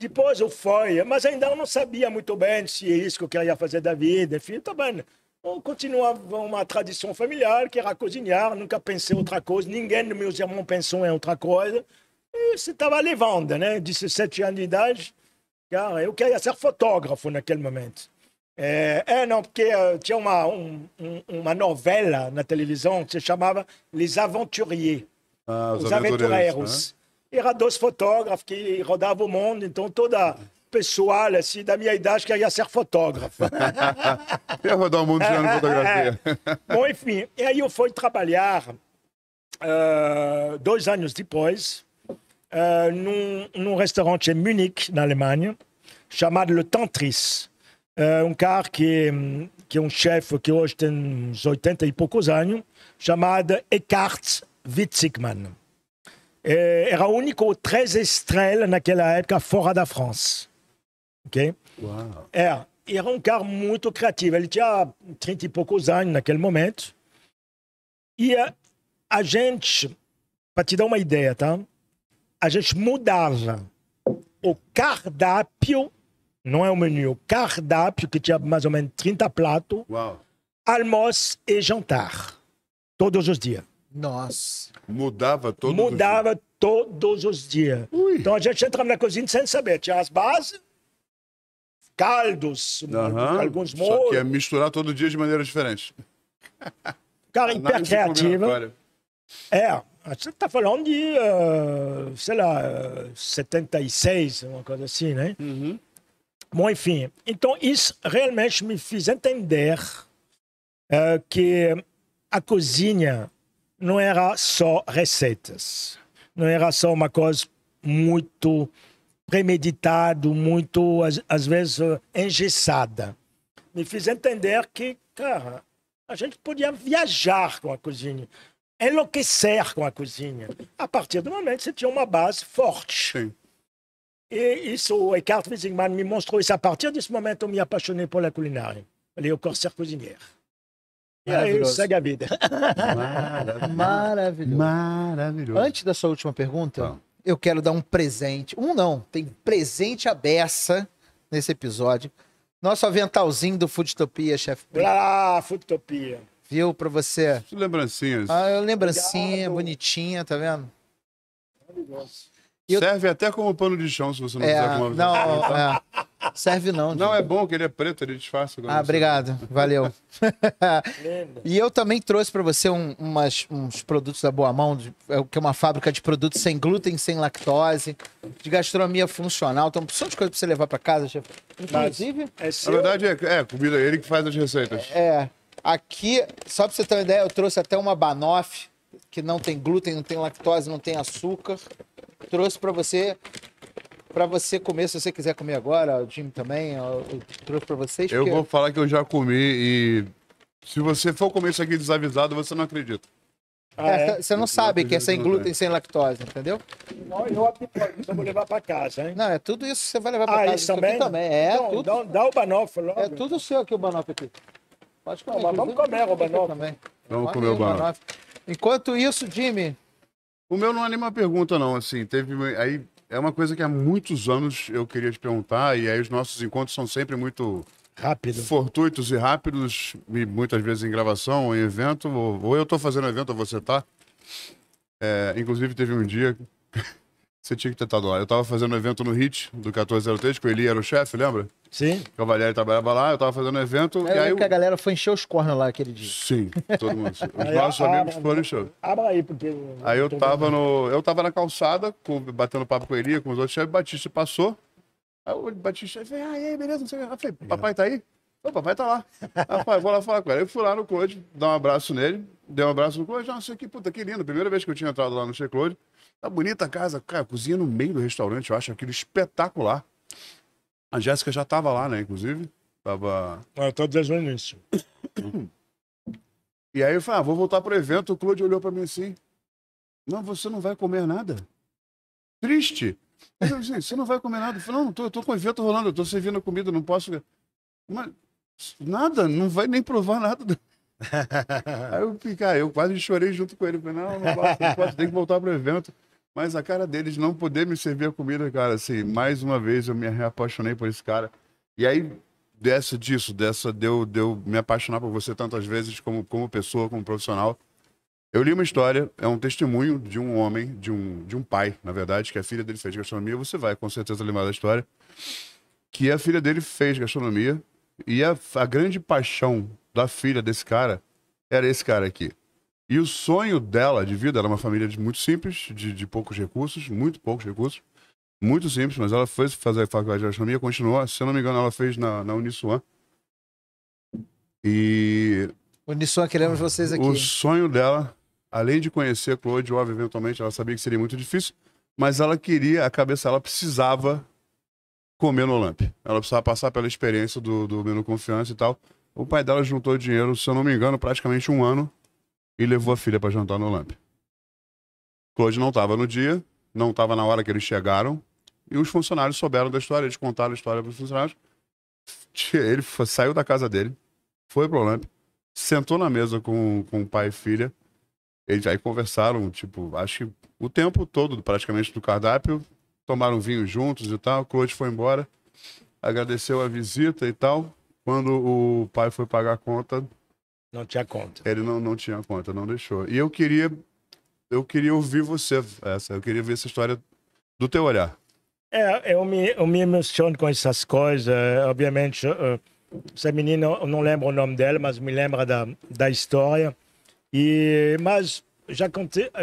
Depois o foi, mas ainda eu não sabia muito bem se é isso que eu ia fazer da vida. Enfim, tá bem. Eu continuava uma tradição familiar, que era cozinhar, nunca pensei outra coisa, ninguém dos meus irmãos pensou em outra coisa. E você estava levando, né? 17 anos de idade, cara, eu queria ser fotógrafo naquele momento. É, é não, porque uh, tinha uma, um, um, uma novela na televisão que se chamava Les Aventuriers. Ah, os, os Aventureiros. Né? eram dois fotógrafos que rodavam o mundo, então toda pessoal assim da minha idade queria ser fotógrafo. eu rodar o mundo tirando fotografia. É, é. Bom, enfim, e aí eu fui trabalhar uh, dois anos depois uh, num, num, restaurante em Munique, na Alemanha, chamado Le Tantris. Uh, um cara que, que é um chefe que hoje tem uns 80 e poucos anos, chamado Eckhart Witzigmann. Eh, era o único três estrelas naquela época fora da França. Ok? Uau. Era, era um cara muito criativo. Ele tinha 30 e poucos anos naquele momento. E eh, a gente, para te dar uma ideia, tá? A gente mudava o cardápio, não é o menu, o cardápio, que tinha mais ou menos 30 pratos, almoço e jantar, todos os dias. Nossa. Mudava todo Mudava dia. todos os dias. Ui. Então a gente entrava na cozinha sem saber. Tinha as bases, caldos, alguns molhos. Só que é misturar todo dia de maneira diferente. Cara, é hiper criativa. É, a gente tá falando de, uh, sei lá, 76, uma coisa assim, né? Uhum. Bom, enfim, então isso realmente me fez entender uh, que a cozinha não era só receitas, não era só uma coisa muito premeditada, muito às, às vezes engessada. Me fiz entender que, cara, a gente podia viajar com a cozinha, enlouquecer com a cozinha. A partir do momento você tinha uma base forte. Sim. E isso, o Eckhart Wiesingmann me mostrou isso. A partir desse momento eu me apaixonei pela culinária. Falei, eu quero ser cozinheiro. É Maravilhoso. segue a vida. Maravilhoso. Maravilhoso. Antes da sua última pergunta, Bom. eu quero dar um presente. Um não, tem presente a beça nesse episódio. Nosso aventalzinho do Foodtopia, chefe. Ah, Foodtopia. Viu, pra você. Lembrancinhas. Ah, lembrancinha, Obrigado. bonitinha, tá vendo? Maravilhoso. Eu... Serve até como pano de chão, se você não é, quiser como Não, é, serve não. Não, é bom que ele é preto, ele disfarça. Ah, obrigado. Valeu. e eu também trouxe para você um, umas, uns produtos da Boa Mão, é que é uma fábrica de produtos sem glúten, sem lactose, de gastronomia funcional. Então, monte de coisa para você levar para casa, chefe. Inclusive... É seu... Na verdade, é, é comida, é ele que faz as receitas. É. Aqui, só para você ter uma ideia, eu trouxe até uma banoffee que não tem glúten, não tem lactose, não tem açúcar. Trouxe para você para você comer, se você quiser comer agora, o Jim também, eu, trouxe para vocês. Eu porque... vou falar que eu já comi e se você for comer isso aqui desavisado, você não acredita. Ah, é, é? Você não eu sabe que é sem glúten, sem lactose, entendeu? Não, eu apipoca, vou levar para casa, hein? Não, é tudo isso que você vai levar para ah, casa. Isso também? também? É, então, tudo... dá, dá o banoffee logo. É tudo seu aqui o banoffee aqui. Pode comer. Não, vamos comer o banoffee. Também. Vamos comer o banoffee. Enquanto isso, Jimmy. O meu não é nenhuma pergunta, não. Assim, teve. Aí é uma coisa que há muitos anos eu queria te perguntar, e aí os nossos encontros são sempre muito. Rápido. Fortuitos e rápidos, e muitas vezes em gravação, em evento, ou eu estou fazendo evento, ou você está. É, inclusive, teve um dia você tinha que ter estado lá. Eu tava fazendo um evento no HIT, do 1403, que o Eli era o chefe, lembra? Sim. Cavalieri trabalhava lá, eu tava fazendo um evento. É, e aí eu... que a galera foi encher os cornos lá aquele dia. Sim, todo mundo. Os aí, nossos abra, ah, amigos ah, foram encher. Abra aí, porque. Aí eu tava no. Eu tava na calçada, com... batendo papo com o Eli, com os outros chefes, Batista passou. Aí o Batista falei, ah, aí, beleza, não sei o que. falei, papai tá aí? O papai tá lá. Rapaz, vou lá falar com ele. Eu fui lá no Claude, dar um abraço nele, dei um abraço no Claude. Ah, Nossa, que puta, que lindo. Primeira vez que eu tinha entrado lá no Che Claude. Tá bonita a casa, cara, cozinha no meio do restaurante, eu acho aquilo espetacular. A Jéssica já tava lá, né, inclusive. Tava. Ah, tava desde o início. e aí eu falei, ah, vou voltar pro evento. O Claude olhou para mim assim: Não, você não vai comer nada. Triste. Eu falei, assim, você não vai comer nada. Eu falei, não, tô, eu tô com o evento rolando, eu tô servindo a comida, não posso. Mas, nada, não vai nem provar nada. Aí eu fiquei, ah, eu quase chorei junto com ele. Falei, não, não posso, não posso, tem que voltar pro evento. Mas a cara deles não poder me servir a comida, cara, assim, mais uma vez eu me apaixonei por esse cara. E aí, dessa disso, dessa deu, deu me apaixonar por você tantas vezes como, como pessoa, como profissional. Eu li uma história, é um testemunho de um homem, de um, de um pai, na verdade, que a filha dele fez gastronomia. Você vai com certeza lembrar da história. Que a filha dele fez gastronomia e a, a grande paixão da filha desse cara era esse cara aqui. E o sonho dela de vida era é uma família de muito simples, de, de poucos recursos, muito poucos recursos, muito simples, mas ela foi fazer faculdade de astronomia continuou, se eu não me engano, ela fez na, na Uniswan. E. Uniswan, queremos vocês aqui. O sonho dela, além de conhecer Claude Óbvio, eventualmente, ela sabia que seria muito difícil, mas ela queria, a cabeça, ela precisava comer no Lamp. Ela precisava passar pela experiência do, do menu confiança e tal. O pai dela juntou dinheiro, se eu não me engano, praticamente um ano e levou a filha para jantar no Lamp. Claude não estava no dia, não estava na hora que eles chegaram, e os funcionários souberam da história, eles contaram a história para os funcionários. Ele foi, saiu da casa dele, foi pro Lamp, sentou na mesa com, com o pai e filha. Eles aí conversaram, tipo, acho que o tempo todo, praticamente, do cardápio. Tomaram vinho juntos e tal. O Claude foi embora, agradeceu a visita e tal. Quando o pai foi pagar a conta, não tinha conta. Ele não, não tinha conta, não deixou. E eu queria. Eu queria ouvir você, essa. Eu queria ver essa história do teu olhar. É, eu me, eu me emociono com essas coisas. Eh, obviamente, eh, essa menina, eu não lembro o nome dela, mas me lembra da, da história. E, mas já,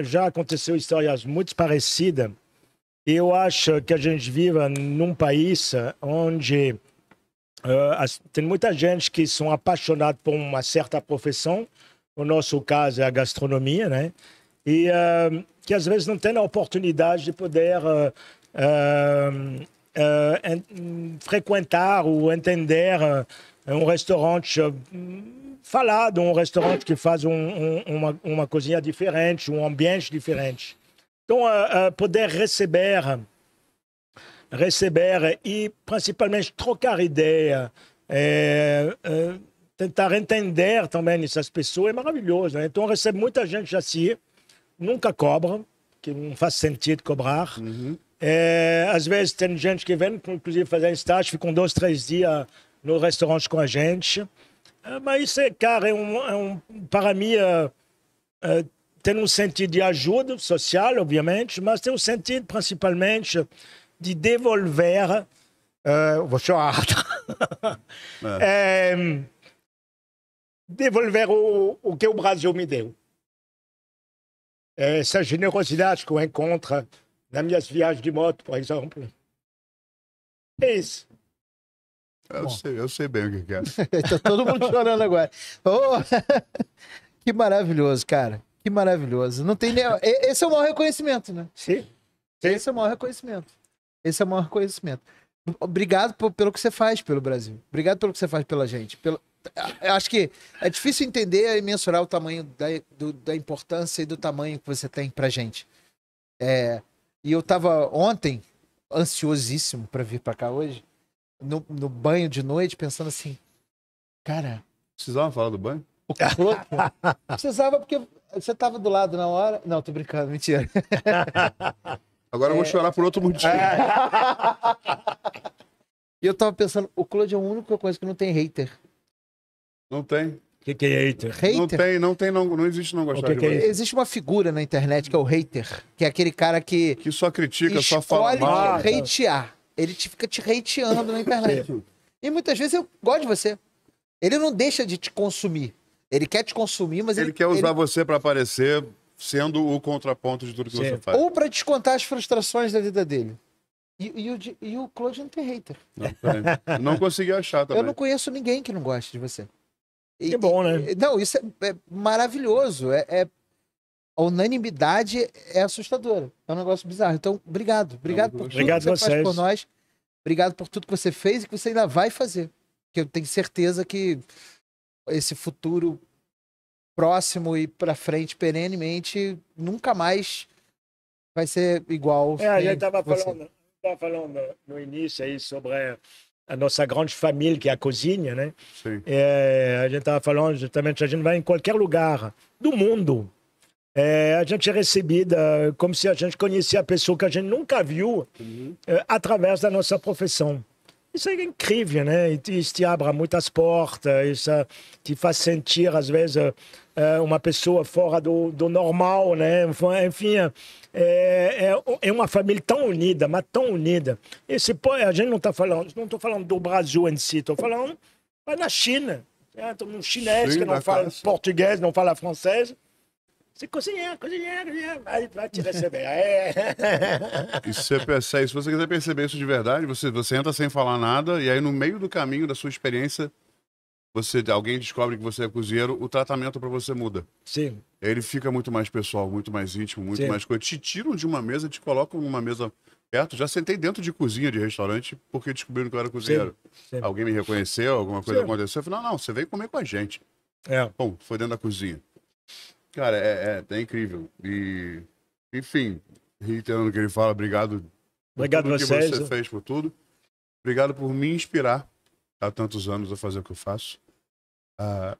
já aconteceu histórias muito parecidas. Eu acho que a gente vive num país eh, onde Uh, tem muita gente que são apaixonados por uma certa profissão, o nosso caso é a gastronomia, né? E uh, que às vezes não tem a oportunidade de poder uh, en, frequentar ou entender um restaurante, falar de um restaurante que faz um, um, uma, uma cozinha diferente, um ambiente diferente. Então, poder receber receber e principalmente trocar ideia, é, é, tentar entender também essas pessoas é maravilhoso. Né? Então eu recebo muita gente assim, nunca cobra, que não faz sentido cobrar. Uhum. É, às vezes tem gente que vem, inclusive, fazer estágio, ficam dois, três dias no restaurante com a gente. Eh, mas isso, é, cara, é um, é um para mim, eh, tem um sentido de ajuda social, obviamente, mas tem um sentido, principalmente, de devolver. Uh, vou chorar. é. É, devolver o, o que o Brasil me deu. Eh, essa generosidade que eu encontro nas minhas viagens de moto, por exemplo. É isso. Eu, sei, eu sei bem o que é. tá todo mundo chorando agora. Oh, que maravilhoso, cara. Que maravilhoso. Não tem nem... Esse é o maior reconhecimento, né? Sim. Sim. Esse é o maior reconhecimento. Esse é o maior conhecimento. Obrigado por, pelo que você faz pelo Brasil. Obrigado pelo que você faz pela gente. Pelo... Acho que é difícil entender e mensurar o tamanho da, do, da importância e do tamanho que você tem pra gente. É... E eu tava ontem ansiosíssimo para vir para cá hoje, no, no banho de noite, pensando assim, cara... Precisava falar do banho? O que Precisava porque você tava do lado na hora. Não, tô brincando, mentira. Agora eu vou chorar por outro motivo. É. E eu tava pensando, o Claude é a única coisa que não tem hater. Não tem. O que, que é hater? Hater? Não tem, não tem, não, não existe não gostar que de é você. Existe uma figura na internet que é o hater, que é aquele cara que Que só critica, só fala escolhe mal. te hatear. Ele te fica te hateando na internet. E muitas vezes eu gosto de você. Ele não deixa de te consumir. Ele quer te consumir, mas ele, Ele quer usar você pra aparecer, sendo o contraponto de tudo que Sim. você faz. Ou para descontar as frustrações da vida dele. E, e, o, e o Claude não tem hater. Não, não consegui achar também. Eu não conheço ninguém que não goste de você. E, que bom, né? E, não, isso é, é maravilhoso. É, é, a unanimidade é assustadora. É um negócio bizarro. Então, obrigado. Obrigado não, por tudo que você vocês. faz por nós. Obrigado por tudo que você fez e que você ainda vai fazer. Que eu tenho certeza que esse futuro próximo e para frente perenemente, nunca mais vai ser igual. É, a gente estava falando, tava falando no início aí sobre a nossa grande família que é a cozinha, né? Sim. É, a gente estava falando justamente, a gente vai em qualquer lugar do mundo, é, a gente é recebida como se a gente conhecia a pessoa que a gente nunca viu uhum. é, através da nossa profissão. Isso é incrível, né? Isso te abre muitas portas, isso eh, te faz sentir, às vezes, eh, eh, uma pessoa fora do, do normal, né? Enfim, é, é, é, uma família tão unida, mas tão unida. Esse, a gente não está falando, não estou falando do Brasil em si, estou falando na China. Né? Um chinês Sim, que não fala casa. português, não fala francês se cozinha, cozinha, cozinha, Aí pra te receber. É. E você se você quiser perceber isso de verdade, você, você entra sem falar nada, e aí no meio do caminho da sua experiência, você alguém descobre que você é cozinheiro, o tratamento para você muda. Sim. Ele fica muito mais pessoal, muito mais íntimo, muito Sim. mais coisa. Te tiram de uma mesa, te colocam numa mesa perto. Já sentei dentro de cozinha de restaurante porque descobriram que eu era cozinheiro. Sim. Sim. Alguém me reconheceu, alguma coisa aconteceu. Eu falei, não, não, você veio comer com a gente. É. Bom, foi dentro da cozinha. Cara, é, é, é incrível. E, enfim, reiterando o que ele fala, obrigado. Obrigado por tudo vocês. que você fez por tudo. Obrigado por me inspirar há tantos anos a fazer o que eu faço. Ah,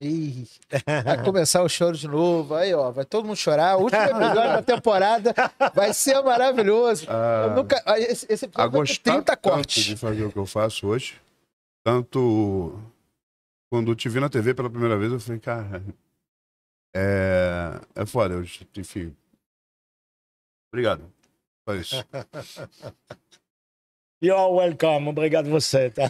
vai começar o choro de novo. Aí, ó, vai todo mundo chorar. O último episódio da temporada vai ser maravilhoso. Ah, eu nunca... Ah, esse, esse episódio vai ter 30 cortes. de fazer o que eu faço hoje. Tanto quando te vi na TV pela primeira vez, eu falei, cara, é, é foda, eu, enfim. Obrigado. Foi isso. You're welcome, obrigado você, tá?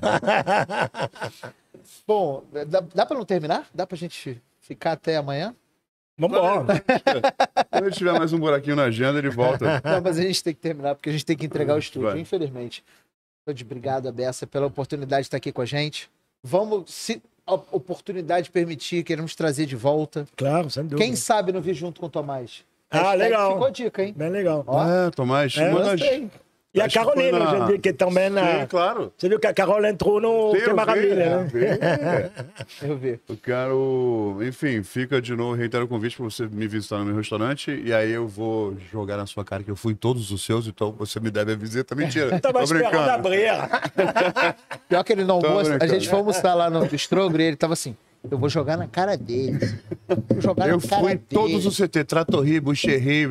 Bom, dá, dá pra não terminar? Dá pra gente ficar até amanhã? Vamos embora. Quando tiver mais um buraquinho na agenda, ele volta. Não, mas a gente tem que terminar, porque a gente tem que entregar o estúdio, Vai. infelizmente. Muito obrigado, Abessa, pela oportunidade de estar aqui com a gente. Vamos, se, a oportunidade permitir, queremos trazer de volta. Claro, sem dúvida. Quem sabe não vir junto com o Tomás? Ah, legal. Ficou a dica, hein? Bem legal. Ó, É, Tomás, É, uma e a Carolina, na... hoje que também na... Sim, claro. Você viu que a Carol entrou no Sim, Que Maravilha, vi, né? Eu vi. eu vi. Eu quero... Enfim, fica de novo, reitero o convite para você me visitar no meu restaurante e aí eu vou jogar na sua cara que eu fui em todos os seus, então você me deve a visita. Mentira, Tava tá, tô brincando. Pior que ele não gosta. a gente foi almoçar lá no Strogro e ele tava assim... Eu vou jogar na cara deles. Vou jogar eu na cara fui deles. todos os CT, Tratorri, Bucherri,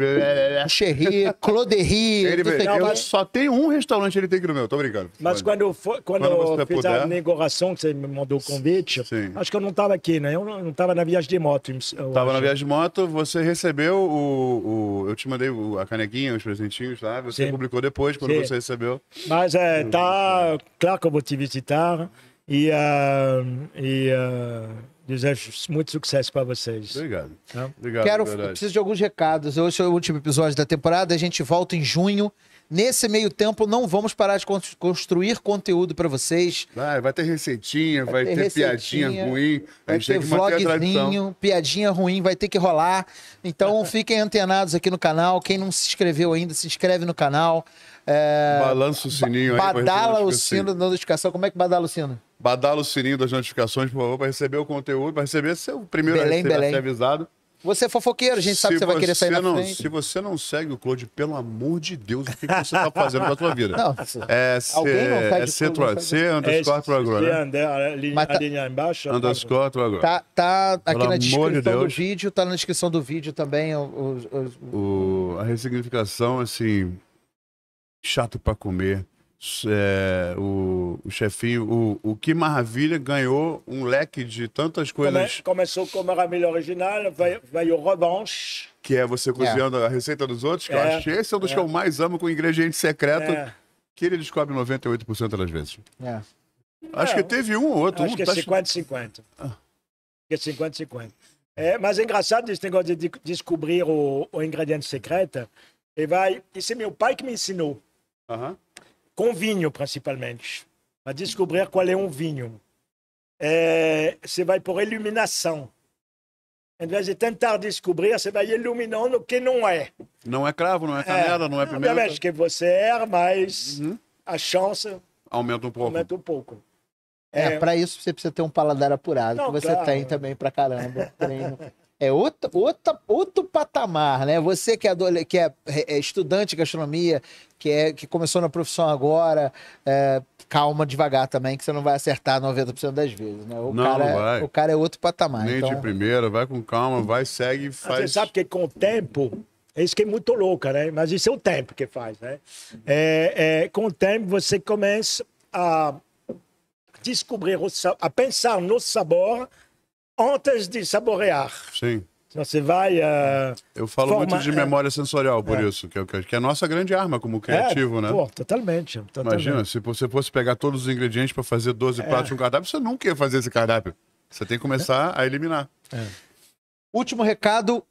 Bucherri, Cloderri. Ele, eu só tem um restaurante ele tem aqui no meu, tô brincando. Mas quando eu, for, quando, quando eu fiz puder... a negociação, que você me mandou o convite, Sim. acho que eu não estava aqui, né? Eu não estava na viagem de moto. Estava na viagem de moto, você recebeu o. o eu te mandei o, a canequinha, os presentinhos lá, você Sim. publicou depois quando Sim. você recebeu. Mas é, hum, tá. Claro que eu vou te visitar. E, uh, e uh, desejo muito sucesso para vocês. Obrigado. Tá? Obrigado. Quero, preciso de alguns recados. Hoje é o último episódio da temporada. A gente volta em junho. Nesse meio tempo, não vamos parar de construir conteúdo para vocês. Vai, vai ter receitinha, vai, vai ter, ter receitinha, piadinha ruim. Vai ter vlogzinho, piadinha ruim, vai ter que rolar. Então, fiquem antenados aqui no canal. Quem não se inscreveu ainda, se inscreve no canal. É... Balança o sininho ba aí. Badala o sino da notificação. Como é que badala o sino? Badala o sininho das notificações, por favor, para receber o conteúdo, para receber seu primeiro Belém, a receber, Belém. A ser avisado. Você é fofoqueiro, a gente se sabe que você vai querer sair não, na frente. Se você não segue o Claude, pelo amor de Deus, o que, você está fazendo na sua vida? Não, é, C, alguém não segue é centro, C, underscore é, pro agora. Né? Mas tá underscore pro agora. Tá, tá aqui pelo na descrição de do vídeo, tá na descrição do vídeo também. O, o, o... a ressignificação, assim, chato para comer. É, o, o, chefinho, o, o Que Maravilha ganhou um leque de tantas coisas. Come, começou com Maravilha Original, veio, Revanche. Que é você cozinhando é. a receita dos outros, que é. eu achei. Esse é um dos é. que eu mais amo com ingrediente secreto, é. que ele descobre 98% das vezes. É. Acho que teve um ou outro. Acho um, que é 50-50. Tá... Ah. Que é 50-50. É, mas é engraçado esse negócio de descobrir o, o ingrediente secreto. E vai. Esse é meu pai que me ensinou. Com vinho, principalmente. Para descobrir qual é um vinho. É, você vai por iluminação. Em vez de tentar descobrir, você vai iluminando o que não é. Não é cravo, não é canela, é, não é primeiro. Obviamente que você é, mas uhum. a chance. Aumenta um pouco. Aumenta um pouco. É, é. para isso você precisa ter um paladar apurado, não, que você claro. tem também para caramba. Treino. é outro outro outro patamar, né? Você que é, adole... que é, é, é, estudante de gastronomia, que, é, que começou na profissão agora, é, calma devagar também, que você não vai acertar 90% das vezes, né? O, não, cara, não é, vai. o cara é outro patamar. Nem então... de primeira, vai com calma, vai, segue faz. Você sabe que com o tempo, é isso que é muito louca, né? Mas isso é o tempo que faz, né? É, é, com o tempo você começa a descobrir, o, a pensar no sabor antes de saborear. Sim. Então, você vai. Uh, eu falo forma... muito de eh, memória sensorial, por é. isso, que é, que é a nossa grande arma como é, criativo, é, né? Pô, totalmente, totalmente, Imagina, se você fosse pegar todos os ingredientes para fazer 12 é. pratos de um cardápio, você nunca ia fazer esse cardápio. Você tem que começar é. a eliminar. Último recado,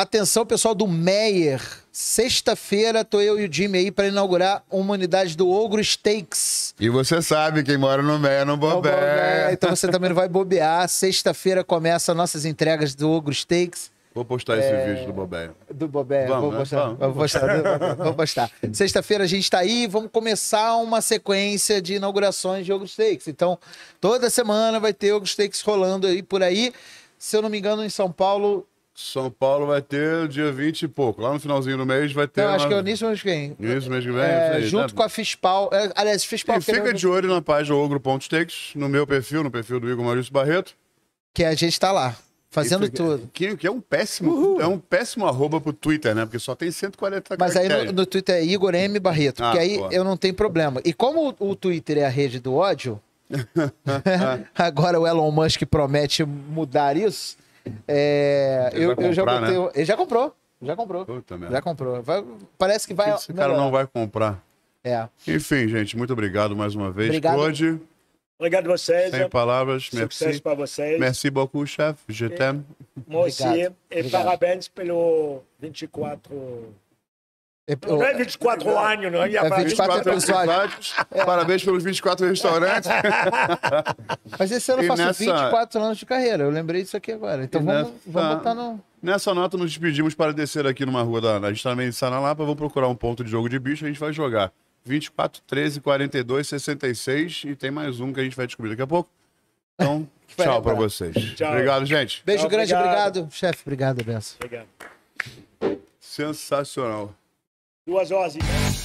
Atenção, pessoal do Meyer. Sexta-feira tô eu e o Jimmy aí para inaugurar uma unidade do Ogro Steaks. E você sabe, quem mora no Meyer não bobeia. Então você também não vai bobear. Sexta-feira começa nossas entregas do Ogro Steaks. Vou postar esse é, vídeo do Bobé. Do Bobé, vou, né? postar, vou postar. Vou postar. Sexta-feira a gente está aí, vamos começar uma sequência de inaugurações de Ogro Steaks. Então, toda semana vai ter Ogro Steaks rolando aí por aí. Se eu não me engano, em São Paulo são Paulo vai ter dia 20 e pouco. Lá no finalzinho do mês vai ter. Não, acho uma... que é o início do mês que vem. Início mês que vem. É, junto né? com a Fispal. É, aliás, Fispal. E fica de olho na página ogro.stakes, no meu perfil, no perfil do Igor Maurício Barreto. Que a gente tá lá. Fazendo tudo. Que, que, é um péssimo, Uhul. é um péssimo arroba pro Twitter, né? Porque só tem 140 Mas caracteres. aí no, no, Twitter é Igor M. Barreto, ah, porque aí eu não tenho problema. E como o, o Twitter é a rede do ódio, agora o Elon Musk promete mudar isso. É, eu, comprar, eu, já botei. Né? Ele já comprou. Já comprou. Puta, já comprou. Vai, parece que vai. Esse melhorar. cara não vai comprar. É. Enfim, gente, muito obrigado mais uma vez. Obrigado. Claude. Obrigado a vocês. Sem é. palavras. Sucesso para vocês. Merci beaucoup, chef. Je t'aime. Moi Obrigado. E parabéns pelo 24. É, não é 24 é, anos, não. É 24, 24 episódios. É. Parabéns pelos 24 restaurantes. Mas esse ano eu faço nessa... 24 anos de carreira. Eu lembrei disso aqui agora. Então vamos, nessa... vamos botar no... Nessa nota, nos despedimos para descer aqui numa rua da... A gente está na de Sanalapa. Vou procurar um ponto de jogo de bicho. A gente vai jogar 24, 13, 42, 66. E tem mais um que a gente vai descobrir daqui a pouco. Então, tchau para vocês. Tchau. Obrigado, gente. Beijo tchau, grande. Obrigado. obrigado. Chefe, obrigado, Benção. Obrigado. Sensacional duas horas